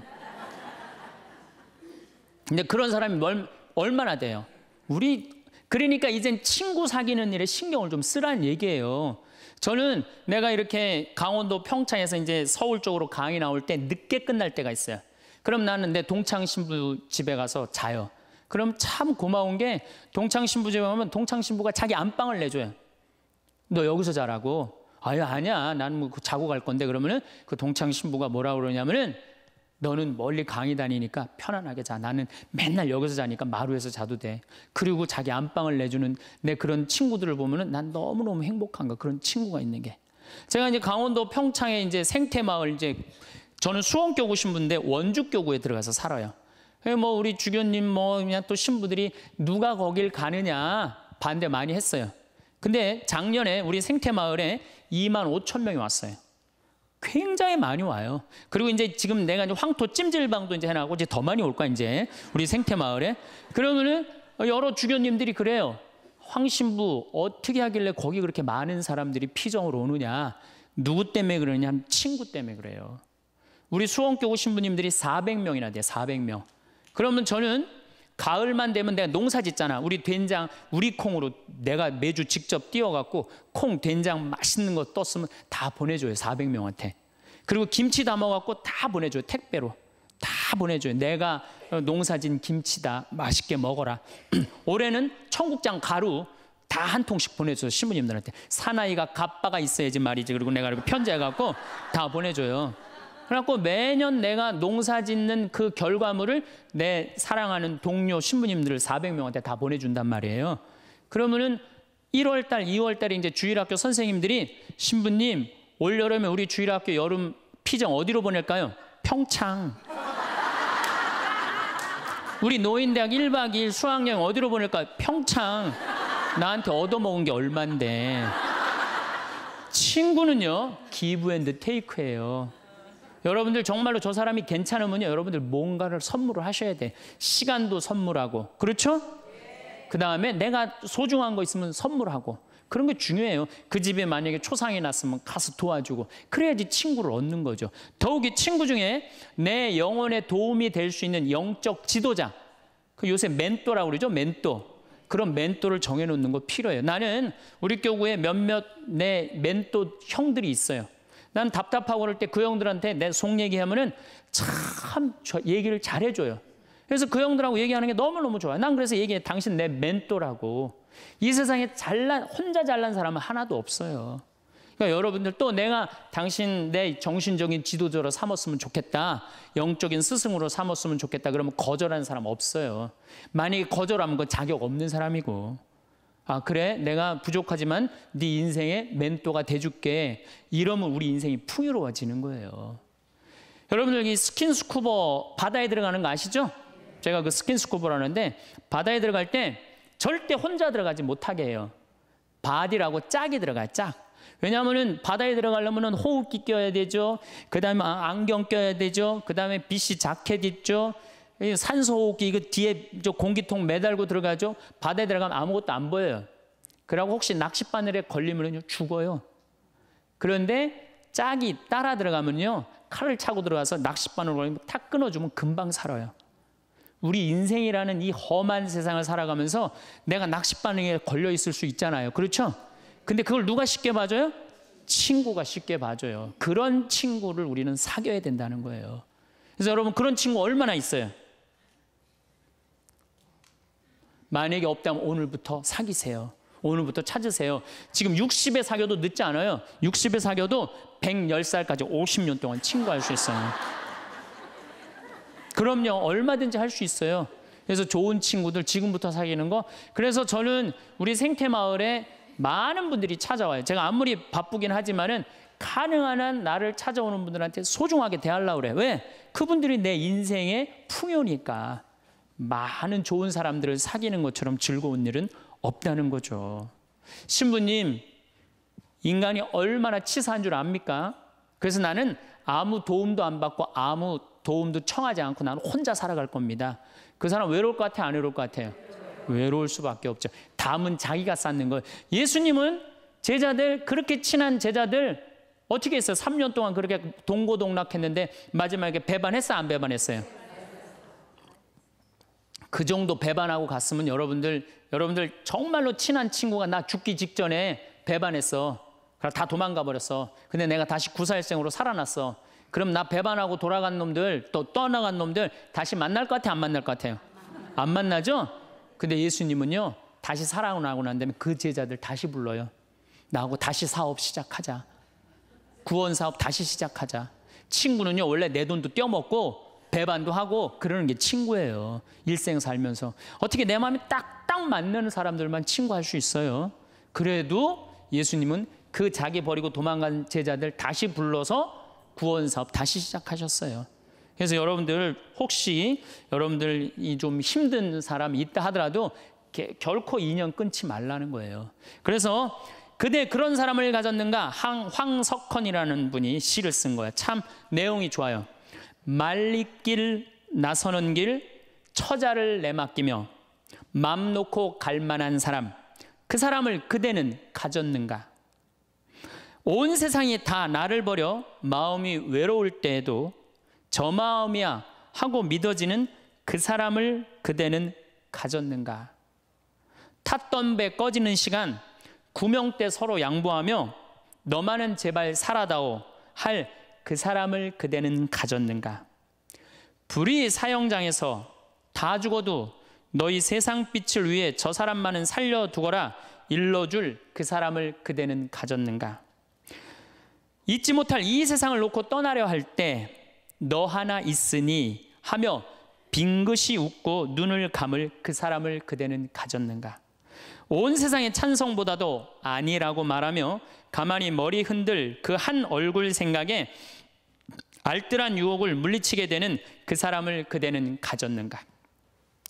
근데 그런 사람이 얼, 얼마나 돼요? 우리 그러니까 이젠 친구 사귀는 일에 신경을 좀 쓰라는 얘기예요. 저는 내가 이렇게 강원도 평창에서 이제 서울 쪽으로 강의 나올 때 늦게 끝날 때가 있어요. 그럼 나는 내 동창 신부 집에 가서 자요. 그럼 참 고마운 게 동창 신부 집에 가면 동창 신부가 자기 안방을 내줘요. 너 여기서 자라고. 아유 아니야. 나는 뭐 그 자고 갈 건데 그러면은 그 동창 신부가 뭐라 그러냐면은 너는 멀리 강의 다니니까 편안하게 자. 나는 맨날 여기서 자니까 마루에서 자도 돼. 그리고 자기 안방을 내주는 내 그런 친구들을 보면은 난 너무너무 행복한 거. 그런 친구가 있는 게. 제가 이제 강원도 평창에 이제 생태마을 이제 저는 수원교구 신부인데 원주교구에 들어가서 살아요. 그 뭐 우리 주교님 뭐 그냥 또 신부들이 누가 거길 가느냐 반대 많이 했어요. 근데 작년에 우리 생태마을에 2만 5천 명이 왔어요. 굉장히 많이 와요. 그리고 이제 지금 내가 이제 황토 찜질방도 이제 해놨고 이제 더 많이 올 거야 이제 우리 생태 마을에. 그러면은 여러 주교님들이 그래요. 황신부 어떻게 하길래 거기 그렇게 많은 사람들이 피정으로 오느냐? 누구 때문에 그러냐? 친구 때문에 그래요. 우리 수원교 신부님들이 400명이나 돼요. 400명. 그러면 저는 가을만 되면 내가 농사 짓잖아. 우리 된장, 우리 콩으로 내가 매주 직접 띄워갖고 콩, 된장 맛있는 거 떴으면 다 보내줘요. 400명한테. 그리고 김치 담아갖고 다 보내줘요. 택배로. 다 보내줘요. 내가 농사진 김치다. 맛있게 먹어라. 올해는 청국장 가루 다 한 통씩 보내줘요. 신부님들한테. 사나이가 갑바가 있어야지 말이지. 그리고 내가 이렇게 편지해갖고 다 보내줘요. 그래갖고 매년 내가 농사 짓는 그 결과물을 내 사랑하는 동료 신부님들을 400명한테 다 보내준단 말이에요. 그러면은 1월 달, 2월 달에 이제 주일학교 선생님들이 신부님 올 여름에 우리 주일학교 여름 피정 어디로 보낼까요? 평창. 우리 노인대학 1박 2일 수학여행 어디로 보낼까요? 평창. 나한테 얻어먹은 게 얼만데. 친구는요, 기브 앤드 테이크예요. 여러분들 정말로 저 사람이 괜찮으면요. 여러분들 뭔가를 선물을 하셔야 돼. 시간도 선물하고. 그렇죠? 그 다음에 내가 소중한 거 있으면 선물하고. 그런 게 중요해요. 그 집에 만약에 초상이 났으면 가서 도와주고 그래야지 친구를 얻는 거죠. 더욱이 친구 중에 내 영혼에 도움이 될 수 있는 영적 지도자. 그 요새 멘토라고 그러죠. 멘토. 그런 멘토를 정해놓는 거 필요해요. 나는 우리 교구에 몇몇 내 멘토 형들이 있어요. 난 답답하고 그럴 때 그 형들한테 내 속 얘기하면은 참 얘기를 잘해줘요. 그래서 그 형들하고 얘기하는 게 너무너무 좋아요. 난 그래서 얘기해. 당신 내 멘토라고. 이 세상에 잘난, 혼자 잘난 사람은 하나도 없어요. 그러니까 여러분들 또 내가 당신 내 정신적인 지도자로 삼았으면 좋겠다. 영적인 스승으로 삼았으면 좋겠다. 그러면 거절하는 사람 없어요. 만약에 거절하면 그 자격 없는 사람이고. 아 그래 내가 부족하지만 네 인생의 멘토가 돼줄게 이러면 우리 인생이 풍요로워지는 거예요 여러분들 여기 스킨스쿠버 바다에 들어가는 거 아시죠? 제가 그 스킨스쿠버라는데 바다에 들어갈 때 절대 혼자 들어가지 못하게 해요 바디라고 짝이 들어가요 짝 왜냐하면은 바다에 들어가려면 호흡기 껴야 되죠. 그다음에 아, 안경 껴야 되죠. 그다음에 빛이 자켓 있죠. 산소호흡기 이거 그 뒤에 저 공기통 매달고 들어가죠. 바다에 들어가면 아무것도 안보여요 그러고 혹시 낚싯바늘에 걸리면요 죽어요. 그런데 짝이 따라 들어가면요 칼을 차고 들어가서 낚싯바늘로 걸리면 탁 끊어주면 금방 살아요. 우리 인생이라는 이 험한 세상을 살아가면서 내가 낚싯반응에 걸려 있을 수 있잖아요. 그렇죠? 근데 그걸 누가 쉽게 봐줘요? 친구가 쉽게 봐줘요. 그런 친구를 우리는 사귀어야 된다는 거예요. 그래서 여러분 그런 친구 얼마나 있어요? 만약에 없다면 오늘부터 사귀세요. 오늘부터 찾으세요. 지금 60에 사겨도 늦지 않아요. 60에 사겨도 110살까지 50년 동안 친구할 수 있어요. 그럼요. 얼마든지 할 수 있어요. 그래서 좋은 친구들 지금부터 사귀는 거. 그래서 저는 우리 생태마을에 많은 분들이 찾아와요. 제가 아무리 바쁘긴 하지만은 가능한 한 나를 찾아오는 분들한테 소중하게 대하려고 그래. 왜? 그분들이 내 인생의 풍요니까. 많은 좋은 사람들을 사귀는 것처럼 즐거운 일은 없다는 거죠. 신부님, 인간이 얼마나 치사한 줄 압니까? 그래서 나는 아무 도움도 안 받고 아무 도움도 청하지 않고 나는 혼자 살아갈 겁니다. 그 사람 외로울 것 같아요? 안 외로울 것 같아요? 외로울 수밖에 없죠. 담은 자기가 쌓는 것. 예수님은 제자들, 그렇게 친한 제자들 어떻게 했어요? 3년 동안 그렇게 동고동락했는데 마지막에 배반했어요? 안 배반했어요? 그 정도 배반하고 갔으면 여러분들 여러분들 정말로 친한 친구가 나 죽기 직전에 배반했어. 그럼 다 도망가 버렸어. 근데 내가 다시 구사일생으로 살아났어. 그럼 나 배반하고 돌아간 놈들 또 떠나간 놈들 다시 만날 것 같아 안 만날 것 같아요. 안 만나죠? 근데 예수님은요 다시 살아나고 난 다음에 그 제자들 다시 불러요. 나하고 다시 사업 시작하자. 구원 사업 다시 시작하자. 친구는요 원래 내 돈도 떼어먹고 배반도 하고 그러는 게 친구예요. 일생 살면서. 어떻게 내 마음이 딱딱 맞는 사람들만 친구할 수 있어요. 그래도 예수님은 그 자기 버리고 도망간 제자들 다시 불러서 구원 사업 다시 시작하셨어요. 그래서 여러분들 혹시 여러분들 이좀 힘든 사람이 있다 하더라도 결코 인연 끊지 말라는 거예요. 그래서 그대 그런 사람을 가졌는가? 황석헌이라는 분이 시를 쓴 거예요. 참 내용이 좋아요. 말리길 나서는 길 처자를 내맡기며 맘 놓고 갈 만한 사람 그 사람을 그대는 가졌는가 온 세상이 다 나를 버려 마음이 외로울 때에도 저 마음이야 하고 믿어지는 그 사람을 그대는 가졌는가 탔던 배 꺼지는 시간 구명 대 서로 양보하며 너만은 제발 살아다오 할그 사람을 그대는 가졌는가? 불이 사형장에서 다 죽어도 너희 세상 빛을 위해 저 사람만은 살려두거라 일러줄 그 사람을 그대는 가졌는가? 잊지 못할 이 세상을 놓고 떠나려 할 때 너 하나 있으니 하며 빙긋이 웃고 눈을 감을 그 사람을 그대는 가졌는가? 온 세상의 찬성보다도 아니라고 말하며 가만히 머리 흔들 그 한 얼굴 생각에 알뜰한 유혹을 물리치게 되는 그 사람을 그대는 가졌는가?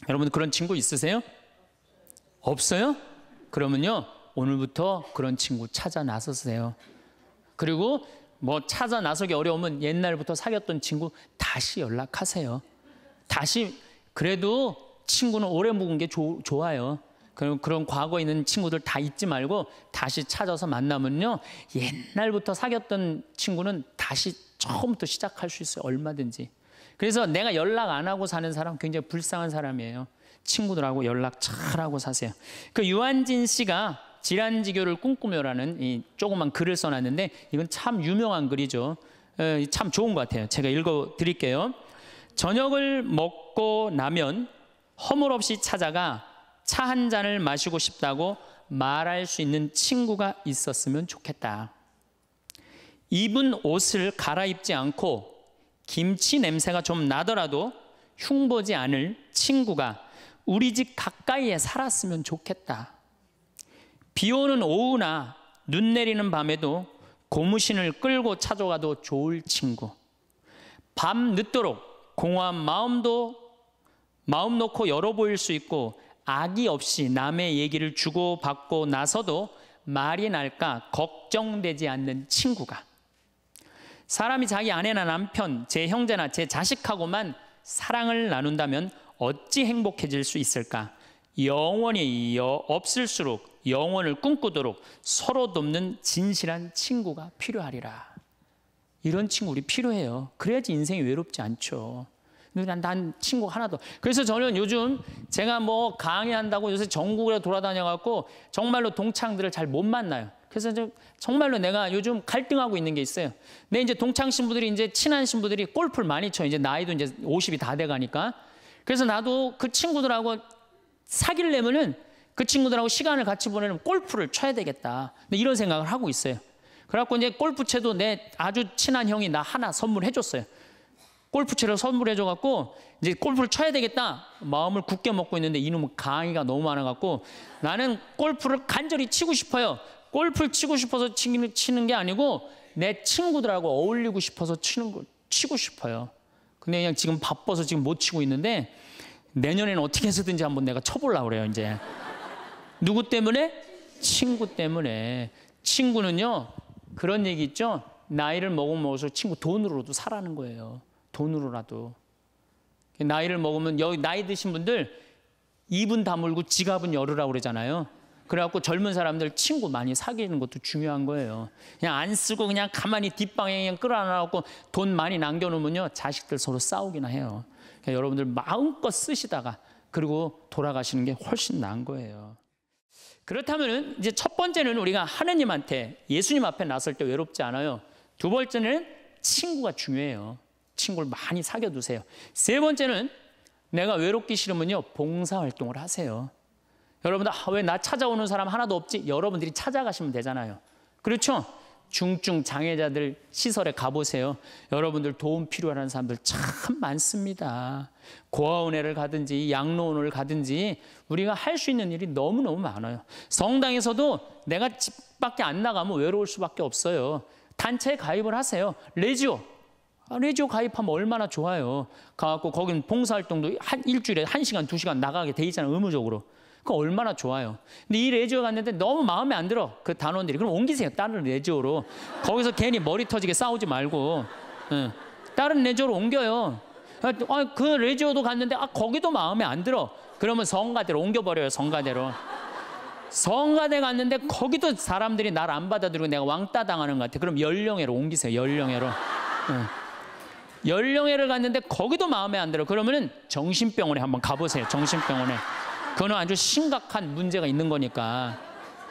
여러분 그런 친구 있으세요? 없어요? 그러면요 오늘부터 그런 친구 찾아 나서세요. 그리고 뭐 찾아 나서기 어려우면 옛날부터 사귀었던 친구 다시 연락하세요. 다시 그래도 친구는 오래 묵은 게 조, 좋아요. 그럼 그런 과거에 있는 친구들 다 잊지 말고 다시 찾아서 만나면요. 옛날부터 사귀었던 친구는 다시 처음부터 시작할 수 있어요. 얼마든지. 그래서 내가 연락 안 하고 사는 사람 굉장히 불쌍한 사람이에요. 친구들하고 연락 잘하고 사세요. 그 유한진 씨가 지란지교를 꿈꾸며라는 이 조그만 글을 써놨는데 이건 참 유명한 글이죠. 참 좋은 것 같아요. 제가 읽어 드릴게요. 저녁을 먹고 나면 허물없이 찾아가 차 한 잔을 마시고 싶다고 말할 수 있는 친구가 있었으면 좋겠다. 입은 옷을 갈아입지 않고 김치 냄새가 좀 나더라도 흉보지 않을 친구가 우리 집 가까이에 살았으면 좋겠다. 비 오는 오후나 눈 내리는 밤에도 고무신을 끌고 찾아가도 좋을 친구. 밤 늦도록 공허한 마음도 마음 놓고 열어 보일 수 있고 악의 없이 남의 얘기를 주고받고 나서도 말이 날까 걱정되지 않는 친구가 사람이 자기 아내나 남편, 제 형제나 제 자식하고만 사랑을 나눈다면 어찌 행복해질 수 있을까? 영원히 이어 없을수록 영원을 꿈꾸도록 서로 돕는 진실한 친구가 필요하리라. 이런 친구 우리 필요해요. 그래야지 인생이 외롭지 않죠. 난, 난 친구 하나도. 그래서 저는 요즘 제가 뭐 강의한다고 요새 전국으 돌아다녀갖고 정말로 동창들을 잘 못 만나요. 그래서 좀 정말로 내가 요즘 갈등하고 있는 게 있어요. 내 이제 동창 신부들이 이제 친한 신부들이 골프를 많이 쳐. 이제 나이도 이제 50이 다돼 가니까. 그래서 나도 그 친구들하고 사기를 내면은 그 친구들하고 시간을 같이 보내면 골프를 쳐야 되겠다. 근데 이런 생각을 하고 있어요. 그래갖고 이제 골프채도 내 아주 친한 형이 나 하나 선물해 줬어요. 골프채를 선물해 줘갖고 이제 골프를 쳐야 되겠다 마음을 굳게 먹고 있는데 이놈 강의가 너무 많아갖고 나는 골프를 간절히 치고 싶어요 골프를 치고 싶어서 치는 게 아니고 내 친구들하고 어울리고 싶어서 치는 거 치고 싶어요. 근데 그냥 지금 바빠서 지금 못 치고 있는데 내년에는 어떻게 해서든지 한번 내가 쳐보려고 그래요, 이제. 누구 때문에? 친구 때문에. 친구는요, 그런 얘기 있죠? 나이를 먹으면 먹을수 친구 돈으로도 사라는 거예요. 돈으로라도. 나이를 먹으면, 여기 나이 드신 분들 입은 다물고 지갑은 열으라고 그러잖아요. 그래갖고 젊은 사람들 친구 많이 사귀는 것도 중요한 거예요. 그냥 안 쓰고 그냥 가만히 뒷방에 그냥 끌어안아갖고 돈 많이 남겨놓으면요. 자식들 서로 싸우기나 해요. 그러 그러니까 여러분들 마음껏 쓰시다가 그리고 돌아가시는 게 훨씬 나은 거예요. 그렇다면 이제 첫 번째는 우리가 하느님한테 예수님 앞에 나설 때 외롭지 않아요. 두 번째는 친구가 중요해요. 친구를 많이 사귀어 두세요. 세 번째는 내가 외롭기 싫으면요. 봉사 활동을 하세요. 여러분들 아, 왜나 찾아오는 사람 하나도 없지? 여러분들이 찾아가시면 되잖아요. 그렇죠? 중증 장애자들 시설에 가보세요. 여러분들 도움 필요한 사람들 참 많습니다. 고아원회를 가든지 양로원을 가든지 우리가 할 수 있는 일이 너무너무 많아요. 성당에서도 내가 집 밖에 안 나가면 외로울 수밖에 없어요. 단체에 가입을 하세요. 레지오. 아, 레지오 가입하면 얼마나 좋아요. 가갖고 거긴 봉사활동도 한 일주일에 한시간두시간 나가게 돼 있잖아요. 의무적으로. 그거 얼마나 좋아요. 근데 이 레지오 갔는데 너무 마음에 안 들어. 그 단원들이. 그럼 옮기세요. 다른 레지오로. 거기서 괜히 머리 터지게 싸우지 말고. 응. 다른 레지오로 옮겨요. 아, 아 그 레지오도 갔는데 아, 거기도 마음에 안 들어. 그러면 성가대로 옮겨버려요. 성가대로. 성가대 갔는데 거기도 사람들이 날 안 받아들이고 내가 왕따 당하는 것 같아. 그럼 연령회로 옮기세요. 연령회로. 응. 연령회를 갔는데 거기도 마음에 안 들어. 그러면은 정신병원에 한번 가보세요. 정신병원에. 그거는 아주 심각한 문제가 있는 거니까.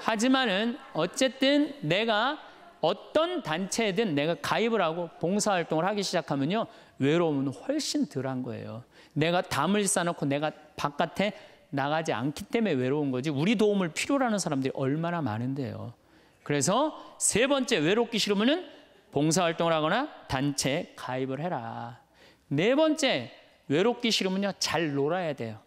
하지만은 어쨌든 내가 어떤 단체든 내가 가입을 하고 봉사활동을 하기 시작하면요. 외로움은 훨씬 덜한 거예요. 내가 담을 쌓아놓고 내가 바깥에 나가지 않기 때문에 외로운 거지 우리 도움을 필요로 하는 사람들이 얼마나 많은데요. 그래서 세 번째 외롭기 싫으면은 봉사활동을 하거나 단체 가입을 해라. 네 번째 외롭기 싫으면요. 잘 놀아야 돼요.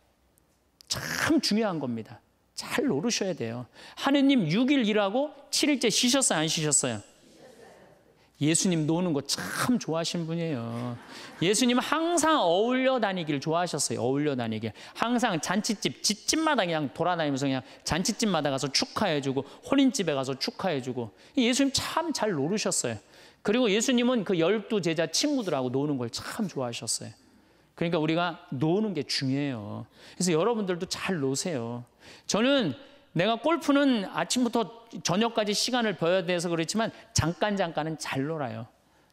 참 중요한 겁니다. 잘 노르셔야 돼요. 하느님 6일 일하고 7일째 쉬셨어요? 안 쉬셨어요? 예수님 노는 거 참 좋아하신 분이에요. 예수님 항상 어울려 다니기 좋아하셨어요. 어울려 다니길. 항상 잔치집, 집집마다 그냥 돌아다니면서 그냥 잔치집마다 가서 축하해주고, 혼인집에 가서 축하해주고. 예수님 참 잘 노르셨어요. 그리고 예수님은 그 열두 제자 친구들하고 노는 걸 참 좋아하셨어요. 그러니까 우리가 노는 게 중요해요. 그래서 여러분들도 잘 노세요. 저는 내가 골프는 아침부터 저녁까지 시간을 버여야 돼서 그렇지만 잠깐 잠깐은 잘 놀아요.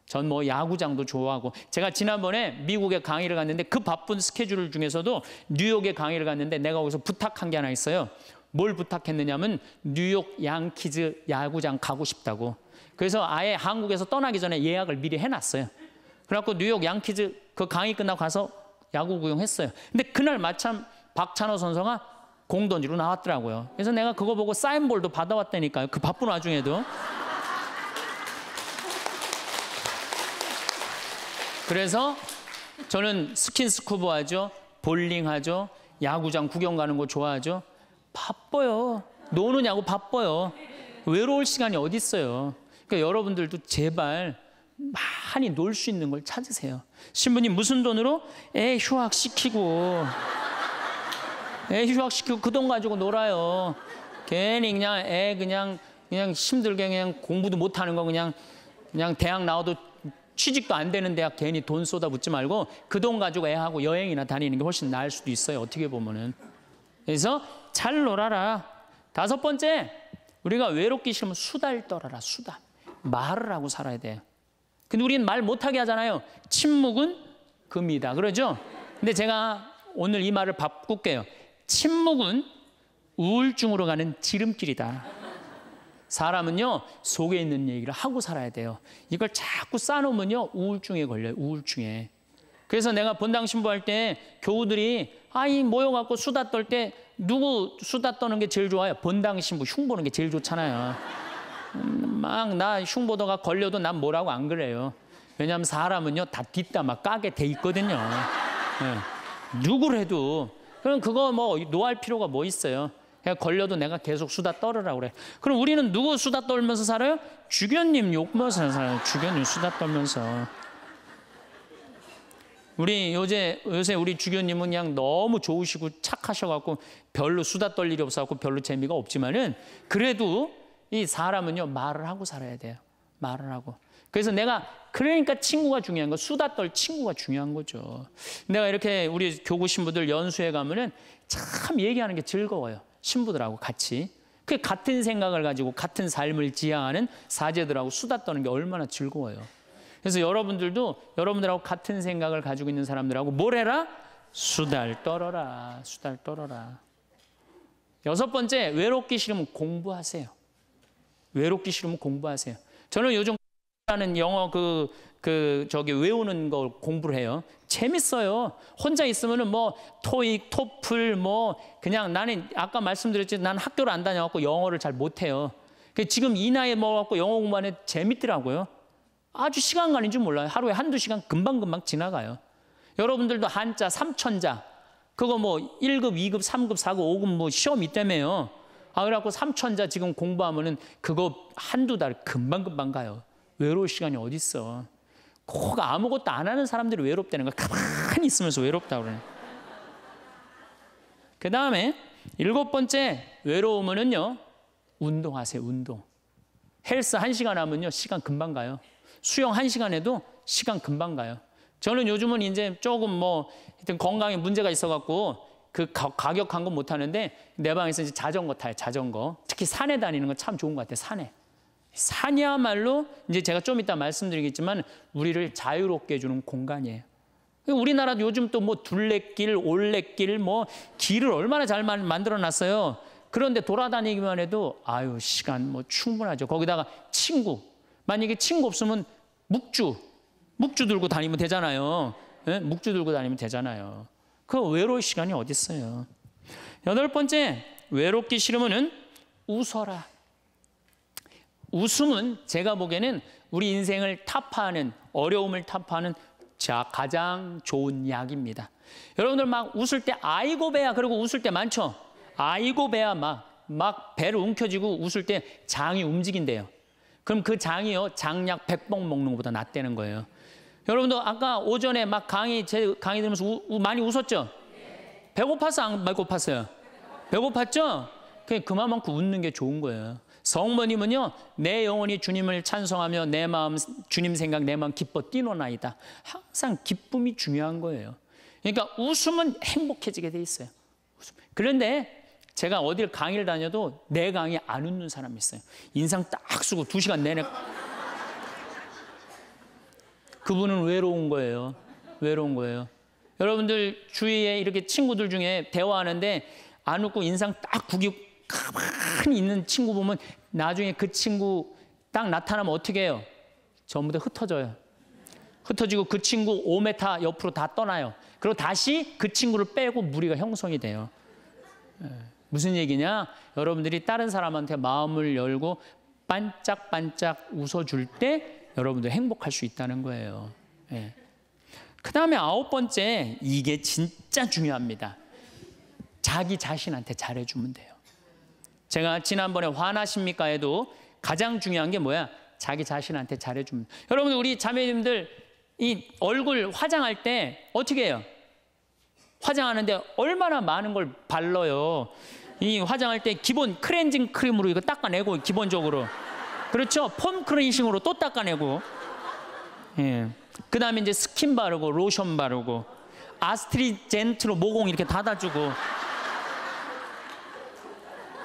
전 뭐 야구장도 좋아하고 제가 지난번에 미국에 강의를 갔는데 그 바쁜 스케줄 중에서도 뉴욕에 강의를 갔는데 내가 거기서 부탁한 게 하나 있어요. 뭘 부탁했느냐면 뉴욕 양키즈 야구장 가고 싶다고. 그래서 아예 한국에서 떠나기 전에 예약을 미리 해놨어요. 그래갖고 뉴욕 양키즈 그 강의 끝나고 가서 야구 구경했어요. 근데 그날 마침 박찬호 선수가 공돈지로 나왔더라고요. 그래서 내가 그거 보고 사인볼도 받아왔다니까요. 그 바쁜 와중에도. 그래서 저는 스킨스쿠버 하죠. 볼링 하죠. 야구장 구경 가는 거 좋아하죠. 바빠요. 노느냐고 바빠요. 외로울 시간이 어디 있어요. 그러니까 여러분들도 제발 많이 놀 수 있는 걸 찾으세요. 신부님 무슨 돈으로? 애 휴학시키고 애 휴학시키고 그 돈 가지고 놀아요. 괜히 그냥 애 그냥 그냥 힘들게 그냥 공부도 못하는 거 그냥 그냥 대학 나와도 취직도 안 되는 대학 괜히 돈 쏟아붓지 말고 그 돈 가지고 애하고 여행이나 다니는 게 훨씬 나을 수도 있어요. 어떻게 보면은. 그래서 잘 놀아라. 다섯 번째, 우리가 외롭기 싫으면 수달 떨어라, 수다 말을 하고 살아야 돼요. 근데 우리는 말 못하게 하잖아요. 침묵은 금이다. 그러죠? 근데 제가 오늘 이 말을 바꿀게요. 침묵은 우울증으로 가는 지름길이다. 사람은요, 속에 있는 얘기를 하고 살아야 돼요. 이걸 자꾸 쌓아놓으면요, 우울증에 걸려요. 우울증에. 그래서 내가 본당 신부할 때 교우들이 아이 모여갖고 수다 떨 때 누구 수다 떠는 게 제일 좋아요? 본당 신부 흉 보는 게 제일 좋잖아요. 막나 흉보도가 걸려도 난 뭐라고 안 그래요. 왜냐하면 사람은요 다 뒷담화 까게 돼 있거든요. 네. 예. 누구래도 그럼 그거 뭐 노할 필요가 뭐 있어요. 그냥 걸려도 내가 계속 수다 떨으라 그래. 그럼 우리는 누구 수다 떨면서 살아요? 주견님 욕면서 살아요. 주견님 수다 떨면서. 우리 요새 요새 우리 주교님은 그냥 너무 좋으시고 착하셔갖고 별로 수다 떨 일이 없어갖고 별로 재미가 없지만은 그래도 이 사람은요, 말을 하고 살아야 돼요. 말을 하고. 그래서 내가 그러니까 친구가 중요한 거 수다 떨 친구가 중요한 거죠. 내가 이렇게 우리 교구 신부들 연수에 가면은 참 얘기하는 게 즐거워요. 신부들하고 같이. 그 같은 생각을 가지고 같은 삶을 지향하는 사제들하고 수다 떠는 게 얼마나 즐거워요. 그래서 여러분들도 여러분들하고 같은 생각을 가지고 있는 사람들하고 뭘 해라? 수다를 떨어라. 수다를 떨어라. 여섯 번째, 외롭기 싫으면 공부하세요. 외롭기 싫으면 공부하세요. 저는 요즘 라는 영어 그, 그, 저기 외우는 걸 공부를 해요. 재밌어요. 혼자 있으면은 뭐 토익, 토플 뭐 그냥 나는 아까 말씀드렸지 난 학교를 안 다녀갖고 영어를 잘 못해요. 그 지금 이 나이에 먹어갖고 영어 공부하는 재밌더라고요. 아주 시간 가는 줄 몰라요. 하루에 한두 시간 금방금방 지나가요. 여러분들도 한자, 삼천자, 그거 뭐 1급, 2급, 3급, 4급, 5급 뭐 시험 있다며요. 아, 그래갖고 삼천자 지금 공부하면은 그거 한두 달 금방금방 가요. 외로울 시간이 어딨어. 꼭 아무것도 안 하는 사람들이 외롭다는 거 가만히 있으면서 외롭다 그러네. 그 다음에 일곱 번째 외로우면은요 운동하세요 운동. 헬스 한 시간 하면요 시간 금방 가요. 수영 한 시간 해도 시간 금방 가요. 저는 요즘은 이제 조금 뭐 하여튼 건강에 문제가 있어갖고 그 가격한 건 못하는데 내 방에서 이제 자전거 타요, 자전거. 특히 산에 다니는 건 참 좋은 것 같아요, 산에. 산이야말로 이제 제가 좀 이따 말씀드리겠지만 우리를 자유롭게 해주는 공간이에요. 그러니까 우리나라 도 요즘 또 뭐 둘레길, 올레길, 뭐 길을 얼마나 잘 만들어 놨어요. 그런데 돌아다니기만 해도 아유, 시간 뭐 충분하죠. 거기다가 친구. 만약에 친구 없으면 묵주. 묵주 들고 다니면 되잖아요. 예? 묵주 들고 다니면 되잖아요. 그 외로울 시간이 어디 있어요? 여덟 번째 외롭기 싫으면은 웃어라. 웃음은 제가 보기에는 우리 인생을 타파하는 어려움을 타파하는 자 가장 좋은 약입니다. 여러분들 막 웃을 때 아이고 배야 그러고 웃을 때 많죠. 아이고 배야 막 막 배를 움켜쥐고 웃을 때 장이 움직인대요. 그럼 그 장이요 장약 1봉 먹는 것보다 낫다는 거예요. 여러분도 아까 오전에 막 강의 제 강의 들으면서 우, 우, 많이 웃었죠? 배고파서 안 배고팠어요? 배고팠죠? 그냥 그만큼 웃는 게 좋은 거예요. 성모님은요 내 영혼이 주님을 찬송하며 내 마음 주님 생각 내 마음 기뻐 뛰노나이다. 항상 기쁨이 중요한 거예요. 그러니까 웃음은 행복해지게 돼 있어요. 웃음. 그런데 제가 어딜 강의를 다녀도 내 강의 안 웃는 사람 있어요. 인상 딱 쓰고 두 시간 내내 그분은 외로운 거예요. 외로운 거예요. 여러분들 주위에 이렇게 친구들 중에 대화하는데 안 웃고 인상 딱구기 가만히 있는 친구 보면 나중에 그 친구 딱 나타나면 어떻게 해요? 전부 다 흩어져요. 흩어지고 그 친구 5m 옆으로 다 떠나요. 그리고 다시 그 친구를 빼고 무리가 형성이 돼요. 예, 무슨 얘기냐? 여러분들이 다른 사람한테 마음을 열고 반짝반짝 웃어줄 때 여러분도 행복할 수 있다는 거예요. 예. 그 다음에 아홉 번째, 이게 진짜 중요합니다. 자기 자신한테 잘해주면 돼요. 제가 지난번에 화나십니까에도 가장 중요한 게 뭐야? 자기 자신한테 잘해주면. 여러분 우리 자매님들 이 얼굴 화장할 때 어떻게 해요? 화장하는데 얼마나 많은 걸 발라요. 이 화장할 때 기본 크렌징 크림으로 이거 닦아내고 기본적으로. 그렇죠? 폼 클렌싱으로 또 닦아내고. 예. 그 다음에 이제 스킨 바르고, 로션 바르고, 아스트리젠트로 모공 이렇게 닫아주고.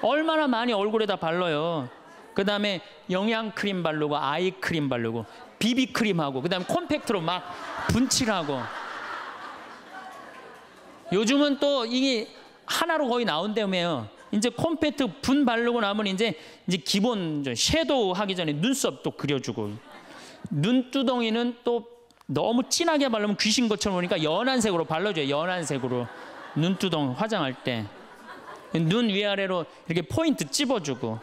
얼마나 많이 얼굴에다 발라요. 그 다음에 영양크림 바르고, 아이크림 바르고, 비비크림하고, 그 다음에 콤팩트로 막 분칠하고. 요즘은 또 이게 하나로 거의 나온다며요. 이제 컴팩트 분발르고 나면 이제 이제 기본 섀도우 하기 전에 눈썹 도 그려주고 눈두덩이는 또 너무 진하게 바르면 귀신 것처럼 보니까 연한 색으로 발라줘요. 연한 색으로 눈두덩 화장할 때 눈 위아래로 이렇게 포인트 찝어주고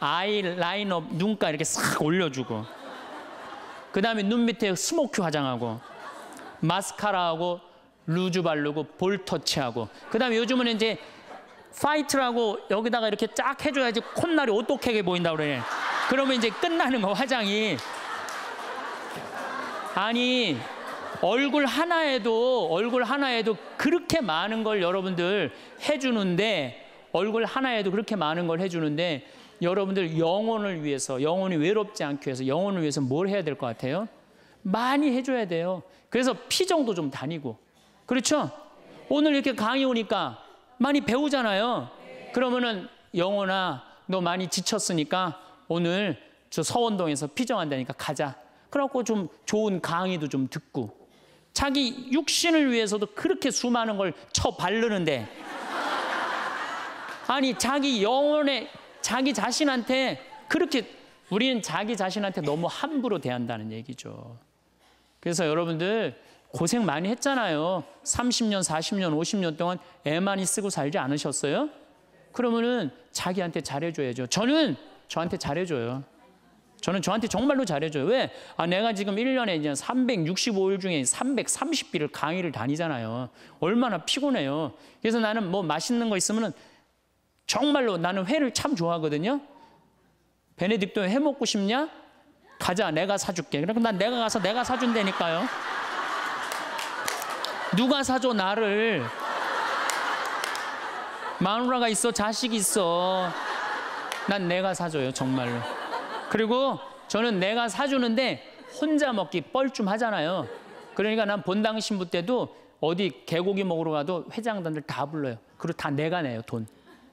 아이 라인업 눈가 이렇게 싹 올려주고 그 다음에 눈 밑에 스모큐 화장하고 마스카라하고 루즈 바르고 볼 터치하고 그 다음에 요즘은 이제 파이트라고 여기다가 이렇게 쫙 해줘야지 콧날이 오똑하게 보인다 그러네. 그러면 이제 끝나는 거 화장이. 아니 얼굴 하나에도 얼굴 하나에도 그렇게 많은 걸 여러분들 해주는데 얼굴 하나에도 그렇게 많은 걸 해주는데 여러분들 영혼을 위해서 영혼이 외롭지 않기 위해서 영혼을 위해서 뭘 해야 될 것 같아요? 많이 해줘야 돼요. 그래서 피정도 좀 다니고 그렇죠? 오늘 이렇게 강의 오니까 많이 배우잖아요. 그러면은 영호나 너 많이 지쳤으니까 오늘 저 서원동에서 피정한다니까 가자. 그래고좀 좋은 강의도 좀 듣고 자기 육신을 위해서도 그렇게 수많은 걸 쳐바르는데 아니 자기 영혼에 자기 자신한테 그렇게 우리는 자기 자신한테 너무 함부로 대한다는 얘기죠. 그래서 여러분들 고생 많이 했잖아요. 30년, 40년, 50년 동안 애 많이 쓰고 살지 않으셨어요? 그러면은 자기한테 잘해줘야죠. 저는 저한테 잘해줘요. 저는 저한테 정말로 잘해줘요. 왜? 아, 내가 지금 1년에 이제 365일 중에 330일을 강의를 다니잖아요. 얼마나 피곤해요. 그래서 나는 뭐 맛있는 거 있으면은 정말로 나는 회를 참 좋아하거든요. 베네딕토 회 먹고 싶냐? 가자, 내가 사줄게. 그럼 그러니까 난 내가 가서 내가 사준다니까요. 누가 사줘 나를 마누라가 있어 자식이 있어 난 내가 사줘요 정말로 그리고 저는 내가 사주는데 혼자 먹기 뻘쭘하잖아요 그러니까 난 본당 신부 때도 어디 개고기 먹으러 가도 회장단들 다 불러요 그리고 다 내가 내요 돈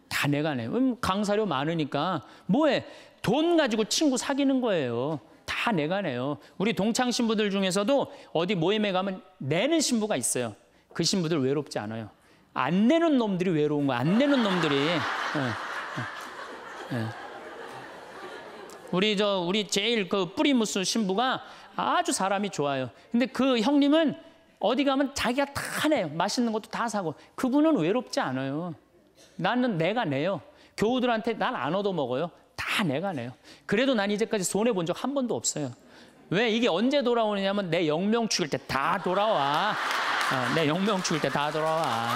다 내가 내요 음, 강사료 많으니까 뭐해 돈 가지고 친구 사귀는 거예요 다 내가 내요. 우리 동창 신부들 중에서도 어디 모임에 가면 내는 신부가 있어요. 그 신부들 외롭지 않아요. 안 내는 놈들이 외로운 거야. 안 내는 놈들이. 예, 예, 예. 우리 저 우리 제일 그 뿌리무스 신부가 아주 사람이 좋아요. 근데 그 형님은 어디 가면 자기가 다 내요. 맛있는 것도 다 사고. 그분은 외롭지 않아요. 나는 내가 내요. 교우들한테 난 안 얻어먹어요. 다 내가 내요. 그래도 난 이제까지 손해 본 적 한 번도 없어요. 왜 이게 언제 돌아오느냐면 내 영명 축일 때 다 돌아와. 어, 내 영명 축일 때 다 돌아와.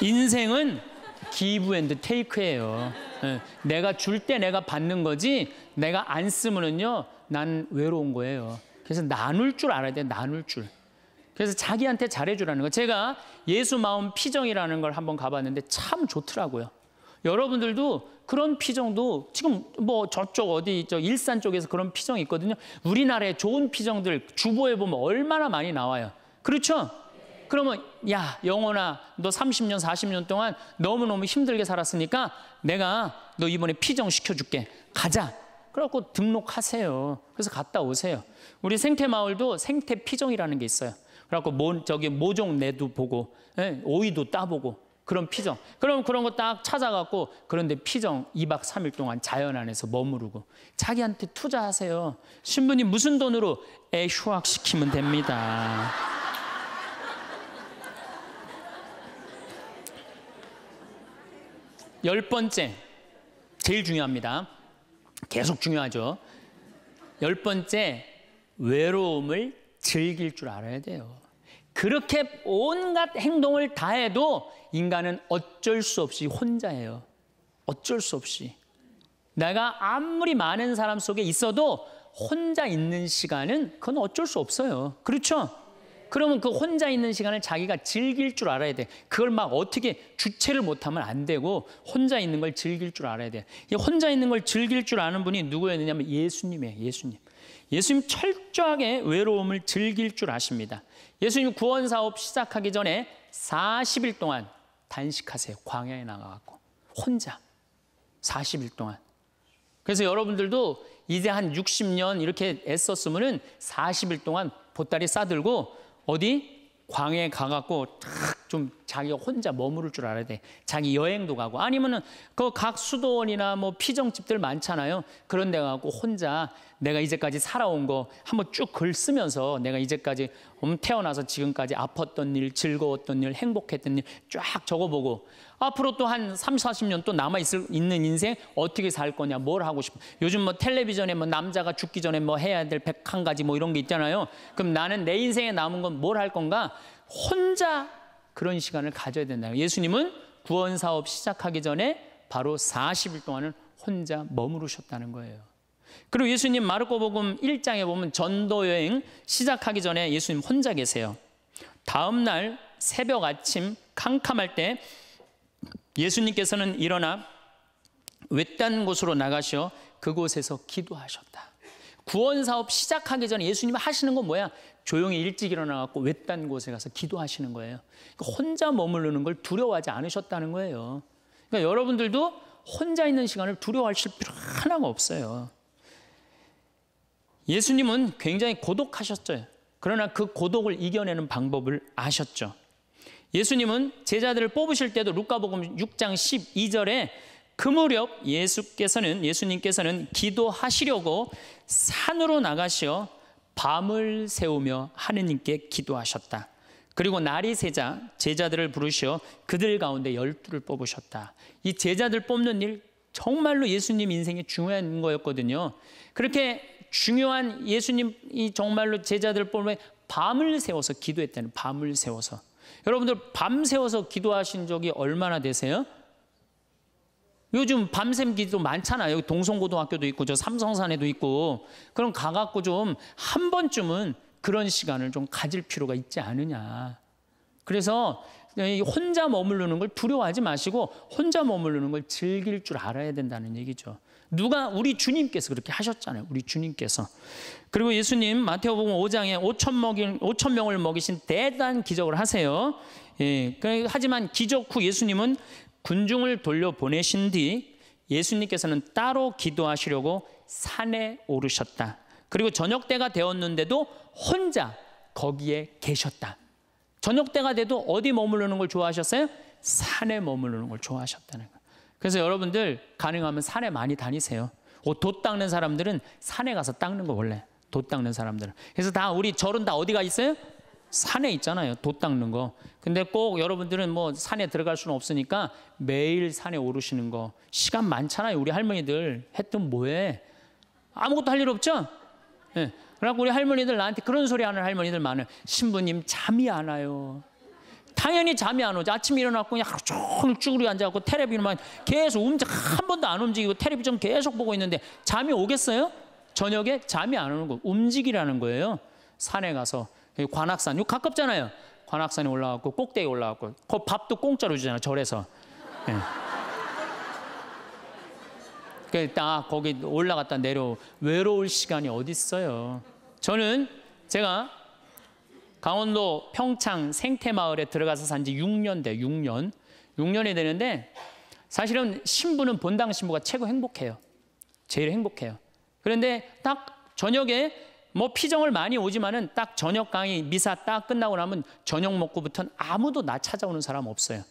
인생은 기부 앤드 테이크예요. 내가 줄 때 내가 받는 거지 내가 안 쓰면은요 난 외로운 거예요. 그래서 나눌 줄 알아야 돼. 나눌 줄. 그래서 자기한테 잘해주라는 거. 제가 예수 마음 피정이라는 걸 한번 가봤는데 참 좋더라고요. 여러분들도 그런 피정도 지금 뭐 저쪽 어디 저 일산 쪽에서 그런 피정이 있거든요. 우리나라에 좋은 피정들 주보에 보면 얼마나 많이 나와요. 그렇죠? 그러면 야영원나너 30년 40년 동안 너무너무 힘들게 살았으니까 내가 너 이번에 피정 시켜줄게 가자 그래갖고 등록하세요 그래서 갔다 오세요 우리 생태마을도 생태피정이라는 게 있어요 그래갖고 모, 저기 모종 내도 보고 예? 오이도 따보고 그런 피정. 그럼 그런 거 딱 찾아갖고 그런데 피정 2박 3일 동안 자연 안에서 머무르고 자기한테 투자하세요. 신부님 무슨 돈으로 애 휴학시키면 됩니다. 열 번째, 제일 중요합니다. 계속 중요하죠. 열 번째, 외로움을 즐길 줄 알아야 돼요. 그렇게 온갖 행동을 다 해도 인간은 어쩔 수 없이 혼자예요. 어쩔 수 없이. 내가 아무리 많은 사람 속에 있어도 혼자 있는 시간은 그건 어쩔 수 없어요. 그렇죠? 그러면 그 혼자 있는 시간을 자기가 즐길 줄 알아야 돼. 그걸 막 어떻게 주체를 못하면 안 되고 혼자 있는 걸 즐길 줄 알아야 돼. 혼자 있는 걸 즐길 줄 아는 분이 누구였느냐면 예수님이에요. 예수님. 예수님 철저하게 외로움을 즐길 줄 아십니다. 예수님 구원 사업 시작하기 전에 40일 동안 단식하세요. 광야에 나가갖고 혼자 40일 동안. 그래서 여러분들도 이제 한 60년 이렇게 애썼으면은 40일 동안 보따리 싸들고 어디 광에 가갖고 탁좀 자기 혼자 머무를 줄 알아야 돼. 자기 여행도 가고 아니면은 그 각 수도원이나 뭐 피정집들 많잖아요. 그런 데 가고 혼자 내가 이제까지 살아온 거 한번 쭉 글 쓰면서 내가 이제까지 음, 태어나서 지금까지 아팠던 일, 즐거웠던 일, 행복했던 일 쫙 적어보고 앞으로 또 한 3, 0 40년 또 남아 있을 있는 인생 어떻게 살 거냐, 뭘 하고 싶어. 요즘 뭐 텔레비전에 뭐 남자가 죽기 전에 뭐 해야 될 101가지 뭐 이런 게 있잖아요. 그럼 나는 내 인생에 남은 건 뭘 할 건가? 혼자 그런 시간을 가져야 된다. 예수님은 구원 사업 시작하기 전에 바로 40일 동안은 혼자 머무르셨다는 거예요. 그리고 예수님 마르코복음 1장에 보면 전도 여행 시작하기 전에 예수님 혼자 계세요. 다음 날 새벽 아침 캄캄할 때 예수님께서는 일어나 외딴 곳으로 나가셔 그곳에서 기도하셨다. 구원 사업 시작하기 전에 예수님 하시는 건 뭐야? 조용히 일찍 일어나갖고 외딴 곳에 가서 기도하시는 거예요. 그러니까 혼자 머무르는 걸 두려워하지 않으셨다는 거예요. 그러니까 여러분들도 혼자 있는 시간을 두려워하실 필요 하나가 없어요. 예수님은 굉장히 고독하셨어 그러나 그 고독을 이겨내는 방법을 아셨죠. 예수님은 제자들을 뽑으실 때도 루카복음 6장 12절에 그 무렵 예수께서는 예수님께서는 기도하시려고 산으로 나가시어 밤을 세우며 하느님께 기도하셨다. 그리고 날이 새자 제자들을 부르시어 그들 가운데 열두를 뽑으셨다. 이 제자들 뽑는 일 정말로 예수님 인생에 중요한 거였거든요. 그렇게 중요한 예수님이 정말로 제자들 뽑으면 밤을 세워서 기도했다는 밤을 세워서 여러분들 밤새워서 기도하신 적이 얼마나 되세요? 요즘 밤샘 기도 많잖아요. 동성고등학교도 있고 저 삼성산에도 있고 그럼 가갖고 좀 한 번쯤은 그런 시간을 좀 가질 필요가 있지 않느냐. 그래서 혼자 머무르는 걸 두려워하지 마시고 혼자 머무르는 걸 즐길 줄 알아야 된다는 얘기죠. 누가 우리 주님께서 그렇게 하셨잖아요. 우리 주님께서. 그리고 예수님 마태복음 5장에 5천 먹인 5천 명을 먹이신 대단 기적을 하세요. 예, 그 하지만 기적 후 예수님은 군중을 돌려 보내신 뒤 예수님께서는 따로 기도하시려고 산에 오르셨다. 그리고 저녁 때가 되었는데도 혼자 거기에 계셨다. 저녁 때가 돼도 어디 머무르는 걸 좋아하셨어요? 산에 머무르는 걸 좋아하셨다는 거예요. 그래서 여러분들 가능하면 산에 많이 다니세요. 돛 닦는 사람들은 산에 가서 닦는 거 원래. 돛 닦는 사람들. 그래서 다 우리 절은 다 어디가 있어요? 산에 있잖아요. 돛 닦는 거. 근데 꼭 여러분들은 뭐 산에 들어갈 수는 없으니까 매일 산에 오르시는 거. 시간 많잖아요. 우리 할머니들 했던 뭐해? 아무것도 할 일 없죠? 예. 네. 그래고 우리 할머니들 나한테 그런 소리 하는 할머니들 많아요. 신부님 잠이 안 와요. 당연히 잠이 안오죠 아침에 일어났고 그냥 하루 종일 쭈그려 앉아갖고 테레비만 계속 움직 한 번도 안 움직이고 테레비좀 계속 보고 있는데 잠이 오겠어요? 저녁에 잠이 안 오는 거 움직이라는 거예요. 산에 가서 관악산, 요 가깝잖아요. 관악산에 올라갔고 꼭대기 올라갔고 그 밥도 공짜로 주잖아요. 절에서. 예. 그딱 거기 올라갔다 내려 외로울 시간이 어디 있어요? 저는 제가 강원도 평창 생태마을에 들어가서 산 지 6년 돼, 6년. 6년이 되는데 사실은 신부는 본당 신부가 최고 행복해요. 제일 행복해요. 그런데 딱 저녁에 뭐 피정을 많이 오지만은 딱 저녁 강의 미사 딱 끝나고 나면 저녁 먹고부터는 아무도 나 찾아오는 사람 없어요.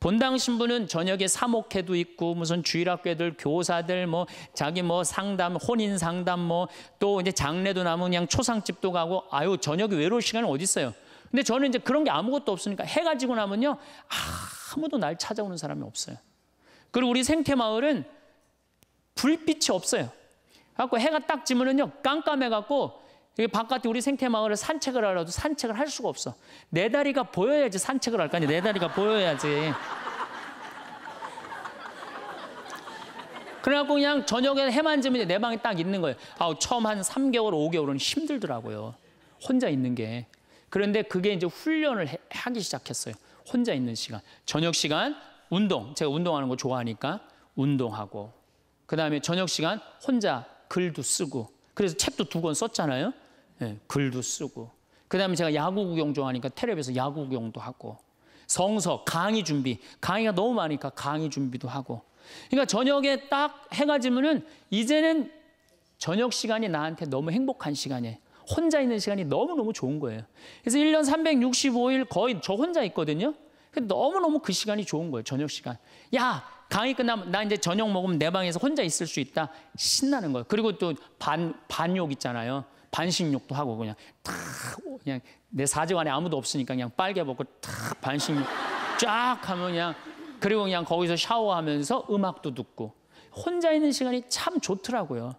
본당 신부는 저녁에 사목회도 있고 무슨 주일학교들 교사들 뭐 자기 뭐 상담 혼인 상담 뭐 또 이제 장례도 남은 그냥 초상집도 가고 아유 저녁에 외로울 시간은 어디 있어요. 근데 저는 이제 그런 게 아무것도 없으니까 해가 지고 나면요 아무도 날 찾아오는 사람이 없어요. 그리고 우리 생태 마을은 불빛이 없어요. 갖고 해가 딱 지면은요 깜깜해 갖고 바깥에 우리 생태마을을 산책을 하려도 산책을 할 수가 없어. 내 다리가 보여야지 산책을 할거 아니야. 내 다리가 보여야지. 그래갖고 그냥 저녁에 해만 지면 내 방에 딱 있는 거예요. 아 처음 한 3개월, 5개월은 힘들더라고요. 혼자 있는 게. 그런데 그게 이제 훈련을 해, 하기 시작했어요. 혼자 있는 시간. 저녁 시간, 운동. 제가 운동하는 거 좋아하니까 운동하고. 그 다음에 저녁 시간 혼자 글도 쓰고 그래서 책도 두 권 썼잖아요. 예, 글도 쓰고. 그 다음에 제가 야구 구경 좋아하니까 텔레비에서 야구 구경도 하고. 성서, 강의 준비. 강의가 너무 많으니까 강의 준비도 하고. 그러니까 저녁에 딱 해가 지면은 이제는 저녁 시간이 나한테 너무 행복한 시간이에요. 혼자 있는 시간이 너무너무 좋은 거예요. 그래서 1년 365일 거의 저 혼자 있거든요. 너무너무 그 시간이 좋은 거예요. 저녁 시간. 야, 강의 끝나면 나 이제 저녁 먹으면 내 방에서 혼자 있을 수 있다. 신나는 거예요. 그리고 또 반, 반욕 있잖아요. 반신욕도 하고 그냥 탁 그냥 내사정안에 아무도 없으니까 그냥 빨개 먹고 탁 반신욕 쫙 하면 그냥 그리고 그냥 거기서 샤워하면서 음악도 듣고 혼자 있는 시간이 참 좋더라고요.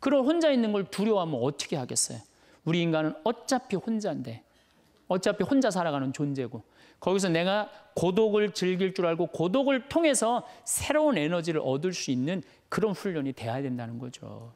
그런 혼자 있는 걸 두려워하면 어떻게 하겠어요? 우리 인간은 어차피 혼자인데 어차피 혼자 살아가는 존재고 거기서 내가 고독을 즐길 줄 알고 고독을 통해서 새로운 에너지를 얻을 수 있는 그런 훈련이 돼야 된다는 거죠.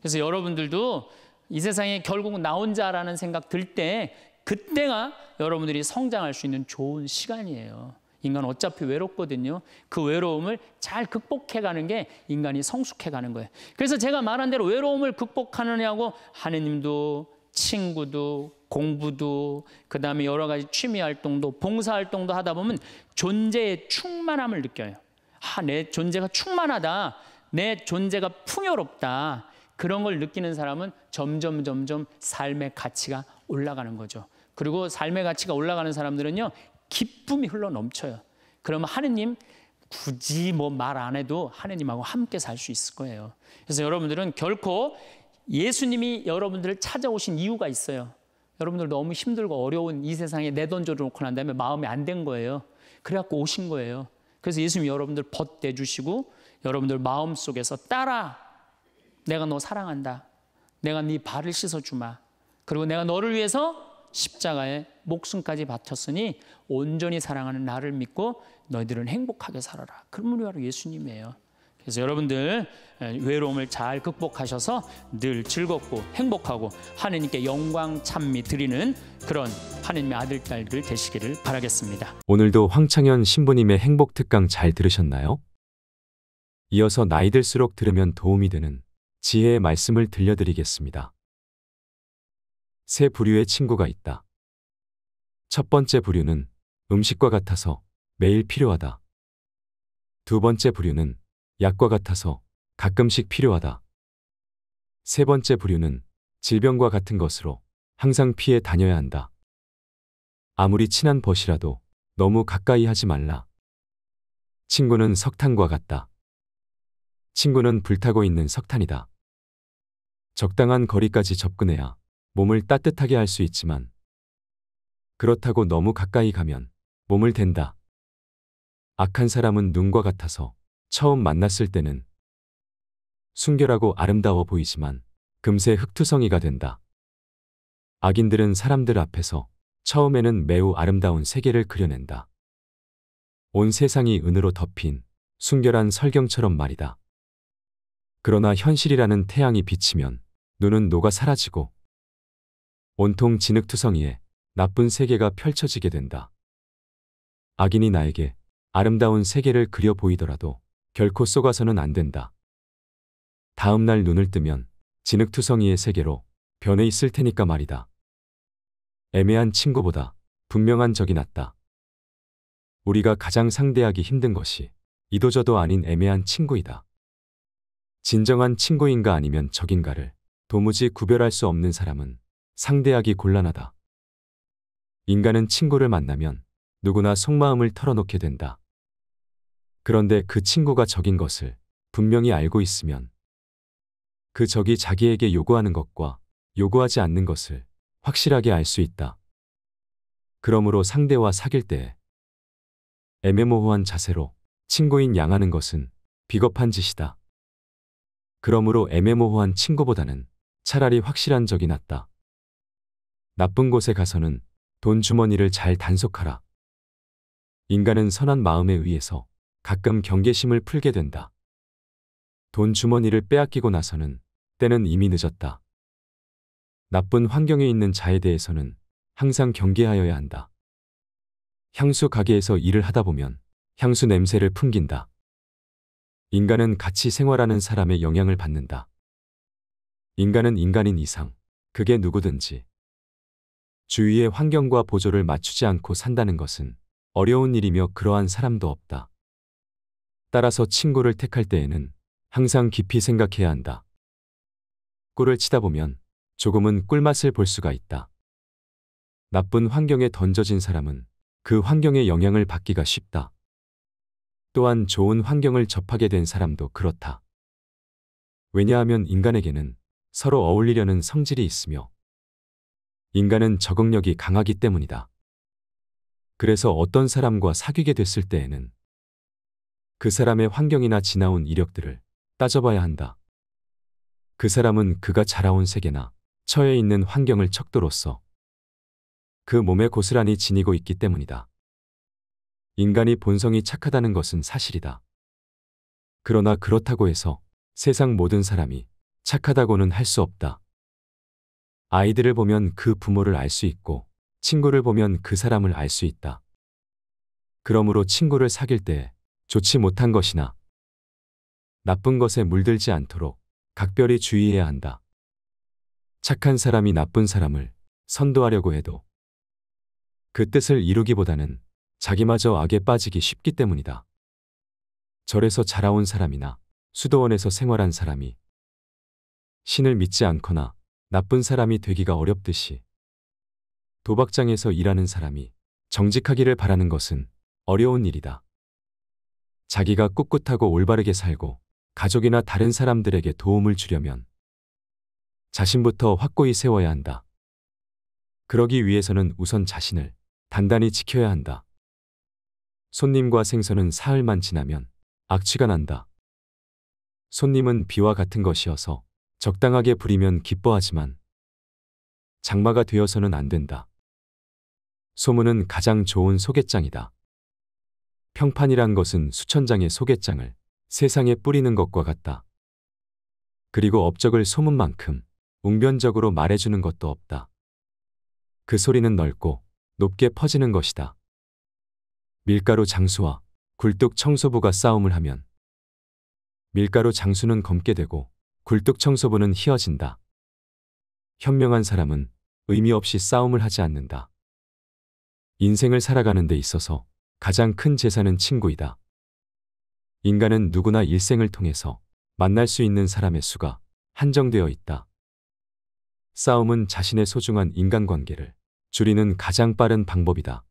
그래서 여러분들도 이 세상에 결국 나 혼자라는 생각 들 때 그때가 여러분들이 성장할 수 있는 좋은 시간이에요. 인간 어차피 외롭거든요. 그 외로움을 잘 극복해가는 게 인간이 성숙해가는 거예요. 그래서 제가 말한 대로 외로움을 극복하느냐고 하느님도 친구도 공부도 그다음에 여러 가지 취미 활동도 봉사 활동도 하다 보면 존재의 충만함을 느껴요. 아, 내 존재가 충만하다. 내 존재가 풍요롭다. 그런 걸 느끼는 사람은 점점 점점 삶의 가치가 올라가는 거죠. 그리고 삶의 가치가 올라가는 사람들은요. 기쁨이 흘러 넘쳐요. 그러면 하느님 굳이 뭐 말 안 해도 하느님하고 함께 살 수 있을 거예요. 그래서 여러분들은 결코 예수님이 여러분들을 찾아오신 이유가 있어요. 여러분들 너무 힘들고 어려운 이 세상에 내던져 놓고 난 다음에 마음이 안 된 거예요. 그래갖고 오신 거예요. 그래서 예수님 여러분들 벗대 주시고 여러분들 마음 속에서 따라 내가 너 사랑한다. 내가 네 발을 씻어 주마. 그리고 내가 너를 위해서 십자가에 목숨까지 바쳤으니 온전히 사랑하는 나를 믿고 너희들은 행복하게 살아라. 그런 분이 바로 예수님이에요. 그래서 여러분들 예, 외로움을 잘 극복하셔서 늘 즐겁고 행복하고 하느님께 영광 찬미 드리는 그런 하느님의 아들 딸들 되시기를 바라겠습니다. 오늘도 황창현 신부님의 행복 특강 잘 들으셨나요? 이어서 나이 들수록 들으면 도움이 되는 지혜의 말씀을 들려드리겠습니다. 세 부류의 친구가 있다. 첫 번째 부류는 음식과 같아서 매일 필요하다. 두 번째 부류는 약과 같아서 가끔씩 필요하다. 세 번째 부류는 질병과 같은 것으로 항상 피해 다녀야 한다. 아무리 친한 벗이라도 너무 가까이 하지 말라. 친구는 석탄과 같다. 친구는 불타고 있는 석탄이다. 적당한 거리까지 접근해야 몸을 따뜻하게 할 수 있지만 그렇다고 너무 가까이 가면 몸을 댄다. 악한 사람은 눈과 같아서 처음 만났을 때는 순결하고 아름다워 보이지만 금세 흙투성이가 된다. 악인들은 사람들 앞에서 처음에는 매우 아름다운 세계를 그려낸다. 온 세상이 은으로 덮인 순결한 설경처럼 말이다. 그러나 현실이라는 태양이 비치면 눈은 녹아 사라지고 온통 진흙투성이에 나쁜 세계가 펼쳐지게 된다. 악인이 나에게 아름다운 세계를 그려 보이더라도 결코 속아서는 안 된다. 다음 날 눈을 뜨면 진흙투성이의 세계로 변해 있을 테니까 말이다. 애매한 친구보다 분명한 적이 낫다. 우리가 가장 상대하기 힘든 것이 이도저도 아닌 애매한 친구이다. 진정한 친구인가 아니면 적인가를 도무지 구별할 수 없는 사람은 상대하기 곤란하다. 인간은 친구를 만나면 누구나 속마음을 털어놓게 된다. 그런데 그 친구가 적인 것을 분명히 알고 있으면 그 적이 자기에게 요구하는 것과 요구하지 않는 것을 확실하게 알 수 있다. 그러므로 상대와 사귈 때 애매모호한 자세로 친구인 양하는 것은 비겁한 짓이다. 그러므로 애매모호한 친구보다는 차라리 확실한 적이 낫다. 나쁜 곳에 가서는 돈 주머니를 잘 단속하라. 인간은 선한 마음에 의해서 가끔 경계심을 풀게 된다. 돈 주머니를 빼앗기고 나서는 때는 이미 늦었다. 나쁜 환경에 있는 자에 대해서는 항상 경계하여야 한다. 향수 가게에서 일을 하다 보면 향수 냄새를 풍긴다. 인간은 같이 생활하는 사람의 영향을 받는다. 인간은 인간인 이상, 그게 누구든지. 주위의 환경과 보조를 맞추지 않고 산다는 것은 어려운 일이며 그러한 사람도 없다. 따라서 친구를 택할 때에는 항상 깊이 생각해야 한다. 꿀을 치다 보면 조금은 꿀맛을 볼 수가 있다. 나쁜 환경에 던져진 사람은 그 환경의 영향을 받기가 쉽다. 또한 좋은 환경을 접하게 된 사람도 그렇다. 왜냐하면 인간에게는 서로 어울리려는 성질이 있으며 인간은 적응력이 강하기 때문이다. 그래서 어떤 사람과 사귀게 됐을 때에는 그 사람의 환경이나 지나온 이력들을 따져봐야 한다. 그 사람은 그가 자라온 세계나 처해 있는 환경을 척도로써그 몸에 고스란히 지니고 있기 때문이다. 인간이 본성이 착하다는 것은 사실이다. 그러나 그렇다고 해서 세상 모든 사람이 착하다고는 할 수 없다. 아이들을 보면 그 부모를 알 수 있고 친구를 보면 그 사람을 알 수 있다. 그러므로 친구를 사귈 때 좋지 못한 것이나 나쁜 것에 물들지 않도록 각별히 주의해야 한다. 착한 사람이 나쁜 사람을 선도하려고 해도 그 뜻을 이루기보다는 자기마저 악에 빠지기 쉽기 때문이다. 절에서 자라온 사람이나 수도원에서 생활한 사람이 신을 믿지 않거나 나쁜 사람이 되기가 어렵듯이 도박장에서 일하는 사람이 정직하기를 바라는 것은 어려운 일이다. 자기가 꿋꿋하고 올바르게 살고 가족이나 다른 사람들에게 도움을 주려면 자신부터 확고히 세워야 한다. 그러기 위해서는 우선 자신을 단단히 지켜야 한다. 손님과 생선은 사흘만 지나면 악취가 난다. 손님은 비와 같은 것이어서 적당하게 부리면 기뻐하지만 장마가 되어서는 안 된다. 소문은 가장 좋은 소개장이다. 평판이란 것은 수천 장의 소개장을 세상에 뿌리는 것과 같다. 그리고 업적을 소문만큼 웅변적으로 말해주는 것도 없다. 그 소리는 넓고 높게 퍼지는 것이다. 밀가루 장수와 굴뚝 청소부가 싸움을 하면 밀가루 장수는 검게 되고 굴뚝 청소부는 희어진다. 현명한 사람은 의미 없이 싸움을 하지 않는다. 인생을 살아가는 데 있어서 가장 큰 재산은 친구이다. 인간은 누구나 일생을 통해서 만날 수 있는 사람의 수가 한정되어 있다. 싸움은 자신의 소중한 인간관계를 줄이는 가장 빠른 방법이다.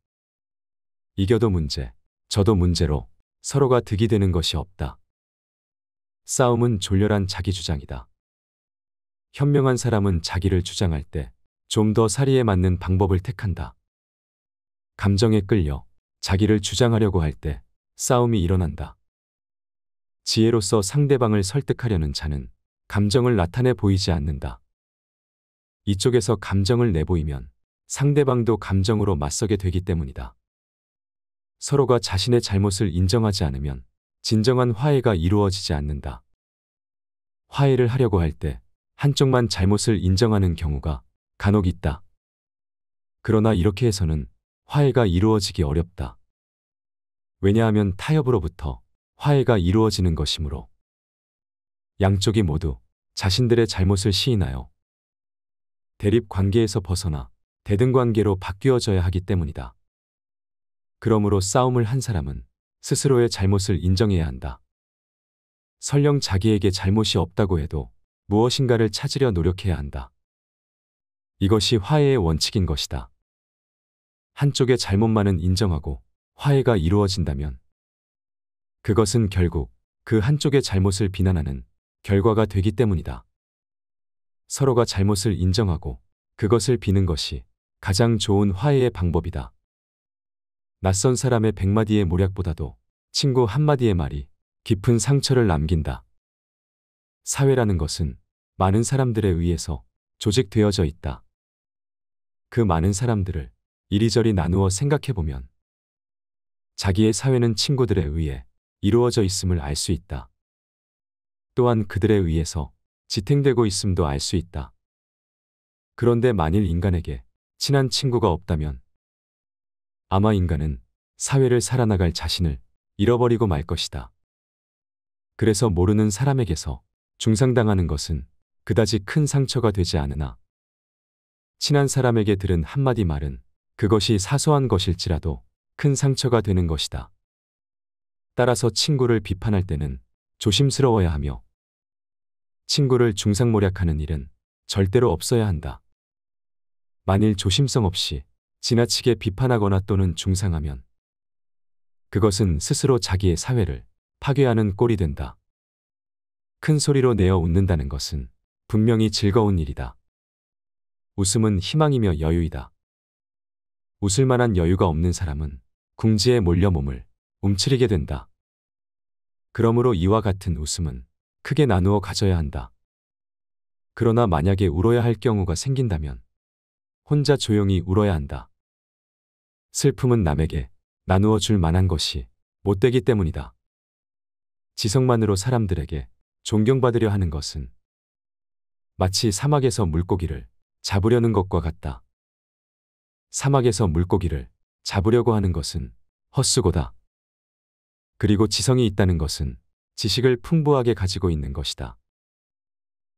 이겨도 문제, 저도 문제로 서로가 득이 되는 것이 없다. 싸움은 졸렬한 자기 주장이다. 현명한 사람은 자기를 주장할 때 좀 더 사리에 맞는 방법을 택한다. 감정에 끌려 자기를 주장하려고 할 때 싸움이 일어난다. 지혜로서 상대방을 설득하려는 자는 감정을 나타내 보이지 않는다. 이쪽에서 감정을 내보이면 상대방도 감정으로 맞서게 되기 때문이다. 서로가 자신의 잘못을 인정하지 않으면 진정한 화해가 이루어지지 않는다. 화해를 하려고 할 때 한쪽만 잘못을 인정하는 경우가 간혹 있다. 그러나 이렇게 해서는 화해가 이루어지기 어렵다. 왜냐하면 타협으로부터 화해가 이루어지는 것이므로 양쪽이 모두 자신들의 잘못을 시인하여 대립 관계에서 벗어나 대등 관계로 바뀌어져야 하기 때문이다. 그러므로 싸움을 한 사람은 스스로의 잘못을 인정해야 한다. 설령 자기에게 잘못이 없다고 해도 무엇인가를 찾으려 노력해야 한다. 이것이 화해의 원칙인 것이다. 한쪽의 잘못만은 인정하고 화해가 이루어진다면 그것은 결국 그 한쪽의 잘못을 비난하는 결과가 되기 때문이다. 서로가 잘못을 인정하고 그것을 비는 것이 가장 좋은 화해의 방법이다. 낯선 사람의 백마디의 모략보다도 친구 한마디의 말이 깊은 상처를 남긴다. 사회라는 것은 많은 사람들에 의해서 조직되어져 있다. 그 많은 사람들을 이리저리 나누어 생각해보면 자기의 사회는 친구들에 의해 이루어져 있음을 알 수 있다. 또한 그들에 의해서 지탱되고 있음도 알 수 있다. 그런데 만일 인간에게 친한 친구가 없다면 아마 인간은 사회를 살아나갈 자신을 잃어버리고 말 것이다. 그래서 모르는 사람에게서 중상당하는 것은 그다지 큰 상처가 되지 않으나 친한 사람에게 들은 한마디 말은 그것이 사소한 것일지라도 큰 상처가 되는 것이다. 따라서 친구를 비판할 때는 조심스러워야 하며 친구를 중상모략하는 일은 절대로 없어야 한다. 만일 조심성 없이 지나치게 비판하거나 또는 중상하면 그것은 스스로 자기의 사회를 파괴하는 꼴이 된다. 큰 소리로 내어 웃는다는 것은 분명히 즐거운 일이다. 웃음은 희망이며 여유이다. 웃을 만한 여유가 없는 사람은 궁지에 몰려 몸을 움츠리게 된다. 그러므로 이와 같은 웃음은 크게 나누어 가져야 한다. 그러나 만약에 울어야 할 경우가 생긴다면 혼자 조용히 울어야 한다. 슬픔은 남에게 나누어 줄 만한 것이 못되기 때문이다. 지성만으로 사람들에게 존경받으려 하는 것은 마치 사막에서 물고기를 잡으려는 것과 같다. 사막에서 물고기를 잡으려고 하는 것은 헛수고다. 그리고 지성이 있다는 것은 지식을 풍부하게 가지고 있는 것이다.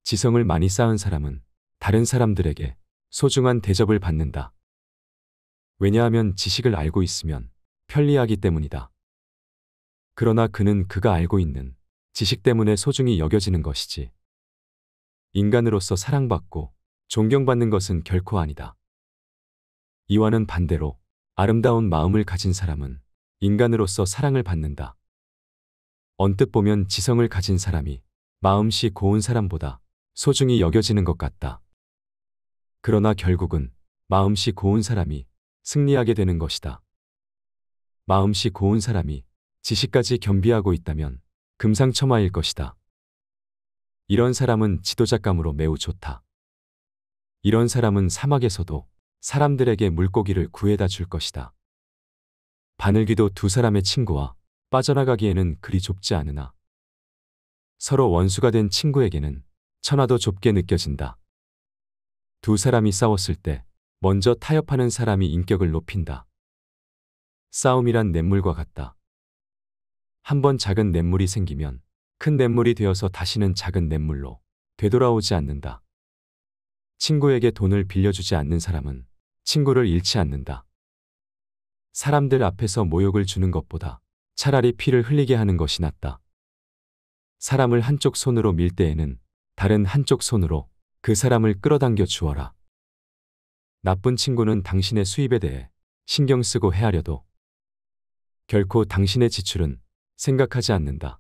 지성을 많이 쌓은 사람은 다른 사람들에게 소중한 대접을 받는다. 왜냐하면 지식을 알고 있으면 편리하기 때문이다. 그러나 그는 그가 알고 있는 지식 때문에 소중히 여겨지는 것이지. 인간으로서 사랑받고 존경받는 것은 결코 아니다. 이와는 반대로 아름다운 마음을 가진 사람은 인간으로서 사랑을 받는다. 언뜻 보면 지성을 가진 사람이 마음씨 고운 사람보다 소중히 여겨지는 것 같다. 그러나 결국은 마음씨 고운 사람이 승리하게 되는 것이다. 마음씨 고운 사람이 지식까지 겸비하고 있다면 금상첨화일 것이다. 이런 사람은 지도자감으로 매우 좋다. 이런 사람은 사막에서도 사람들에게 물고기를 구해다 줄 것이다. 바늘기도 두 사람의 친구와 빠져나가기에는 그리 좁지 않으나 서로 원수가 된 친구에게는 천하도 좁게 느껴진다. 두 사람이 싸웠을 때 먼저 타협하는 사람이 인격을 높인다. 싸움이란 냇물과 같다. 한 번 작은 냇물이 생기면 큰 냇물이 되어서 다시는 작은 냇물로 되돌아오지 않는다. 친구에게 돈을 빌려주지 않는 사람은 친구를 잃지 않는다. 사람들 앞에서 모욕을 주는 것보다 차라리 피를 흘리게 하는 것이 낫다. 사람을 한쪽 손으로 밀 때에는 다른 한쪽 손으로 그 사람을 끌어당겨 주어라. 나쁜 친구는 당신의 수입에 대해 신경 쓰고 헤아려도 결코 당신의 지출은 생각하지 않는다.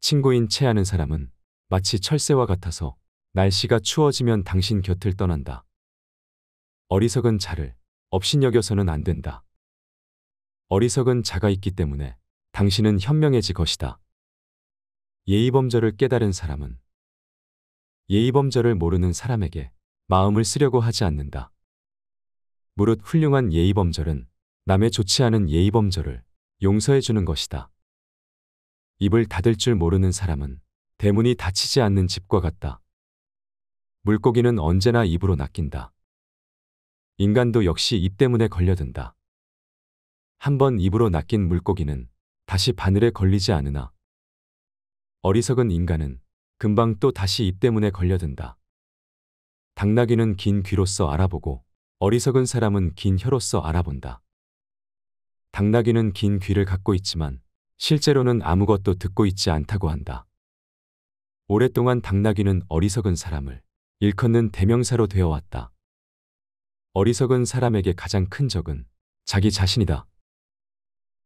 친구인 채하는 사람은 마치 철새와 같아서 날씨가 추워지면 당신 곁을 떠난다. 어리석은 자를 업신여겨서는 안 된다. 어리석은 자가 있기 때문에 당신은 현명해질 것이다. 예의범절을 깨달은 사람은 예의범절을 모르는 사람에게 마음을 쓰려고 하지 않는다. 무릇 훌륭한 예의범절은 남의 좋지 않은 예의범절을 용서해 주는 것이다. 입을 닫을 줄 모르는 사람은 대문이 닫히지 않는 집과 같다. 물고기는 언제나 입으로 낚인다. 인간도 역시 입 때문에 걸려든다. 한 번 입으로 낚인 물고기는 다시 바늘에 걸리지 않으나 어리석은 인간은 금방 또 다시 입 때문에 걸려든다. 당나귀는 긴 귀로서 알아보고 어리석은 사람은 긴 혀로서 알아본다. 당나귀는 긴 귀를 갖고 있지만 실제로는 아무것도 듣고 있지 않다고 한다. 오랫동안 당나귀는 어리석은 사람을 일컫는 대명사로 되어 왔다. 어리석은 사람에게 가장 큰 적은 자기 자신이다.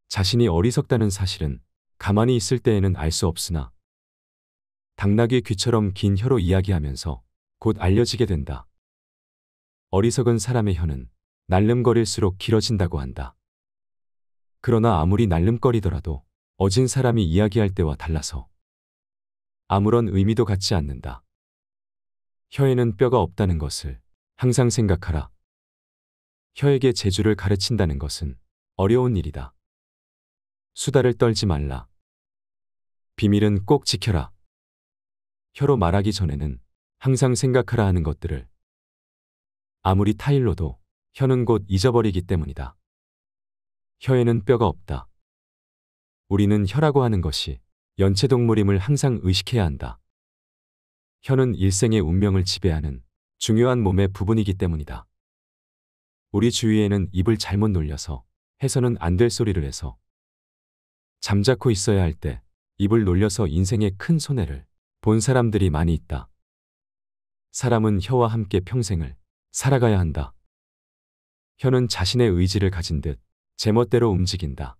자신이 어리석다는 사실은 가만히 있을 때에는 알 수 없으나 당나귀 귀처럼 긴 혀로 이야기하면서 곧 알려지게 된다. 어리석은 사람의 혀는 날름거릴수록 길어진다고 한다. 그러나 아무리 날름거리더라도 어진 사람이 이야기할 때와 달라서 아무런 의미도 갖지 않는다. 혀에는 뼈가 없다는 것을 항상 생각하라. 혀에게 재주를 가르친다는 것은 어려운 일이다. 수다를 떨지 말라. 비밀은 꼭 지켜라. 혀로 말하기 전에는 항상 생각하라 하는 것들을 아무리 타일로도 혀는 곧 잊어버리기 때문이다. 혀에는 뼈가 없다. 우리는 혀라고 하는 것이 연체동물임을 항상 의식해야 한다. 혀는 일생의 운명을 지배하는 중요한 몸의 부분이기 때문이다. 우리 주위에는 입을 잘못 놀려서 해서는 안 될 소리를 해서 잠자코 있어야 할 때 입을 놀려서 인생에 큰 손해를 본 사람들이 많이 있다. 사람은 혀와 함께 평생을 살아가야 한다. 혀는 자신의 의지를 가진 듯 제멋대로 움직인다.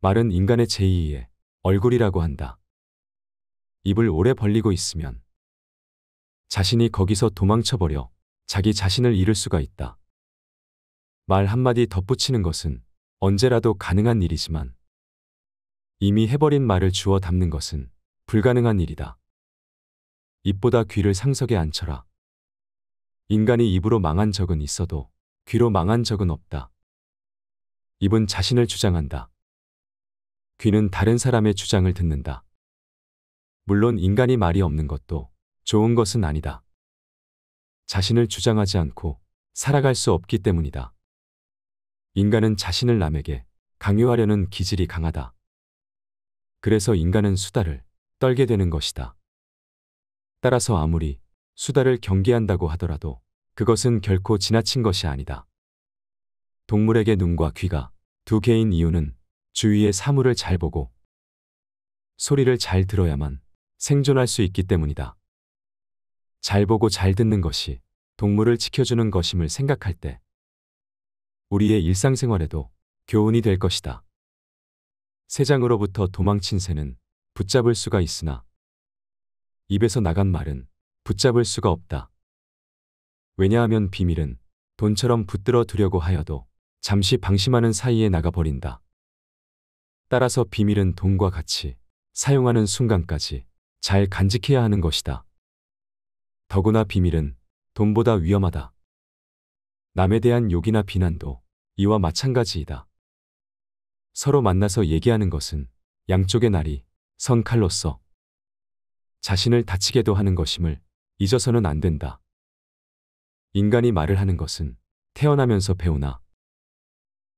말은 인간의 제2의 얼굴이라고 한다. 입을 오래 벌리고 있으면 자신이 거기서 도망쳐버려 자기 자신을 잃을 수가 있다. 말 한마디 덧붙이는 것은 언제라도 가능한 일이지만 이미 해버린 말을 주워 담는 것은 불가능한 일이다. 입보다 귀를 상석에 앉혀라. 인간이 입으로 망한 적은 있어도 귀로 망한 적은 없다. 입은 자신을 주장한다. 귀는 다른 사람의 주장을 듣는다. 물론 인간이 말이 없는 것도 좋은 것은 아니다. 자신을 주장하지 않고 살아갈 수 없기 때문이다. 인간은 자신을 남에게 강요하려는 기질이 강하다. 그래서 인간은 수다를 떨게 되는 것이다. 따라서 아무리 수다를 경계한다고 하더라도 그것은 결코 지나친 것이 아니다. 동물에게 눈과 귀가 두 개인 이유는 주위의 사물을 잘 보고 소리를 잘 들어야만 생존할 수 있기 때문이다. 잘 보고 잘 듣는 것이 동물을 지켜주는 것임을 생각할 때 우리의 일상생활에도 교훈이 될 것이다. 세장으로부터 도망친 새는 붙잡을 수가 있으나 입에서 나간 말은 붙잡을 수가 없다. 왜냐하면 비밀은 돈처럼 붙들어 두려고 하여도 잠시 방심하는 사이에 나가버린다. 따라서 비밀은 돈과 같이 사용하는 순간까지 잘 간직해야 하는 것이다. 더구나 비밀은 돈보다 위험하다. 남에 대한 욕이나 비난도 이와 마찬가지이다. 서로 만나서 얘기하는 것은 양쪽의 날이 선칼로서 자신을 다치게도 하는 것임을 잊어서는 안 된다. 인간이 말을 하는 것은 태어나면서 배우나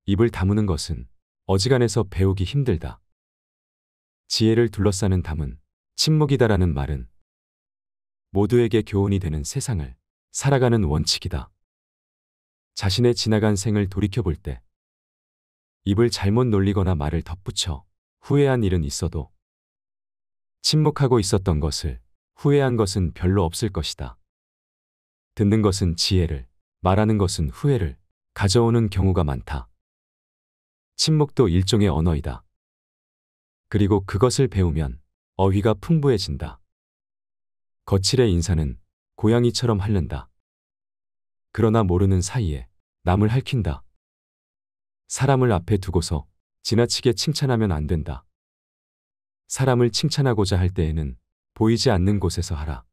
입을 다무는 것은 어지간해서 배우기 힘들다. 지혜를 둘러싸는 담은 침묵이다라는 말은 모두에게 교훈이 되는 세상을 살아가는 원칙이다. 자신의 지나간 생을 돌이켜볼 때 입을 잘못 놀리거나 말을 덧붙여 후회한 일은 있어도 침묵하고 있었던 것을 후회한 것은 별로 없을 것이다. 듣는 것은 지혜를, 말하는 것은 후회를 가져오는 경우가 많다. 침묵도 일종의 언어이다. 그리고 그것을 배우면 어휘가 풍부해진다. 거칠의 인사는 고양이처럼 핥는다. 그러나 모르는 사이에 남을 할킨다. 사람을 앞에 두고서 지나치게 칭찬하면 안 된다. 사람을 칭찬하고자 할 때에는 보이지 않는 곳에서 하라.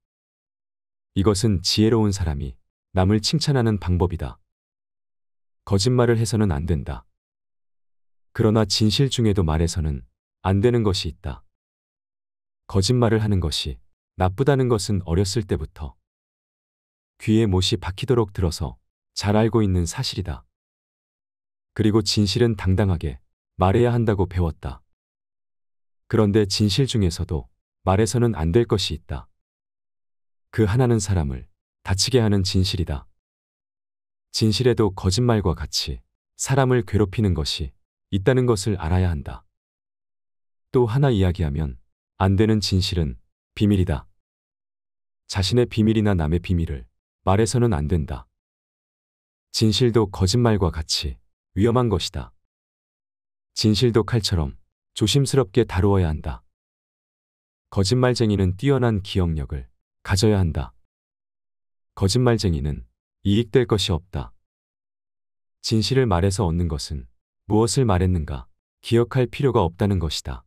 이것은 지혜로운 사람이 남을 칭찬하는 방법이다. 거짓말을 해서는 안 된다. 그러나 진실 중에도 말해서는 안 되는 것이 있다. 거짓말을 하는 것이 나쁘다는 것은 어렸을 때부터 귀에 못이 박히도록 들어서 잘 알고 있는 사실이다. 그리고 진실은 당당하게 말해야 한다고 배웠다. 그런데 진실 중에서도 말해서는 안 될 것이 있다. 그 하나는 사람을 다치게 하는 진실이다. 진실에도 거짓말과 같이 사람을 괴롭히는 것이 있다는 것을 알아야 한다. 또 하나 이야기하면 안 되는 진실은 비밀이다. 자신의 비밀이나 남의 비밀을 말해서는 안 된다. 진실도 거짓말과 같이 위험한 것이다. 진실도 칼처럼 조심스럽게 다루어야 한다. 거짓말쟁이는 뛰어난 기억력을 가져야 한다. 거짓말쟁이는 이익될 것이 없다. 진실을 말해서 얻는 것은 무엇을 말했는가 기억할 필요가 없다는 것이다.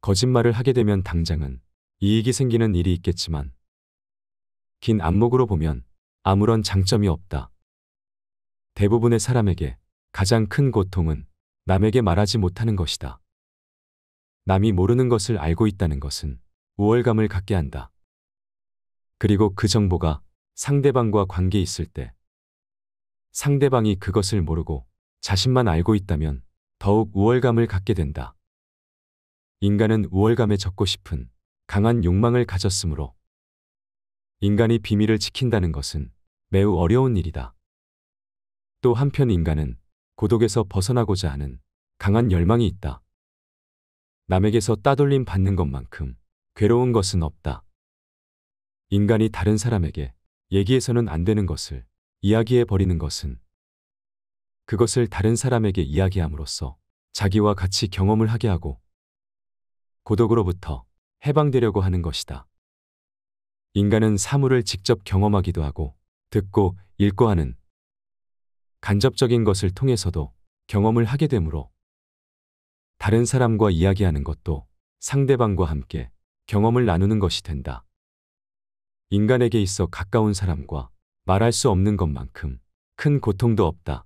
거짓말을 하게 되면 당장은 이익이 생기는 일이 있겠지만 긴 안목으로 보면 아무런 장점이 없다. 대부분의 사람에게 가장 큰 고통은 남에게 말하지 못하는 것이다. 남이 모르는 것을 알고 있다는 것은 우월감을 갖게 한다. 그리고 그 정보가 상대방과 관계 있을 때 상대방이 그것을 모르고 자신만 알고 있다면 더욱 우월감을 갖게 된다. 인간은 우월감에 적고 싶은 강한 욕망을 가졌으므로 인간이 비밀을 지킨다는 것은 매우 어려운 일이다. 또 한편 인간은 고독에서 벗어나고자 하는 강한 열망이 있다. 남에게서 따돌림 받는 것만큼 괴로운 것은 없다. 인간이 다른 사람에게 얘기해서는 안 되는 것을 이야기해 버리는 것은 그것을 다른 사람에게 이야기함으로써 자기와 같이 경험을 하게 하고 고독으로부터 해방되려고 하는 것이다. 인간은 사물을 직접 경험하기도 하고 듣고 읽고 하는 간접적인 것을 통해서도 경험을 하게 되므로 다른 사람과 이야기하는 것도 상대방과 함께 경험을 나누는 것이 된다. 인간에게 있어 가까운 사람과 말할 수 없는 것만큼 큰 고통도 없다.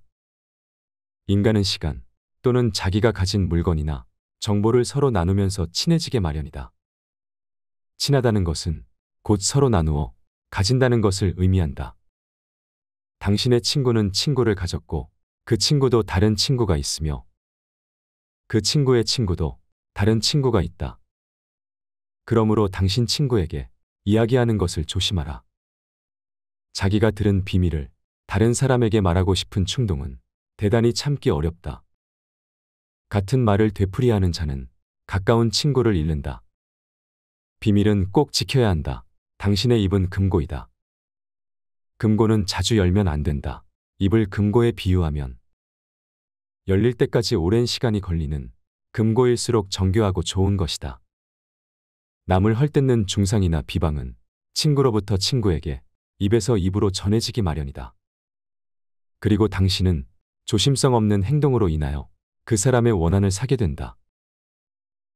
인간은 시간 또는 자기가 가진 물건이나 정보를 서로 나누면서 친해지게 마련이다. 친하다는 것은 곧 서로 나누어 가진다는 것을 의미한다. 당신의 친구는 친구를 가졌고 그 친구도 다른 친구가 있으며 그 친구의 친구도 다른 친구가 있다. 그러므로 당신 친구에게 이야기하는 것을 조심하라. 자기가 들은 비밀을 다른 사람에게 말하고 싶은 충동은 대단히 참기 어렵다. 같은 말을 되풀이하는 자는 가까운 친구를 잃는다. 비밀은 꼭 지켜야 한다. 당신의 입은 금고이다. 금고는 자주 열면 안 된다. 입을 금고에 비유하면 열릴 때까지 오랜 시간이 걸리는 금고일수록 정교하고 좋은 것이다. 남을 헐뜯는 중상이나 비방은 친구로부터 친구에게 입에서 입으로 전해지기 마련이다. 그리고 당신은 조심성 없는 행동으로 인하여 그 사람의 원한을 사게 된다.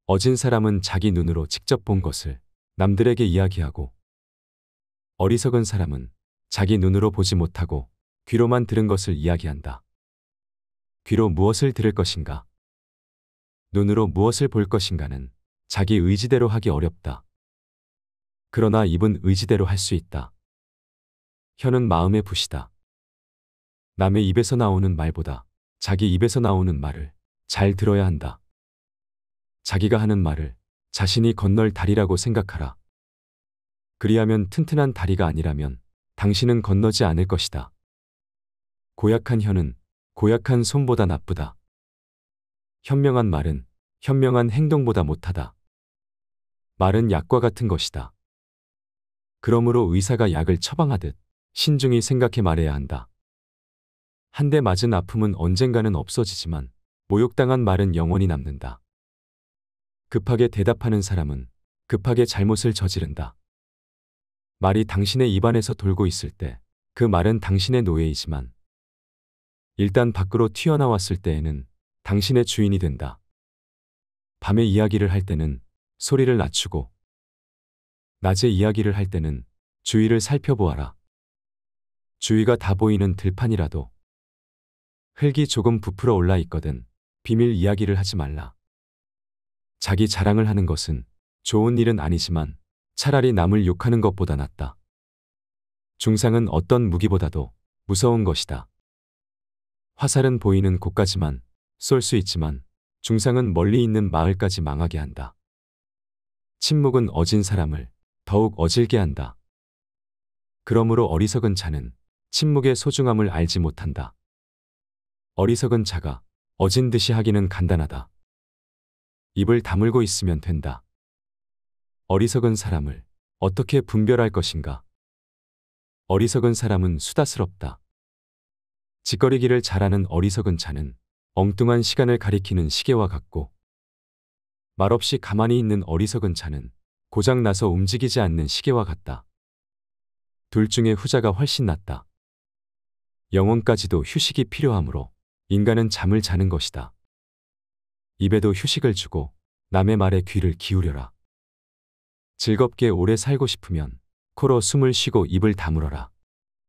어진 사람은 자기 눈으로 직접 본 것을 남들에게 이야기하고 어리석은 사람은 자기 눈으로 보지 못하고 귀로만 들은 것을 이야기한다. 귀로 무엇을 들을 것인가? 눈으로 무엇을 볼 것인가는 자기 의지대로 하기 어렵다. 그러나 입은 의지대로 할 수 있다. 혀는 마음의 붓이다. 남의 입에서 나오는 말보다 자기 입에서 나오는 말을 잘 들어야 한다. 자기가 하는 말을 자신이 건널 다리라고 생각하라. 그리하면 튼튼한 다리가 아니라면 당신은 건너지 않을 것이다. 고약한 혀는 고약한 손보다 나쁘다. 현명한 말은 현명한 행동보다 못하다. 말은 약과 같은 것이다. 그러므로 의사가 약을 처방하듯 신중히 생각해 말해야 한다. 한 대 맞은 아픔은 언젠가는 없어지지만 모욕당한 말은 영원히 남는다. 급하게 대답하는 사람은 급하게 잘못을 저지른다. 말이 당신의 입안에서 돌고 있을 때 그 말은 당신의 노예이지만 일단 밖으로 튀어나왔을 때에는 당신의 주인이 된다. 밤에 이야기를 할 때는 소리를 낮추고 낮에 이야기를 할 때는 주위를 살펴보아라. 주위가 다 보이는 들판이라도 흙이 조금 부풀어 올라 있거든 비밀 이야기를 하지 말라. 자기 자랑을 하는 것은 좋은 일은 아니지만 차라리 남을 욕하는 것보다 낫다. 중상은 어떤 무기보다도 무서운 것이다. 화살은 보이는 곳까지만 쏠 수 있지만 중상은 멀리 있는 마을까지 망하게 한다. 침묵은 어진 사람을 더욱 어질게 한다. 그러므로 어리석은 자는 침묵의 소중함을 알지 못한다. 어리석은 자가 어진 듯이 하기는 간단하다. 입을 다물고 있으면 된다. 어리석은 사람을 어떻게 분별할 것인가? 어리석은 사람은 수다스럽다. 짓거리기를 잘하는 어리석은 자는 엉뚱한 시간을 가리키는 시계와 같고 말없이 가만히 있는 어리석은 자는 고장 나서 움직이지 않는 시계와 같다. 둘 중에 후자가 훨씬 낫다. 영혼까지도 휴식이 필요하므로 인간은 잠을 자는 것이다. 입에도 휴식을 주고 남의 말에 귀를 기울여라. 즐겁게 오래 살고 싶으면 코로 숨을 쉬고 입을 다물어라.